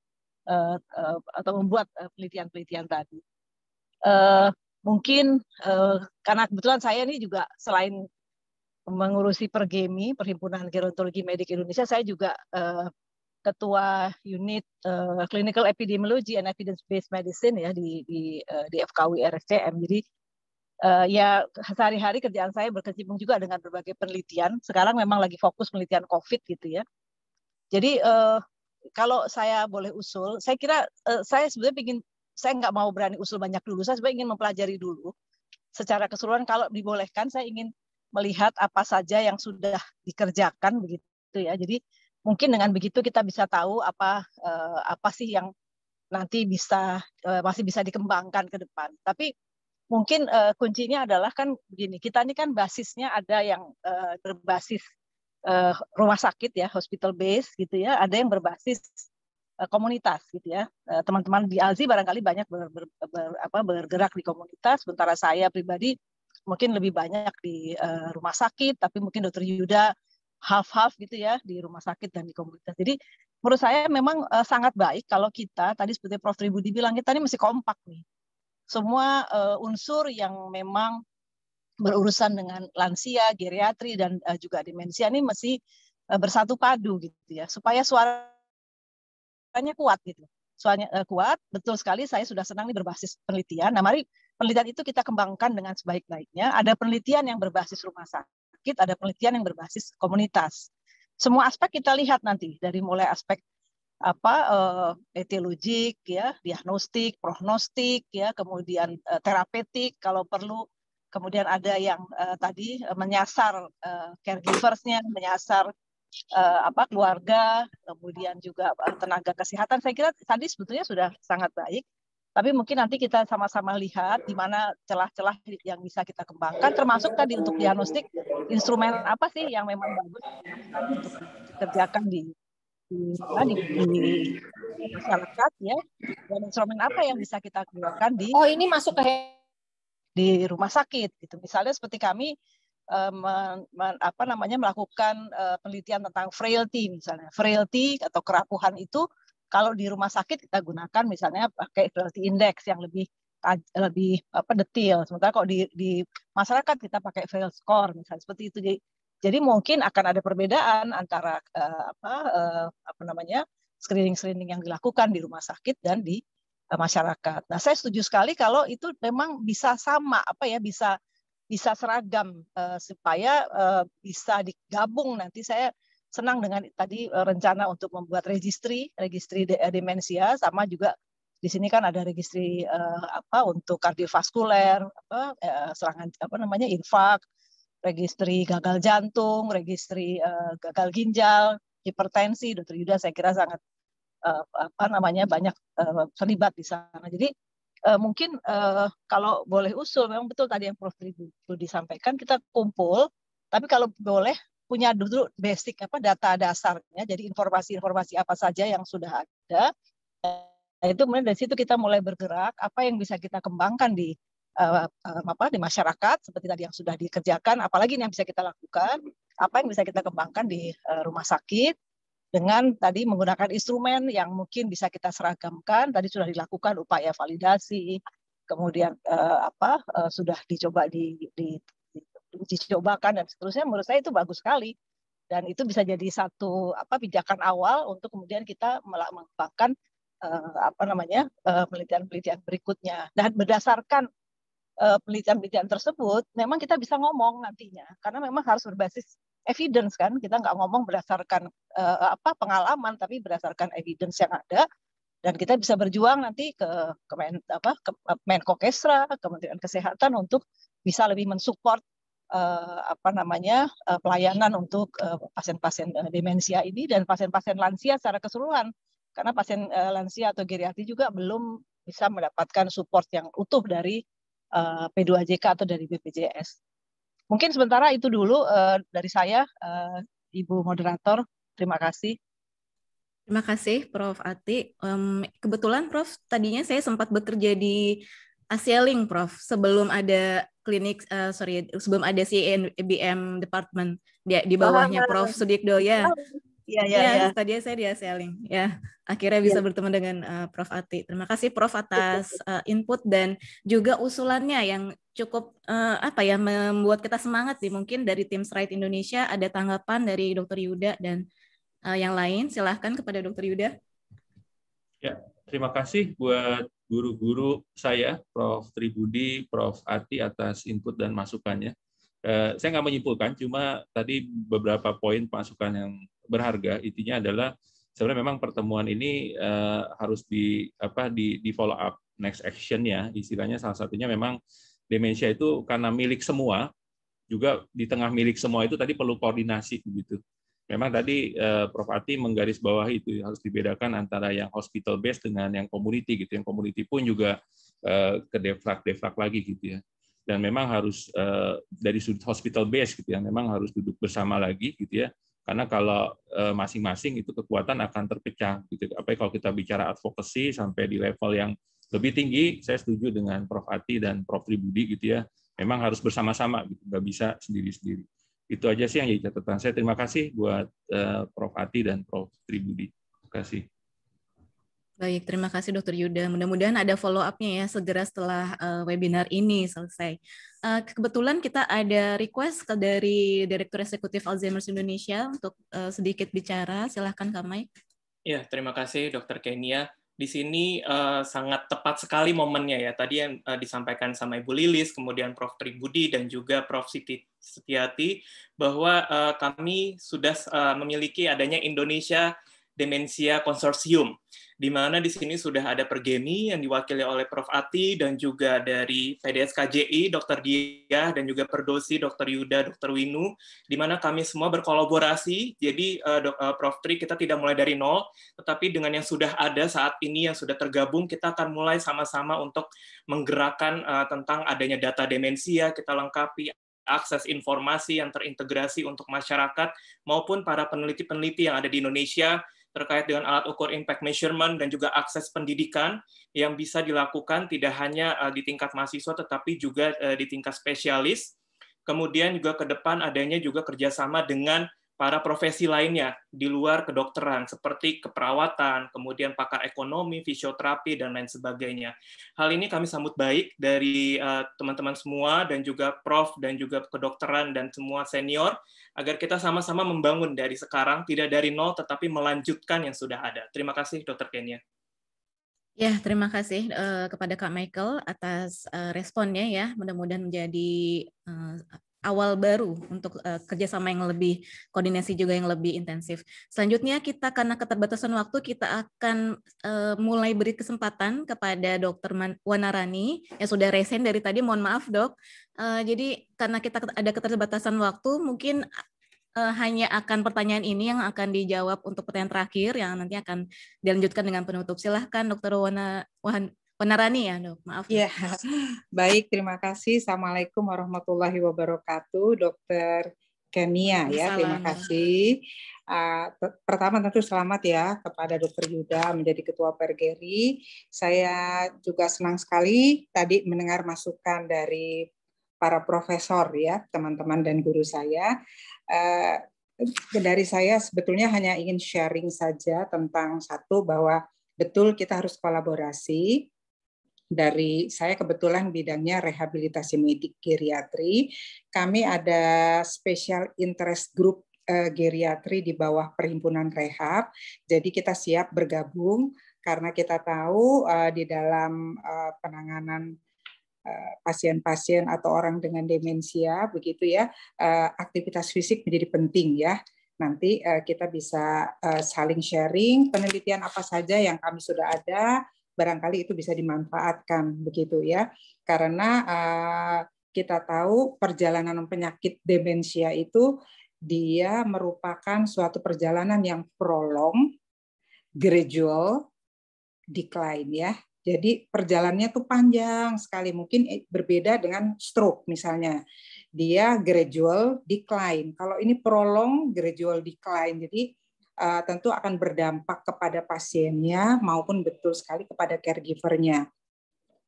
uh, uh, atau membuat penelitian-penelitian tadi. Uh, mungkin uh, karena kebetulan saya ini juga selain mengurusi pergemi perhimpunan gerontologi medik Indonesia saya juga uh, ketua unit uh, clinical epidemiology and evidence based medicine ya di di uh, di FKUI RSCM jadi uh, ya sehari-hari kerjaan saya berkecimpung juga dengan berbagai penelitian. Sekarang memang lagi fokus penelitian COVID gitu ya. Jadi uh, kalau saya boleh usul, saya kira uh, saya sebenarnya ingin saya nggak mau berani usul banyak dulu. Saya sebenarnya ingin mempelajari dulu secara keseluruhan. Kalau dibolehkan, saya ingin melihat apa saja yang sudah dikerjakan begitu ya. Jadi mungkin dengan begitu kita bisa tahu apa uh, apa sih yang nanti bisa uh, masih bisa dikembangkan ke depan. Tapi mungkin uh, kuncinya adalah kan begini, kita ini kan basisnya ada yang uh, berbasis uh, rumah sakit ya, hospital base gitu ya, ada yang berbasis komunitas gitu ya. teman-teman di Alzi barangkali banyak ber, ber, ber, apa, bergerak di komunitas, sementara saya pribadi mungkin lebih banyak di uh, rumah sakit, tapi mungkin dokter Yuda half-half gitu ya di rumah sakit dan di komunitas. Jadi menurut saya memang uh, sangat baik kalau kita tadi seperti Prof Tribudi bilang kita ini masih kompak nih semua uh, unsur yang memang berurusan dengan lansia, geriatri dan uh, juga demensia ini mesti uh, bersatu padu gitu ya supaya suaranya kuat gitu. Suaranya uh, kuat, betul sekali saya sudah senang ini berbasis penelitian. Nah, mari penelitian itu kita kembangkan dengan sebaik-baiknya. Ada penelitian yang berbasis rumah sakit, ada penelitian yang berbasis komunitas. Semua aspek kita lihat nanti dari mulai aspek apa uh, etiologik ya, diagnostik, prognostik ya, kemudian uh, eh, terapeutik kalau perlu kemudian ada yang uh, tadi uh, menyasar uh, caregiversnya, menyasar uh, apa keluarga, kemudian juga uh, tenaga kesehatan. Saya kira tadi sebetulnya sudah sangat baik, tapi mungkin nanti kita sama-sama lihat di mana celah-celah yang bisa kita kembangkan, termasuk tadi untuk diagnostik instrumen apa sih yang memang bagus untuk dikerjakan di di, di masyarakat ya dan instrumen apa yang bisa kita gunakan di oh ini masuk ke di rumah sakit gitu misalnya seperti kami eh, men, men, apa namanya melakukan eh, penelitian tentang frailty misalnya frailty atau kerapuhan itu kalau di rumah sakit kita gunakan misalnya pakai frailty index yang lebih lebih apa detail sementara kalau di, di masyarakat kita pakai frail score misalnya seperti itu jadi jadi mungkin akan ada perbedaan antara uh, apa uh, apa namanya screening-screening yang dilakukan di rumah sakit dan di uh, masyarakat. Nah, saya setuju sekali kalau itu memang bisa sama apa ya bisa bisa seragam uh, supaya uh, bisa digabung nanti saya senang dengan tadi uh, rencana untuk membuat registry registry de demensia sama juga di sini kan ada registry uh, apa untuk kardiovaskuler apa uh, serangan apa namanya infak Registry gagal jantung, registry uh, eh, gagal ginjal, hipertensi, Dokter Yuda saya kira sangat uh, apa namanya banyak uh, terlibat di sana. Jadi uh, mungkin uh, kalau boleh usul memang betul tadi yang Prof Dulu disampaikan kita kumpul, tapi kalau boleh punya dulu basic apa data dasarnya, jadi informasi-informasi apa saja yang sudah ada. Nah, itu kemudian dari situ kita mulai bergerak, apa yang bisa kita kembangkan di uh, apa di masyarakat seperti tadi yang sudah dikerjakan apalagi yang bisa kita lakukan apa yang bisa kita kembangkan di uh, rumah sakit dengan tadi menggunakan instrumen yang mungkin bisa kita seragamkan tadi sudah dilakukan upaya validasi kemudian uh, apa uh, sudah dicoba di, di, di, dicobakan dan seterusnya menurut saya itu bagus sekali dan itu bisa jadi satu apa pijakan awal untuk kemudian kita melakukan uh, apa namanya penelitian-penelitian berikutnya dan berdasarkan Eh, penelitian-penelitian tersebut, memang kita bisa ngomong nantinya karena memang harus berbasis evidence kan. Kita nggak ngomong berdasarkan uh, apa pengalaman, tapi berdasarkan evidence yang ada dan kita bisa berjuang nanti ke, Kemen apa ke eh, Menko Kesra, Kementerian Kesehatan untuk bisa lebih mensupport uh, apa namanya uh, pelayanan untuk pasien-pasien uh, demensia ini dan pasien-pasien lansia secara keseluruhan karena pasien lansia atau geriatri juga belum bisa mendapatkan support yang utuh dari Eh, P2JK atau dari BPJS. Mungkin sementara itu dulu uh, dari saya, uh, Ibu Moderator. Terima kasih. Terima kasih, Prof. Ati. Um, kebetulan, Prof, tadinya saya sempat bekerja di Link, Prof, sebelum ada klinik, uh, sorry, sebelum ada CNBM Department di, di bawahnya Prof. Sudikdo ya. Oh, iya. Iya, iya, ya, tadi saya dia selling. Ya, akhirnya bisa yeah. bertemu dengan uh, Prof Ati. Terima kasih Prof iya, atas uh, input dan juga usulannya yang cukup uh, apa ya membuat kita semangat sih. Mungkin dari tim Right Indonesia ada tanggapan dari Dr. Yuda dan uh, yang lain. Silahkan kepada Dr. Yuda. Ya, terima kasih buat guru-guru saya, Prof. Tribudi, Prof. Ati atas input dan masukannya. saya nggak menyimpulkan, cuma tadi beberapa poin masukan yang berharga intinya adalah sebenarnya memang pertemuan ini uh, harus di apa di, di follow up next action ya istilahnya salah satunya memang demensia itu karena milik semua juga di tengah milik semua itu tadi perlu koordinasi begitu memang tadi uh, Prof Ati menggarisbawahi itu harus dibedakan antara yang hospital based dengan yang community gitu yang community pun juga uh, eh, ke defrak defrak lagi gitu ya dan memang harus uh, dari sudut hospital base gitu ya memang harus duduk bersama lagi gitu ya karena kalau eh, masing-masing itu kekuatan akan terpecah gitu apa kalau kita bicara advokasi sampai di level yang lebih tinggi saya setuju dengan Prof Ati dan Prof Tribudi gitu ya memang harus bersama-sama gitu nggak bisa sendiri-sendiri itu aja sih yang jadi catatan saya terima kasih buat eh, Prof Ati dan Prof Tribudi terima kasih Baik, terima kasih Dokter Yuda. Mudah-mudahan ada follow up-nya ya segera setelah eh, webinar ini selesai. Eh, kebetulan kita ada request dari Direktur Eksekutif Alzheimer's Indonesia untuk uh, sedikit bicara. Silahkan Kak Mike. Ya, terima kasih Dr. Kenia. Di sini uh, sangat tepat sekali momennya ya. Tadi yang uh, disampaikan sama Ibu Lilis, kemudian Prof. Tribudi, dan juga Prof. Siti Setiati, bahwa uh, kami sudah uh, memiliki adanya Indonesia Demensia Konsorsium, di mana di sini sudah ada Pergemi yang diwakili oleh Prof. Ati dan juga dari PDSKJI, Dr. Dia, dan juga Perdosi, Dr. Yuda, Dr. Winu, di mana kami semua berkolaborasi. Jadi, uh, uh, Prof. Tri, kita tidak mulai dari nol, tetapi dengan yang sudah ada saat ini, yang sudah tergabung, kita akan mulai sama-sama untuk menggerakkan uh, tentang adanya data demensia, kita lengkapi akses informasi yang terintegrasi untuk masyarakat maupun para peneliti-peneliti yang ada di Indonesia terkait dengan alat ukur impact measurement dan juga akses pendidikan yang bisa dilakukan tidak hanya eh, di tingkat mahasiswa tetapi juga eh, di tingkat spesialis. Kemudian juga ke depan adanya juga kerjasama dengan para profesi lainnya di luar kedokteran seperti keperawatan, kemudian pakar ekonomi, fisioterapi dan lain sebagainya. Hal ini kami sambut baik dari eh, teman-teman uh, semua dan juga prof dan juga kedokteran dan semua senior agar kita sama-sama membangun dari sekarang tidak dari nol tetapi melanjutkan yang sudah ada. Terima kasih dokter Kenya. Ya, terima kasih uh, kepada Kak Michael atas uh, responnya ya. Mudah-mudahan menjadi uh, awal baru untuk uh, kerjasama yang lebih koordinasi juga yang lebih intensif. Selanjutnya kita karena keterbatasan waktu kita akan uh, mulai beri kesempatan kepada Dokter Wanarani yang sudah resen dari tadi. Mohon maaf dok. Uh, jadi karena kita ada keterbatasan waktu, mungkin uh, hanya akan pertanyaan ini yang akan dijawab untuk pertanyaan terakhir yang nanti akan dilanjutkan dengan penutup. Silahkan Dokter Wana, penerani ya dok, maaf. yeah. baik terima kasih. Assalamualaikum warahmatullahi wabarakatuh, dokter Kenia ya. Terima kasih. Uh, pertama tentu selamat ya kepada dokter Yuda menjadi ketua Pergeri. Saya juga senang sekali tadi mendengar masukan dari para profesor ya, teman-teman dan guru saya. Uh, dari saya sebetulnya hanya ingin sharing saja tentang satu bahwa betul kita harus kolaborasi dari saya kebetulan bidangnya rehabilitasi medik geriatri. Kami ada special interest group eh, geriatri di bawah perhimpunan rehab. Jadi kita siap bergabung karena kita tahu eh, di dalam eh, penanganan pasien-pasien atau orang dengan demensia begitu ya aktivitas fisik menjadi penting ya nanti kita bisa saling sharing penelitian apa saja yang kami sudah ada barangkali itu bisa dimanfaatkan begitu ya karena uh, kita tahu perjalanan penyakit demensia itu dia merupakan suatu perjalanan yang prolong, gradual, decline ya. Jadi perjalanannya tuh panjang sekali, mungkin eh, berbeda dengan stroke misalnya. Dia gradual decline. Kalau ini prolong gradual decline. Jadi Eh, tentu akan berdampak kepada pasiennya maupun betul sekali kepada caregivernya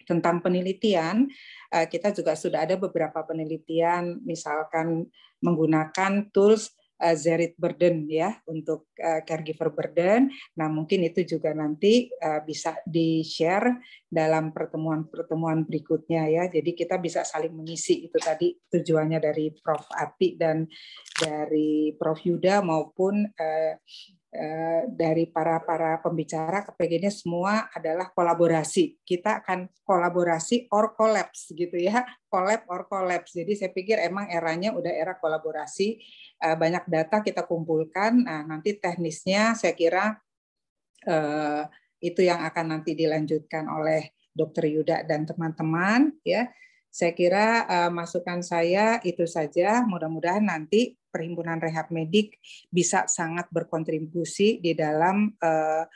tentang penelitian, eh, kita juga sudah ada beberapa penelitian, misalkan menggunakan tools uh, zerit burden ya untuk uh, caregiver burden. Nah mungkin itu juga nanti uh, bisa di share dalam pertemuan-pertemuan berikutnya ya. Jadi kita bisa saling mengisi itu tadi tujuannya dari Prof Ati dan dari Prof Yuda maupun uh, Eh, dari para para pembicara kepengennya semua adalah kolaborasi. Kita akan kolaborasi or collapse gitu ya, collab or collapse. Jadi saya pikir emang eranya udah era kolaborasi. Eh, banyak data kita kumpulkan. Nah nanti teknisnya saya kira eh, itu yang akan nanti dilanjutkan oleh Dokter Yuda dan teman-teman ya. -teman, saya kira uh, masukan saya itu saja. Mudah-mudahan nanti Perhimpunan Rehab Medik bisa sangat berkontribusi di dalam uh,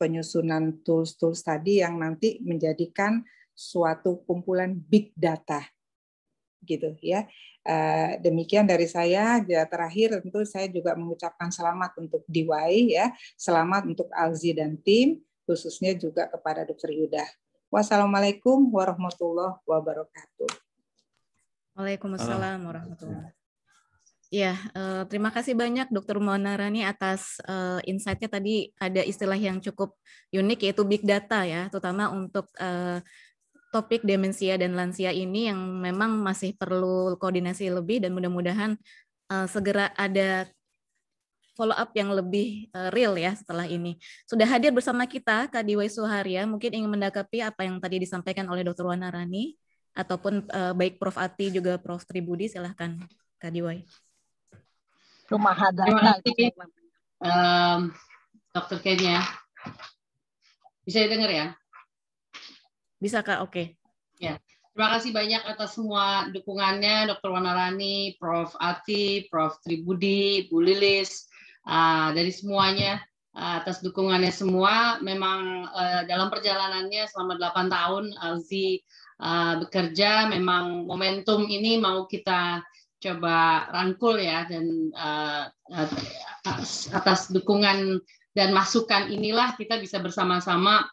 penyusunan tools-tools tadi yang nanti menjadikan suatu kumpulan big data gitu ya. Eh, demikian dari saya. Ya, terakhir tentu saya juga mengucapkan selamat untuk DIY, ya, selamat untuk Alzi dan tim, khususnya juga kepada Dr Yuda. Wassalamualaikum warahmatullahi wabarakatuh. Waalaikumsalam ah. warahmatullahi wabarakatuh. Ya, eh, terima kasih banyak Dr. Monarani atas insightnya eh, insight-nya tadi ada istilah yang cukup unik yaitu big data ya, terutama untuk eh, topik demensia dan lansia ini yang memang masih perlu koordinasi lebih dan mudah-mudahan segera ada follow up yang lebih eh, real ya setelah ini. Sudah hadir bersama kita Kak Diwai Suharya, mungkin ingin mendakapi apa yang tadi disampaikan oleh Dr. Wanarani ataupun eh, baik Prof Ati juga Prof Tribudi silahkan Kak Diwai. Rumah hadar nah, Um, Dokter Kenya Bisa dengar ya? Bisa Kak, oke. Okay. Ya. Terima kasih banyak atas semua dukungannya Dr. Wanarani, Prof. Ati, Prof. Tribudi, Bu Lilis, Ah, dari semuanya ah, atas dukungannya semua. Memang eh, dalam perjalanannya selama 8 tahun Alzi ah, bekerja, memang momentum ini mau kita coba rangkul ya dan atas, dukungan dan masukan inilah kita bisa bersama-sama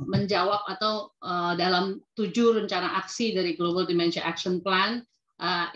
menjawab atau dalam tujuh rencana aksi dari Global Dementia Action Plan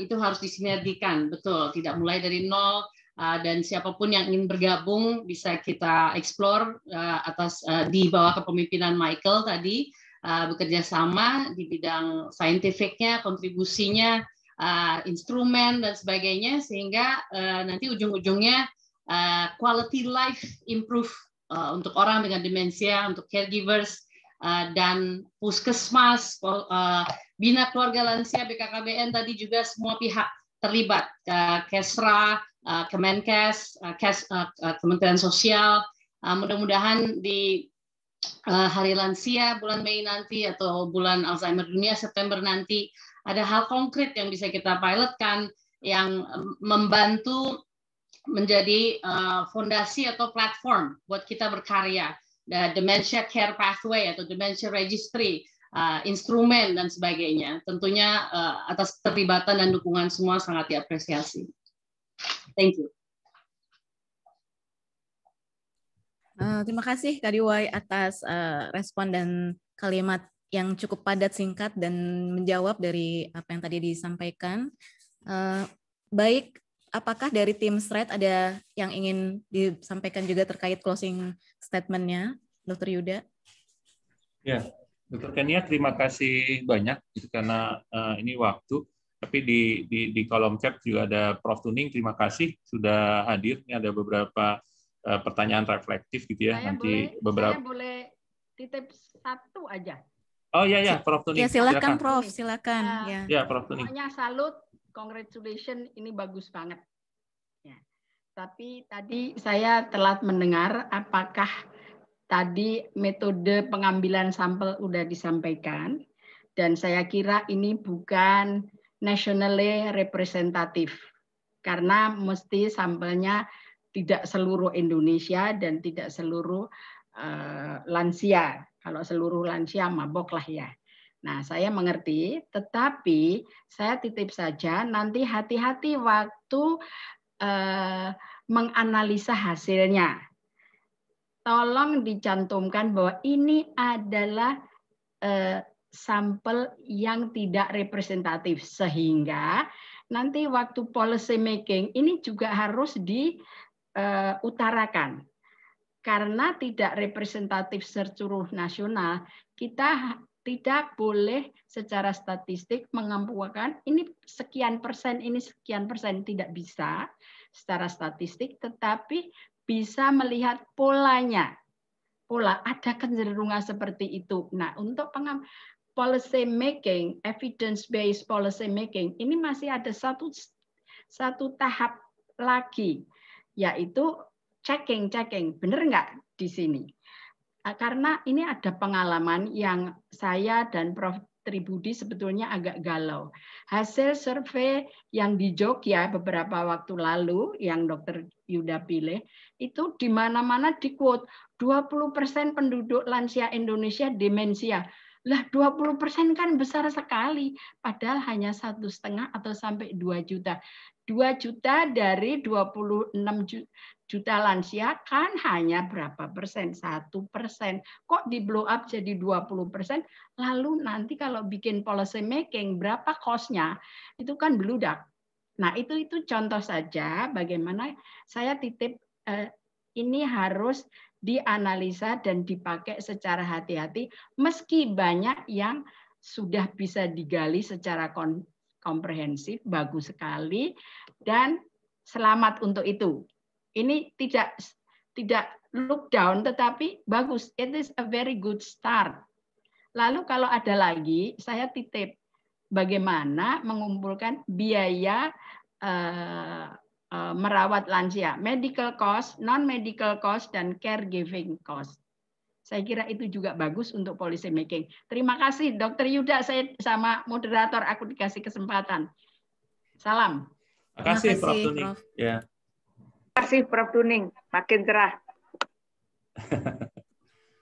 itu harus disinergikan betul tidak mulai dari nol Ah, dan siapapun yang ingin bergabung bisa kita eksplor uh, ah, atas uh, di bawah kepemimpinan Michael tadi uh, bekerja sama di bidang saintifiknya, kontribusinya, uh, instrumen dan sebagainya sehingga uh, nanti ujung-ujungnya uh, quality life improve uh, untuk orang dengan demensia, untuk caregivers uh, dan puskesmas, uh, bina keluarga lansia BKKBN tadi juga semua pihak terlibat, uh, Kesra Eh, Kemenkes, uh, Kes, eh, Kementerian Sosial. mudah-mudahan di hari lansia bulan Mei nanti atau bulan Alzheimer dunia September nanti ada hal konkret yang bisa kita pilotkan yang membantu menjadi fondasi atau platform buat kita berkarya. The dementia Care Pathway atau Dementia Registry, uh, instrumen dan sebagainya. Tentunya atas terlibatan dan dukungan semua sangat diapresiasi. Thank you. Uh, terima kasih Kak Diwai atas uh, respon dan kalimat yang cukup padat, singkat, dan menjawab dari apa yang tadi disampaikan. Uh, baik, apakah dari tim SRED ada yang ingin disampaikan juga terkait closing statement-nya, Dr. Yuda? Ya, Dr. Kenia terima kasih banyak gitu, karena uh, ini waktu tapi di, di, di kolom chat juga ada Prof. Tuning, terima kasih sudah hadir. Ini ada beberapa uh, pertanyaan reflektif gitu ya. Saya Nanti boleh, beberapa. Saya boleh titip satu aja. Oh iya ya, Prof. Tuning. Ya silakan, silakan. Prof. Silakan. Uh, ya. ya, Prof. Tuning. Semuanya salut, congratulations, ini bagus banget. Ya. Tapi tadi saya telat mendengar apakah tadi metode pengambilan sampel sudah disampaikan dan saya kira ini bukan nationally representatif karena mesti sampelnya tidak seluruh Indonesia dan tidak seluruh uh, lansia. Kalau seluruh lansia mabok lah ya. Nah, saya mengerti, tetapi saya titip saja nanti hati-hati waktu uh, menganalisa hasilnya. Tolong dicantumkan bahwa ini adalah eh, sampel yang tidak representatif sehingga nanti waktu policy making ini juga harus diutarakan eh, karena tidak representatif seluruh nasional kita tidak boleh secara statistik mengampuakan ini sekian persen ini sekian persen tidak bisa secara statistik tetapi bisa melihat polanya pola ada kecenderungan seperti itu. Nah, untuk policy making, evidence based policy making, ini masih ada satu satu tahap lagi, yaitu checking checking, bener nggak di sini? Eh, karena ini ada pengalaman yang saya dan Prof. Tribudi sebetulnya agak galau. Hasil survei yang di Jogja beberapa waktu lalu yang dokter Yuda pilih itu di mana-mana di quote 20% penduduk lansia Indonesia demensia lah 20 persen kan besar sekali, padahal hanya satu setengah atau sampai 2 juta. 2 juta dari 26 juta lansia kan hanya berapa persen? Satu persen. Kok di blow up jadi 20 persen? Lalu nanti kalau bikin policy making, berapa cost Itu kan beludak. Nah itu itu contoh saja bagaimana saya titip eh, ini harus dianalisa dan dipakai secara hati-hati meski banyak yang sudah bisa digali secara komprehensif, bagus sekali dan selamat untuk itu. Ini tidak tidak look down tetapi bagus. It is a very good start. Lalu kalau ada lagi, saya titip bagaimana mengumpulkan biaya eh, Eh, merawat lansia, medical cost, non-medical cost, dan caregiving cost. Saya kira itu juga bagus untuk policy making. Terima kasih Dokter Yuda, saya sama moderator aku dikasih kesempatan. Salam. Terima kasih, Terima Prof. Tuning. Ya. Terima kasih Prof. Tuning, makin cerah.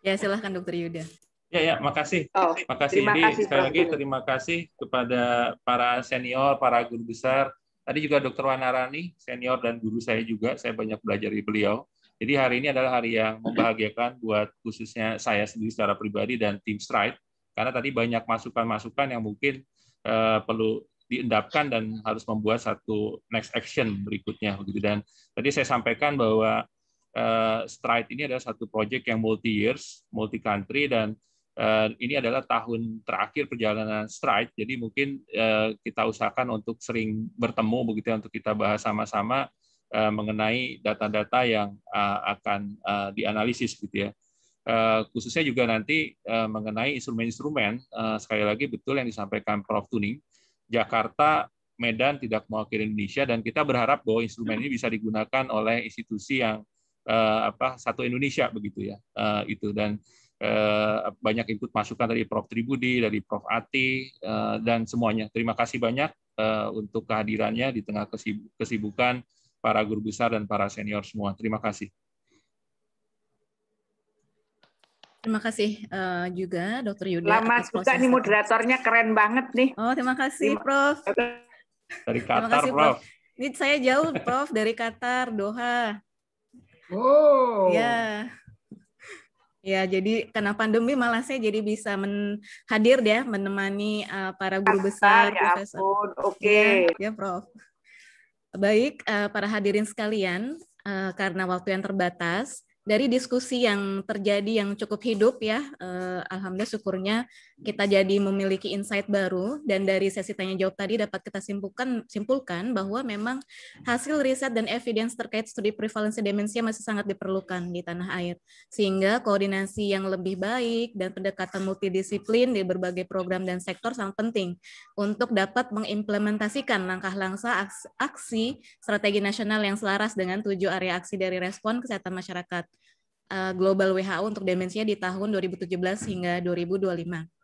ya, silahkan Dokter Yuda. Ya, ya, makasih. Oh, makasih. Terima kasih, sekali Prof. lagi terima kasih kepada para senior, para guru besar, Tadi juga Dr. Wanarani, senior dan guru saya juga, saya banyak belajar dari beliau. Jadi hari ini adalah hari yang membahagiakan buat khususnya saya sendiri secara pribadi dan tim Stride, karena tadi banyak masukan-masukan yang mungkin uh, perlu diendapkan dan harus membuat satu next action berikutnya dan tadi saya sampaikan bahwa uh, Stride ini adalah satu project yang multi years, multi country dan Eh, ini adalah tahun terakhir perjalanan stride, jadi mungkin eh, kita usahakan untuk sering bertemu begitu ya, untuk kita bahas sama-sama eh, mengenai data-data yang akan dianalisis gitu ya. Khususnya juga nanti mengenai instrumen-instrumen sekali lagi betul yang disampaikan Prof Tuning, Jakarta Medan tidak mewakili Indonesia dan kita berharap bahwa instrumen ini bisa digunakan oleh institusi yang apa satu Indonesia begitu ya itu dan Eh, banyak input masukan dari Prof. Tribudi, dari Prof. Ati, eh, dan semuanya. Terima kasih banyak eh, untuk kehadirannya di tengah kesibukan para guru besar dan para senior semua. Terima kasih. Terima kasih juga Dokter Yuda. Lama juga nih moderatornya keren banget nih. Oh terima kasih Prof. Dari Qatar terima kasih, Prof. Prof. Ini saya jauh Prof dari Qatar Doha. Oh. Ya. Ya, jadi karena pandemi malah saya jadi bisa men hadir ya menemani uh, para guru besar, ya profesor. Oke. Okay. Ya, ya, Prof. Baik, uh, para hadirin sekalian, uh, karena waktu yang terbatas, dari diskusi yang terjadi yang cukup hidup ya, uh, alhamdulillah syukurnya kita jadi memiliki insight baru dan dari sesi tanya jawab tadi dapat kita simpulkan simpulkan bahwa memang hasil riset dan evidence terkait studi prevalensi demensia masih sangat diperlukan di tanah air sehingga koordinasi yang lebih baik dan pendekatan multidisiplin di berbagai program dan sektor sangat penting untuk dapat mengimplementasikan langkah langkah aksi strategi nasional yang selaras dengan tujuh area aksi dari respon kesehatan masyarakat eh, global WHO untuk demensia di tahun 2017 hingga 2025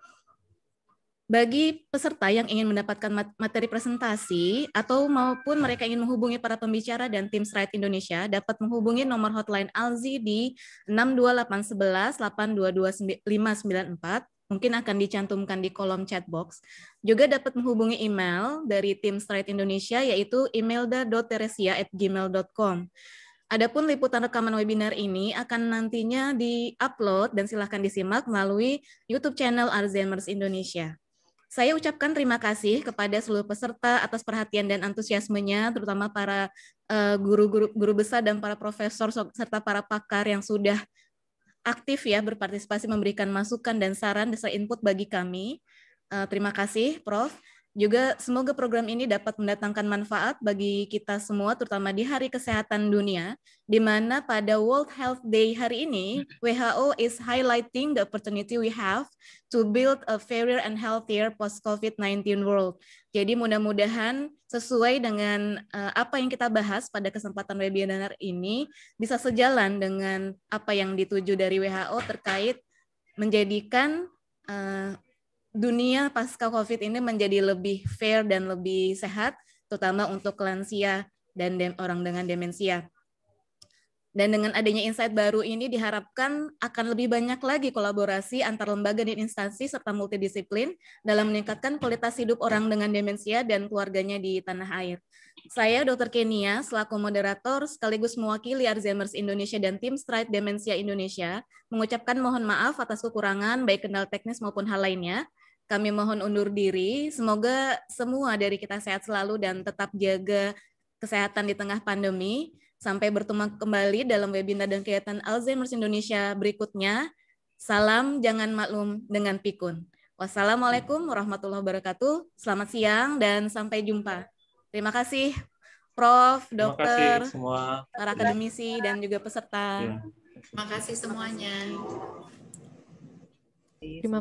bagi peserta yang ingin mendapatkan materi presentasi atau maupun mereka ingin menghubungi para pembicara dan tim Slide Indonesia dapat menghubungi nomor hotline Alzi di 62811822594 mungkin akan dicantumkan di kolom chat box. Juga dapat menghubungi email dari tim Straight Indonesia yaitu emailda.teresia@gmail.com Adapun liputan rekaman webinar ini akan nantinya diupload dan silahkan disimak melalui YouTube channel Alzheimer's Indonesia. Saya ucapkan terima kasih kepada seluruh peserta atas perhatian dan antusiasmenya, terutama para eh, guru-guru uh, guru besar dan para profesor serta para pakar yang sudah aktif ya berpartisipasi memberikan masukan dan saran dan input bagi kami. Uh, terima kasih, Prof. Juga semoga program ini dapat mendatangkan manfaat bagi kita semua, terutama di Hari Kesehatan Dunia, di mana pada World Health Day hari ini, WHO is highlighting the opportunity we have to build a fairer and healthier post-COVID-19 world. Jadi mudah-mudahan sesuai dengan eh, apa yang kita bahas pada kesempatan webinar ini, bisa sejalan dengan apa yang dituju dari WHO terkait menjadikan eh, dunia pasca COVID ini menjadi lebih fair dan lebih sehat, terutama untuk lansia dan orang dengan demensia. Dan dengan adanya insight baru ini diharapkan akan lebih banyak lagi kolaborasi antar lembaga dan instansi serta multidisiplin dalam meningkatkan kualitas hidup orang dengan demensia dan keluarganya di tanah air. Saya Dr. Kenia selaku moderator sekaligus mewakili Alzheimer's Indonesia dan tim Stride Demensia Indonesia mengucapkan mohon maaf atas kekurangan baik kendala teknis maupun hal lainnya. Kami mohon undur diri. Semoga semua dari kita sehat selalu dan tetap jaga kesehatan di tengah pandemi. Sampai bertemu kembali dalam webinar dan kegiatan Alzheimer's Indonesia berikutnya. Salam jangan maklum dengan pikun. Wassalamualaikum warahmatullahi wabarakatuh. Selamat siang dan sampai jumpa. Terima kasih Prof, dokter, kasih semua. para akademisi dan juga peserta. Ya. Terima kasih semuanya. Terima kasih.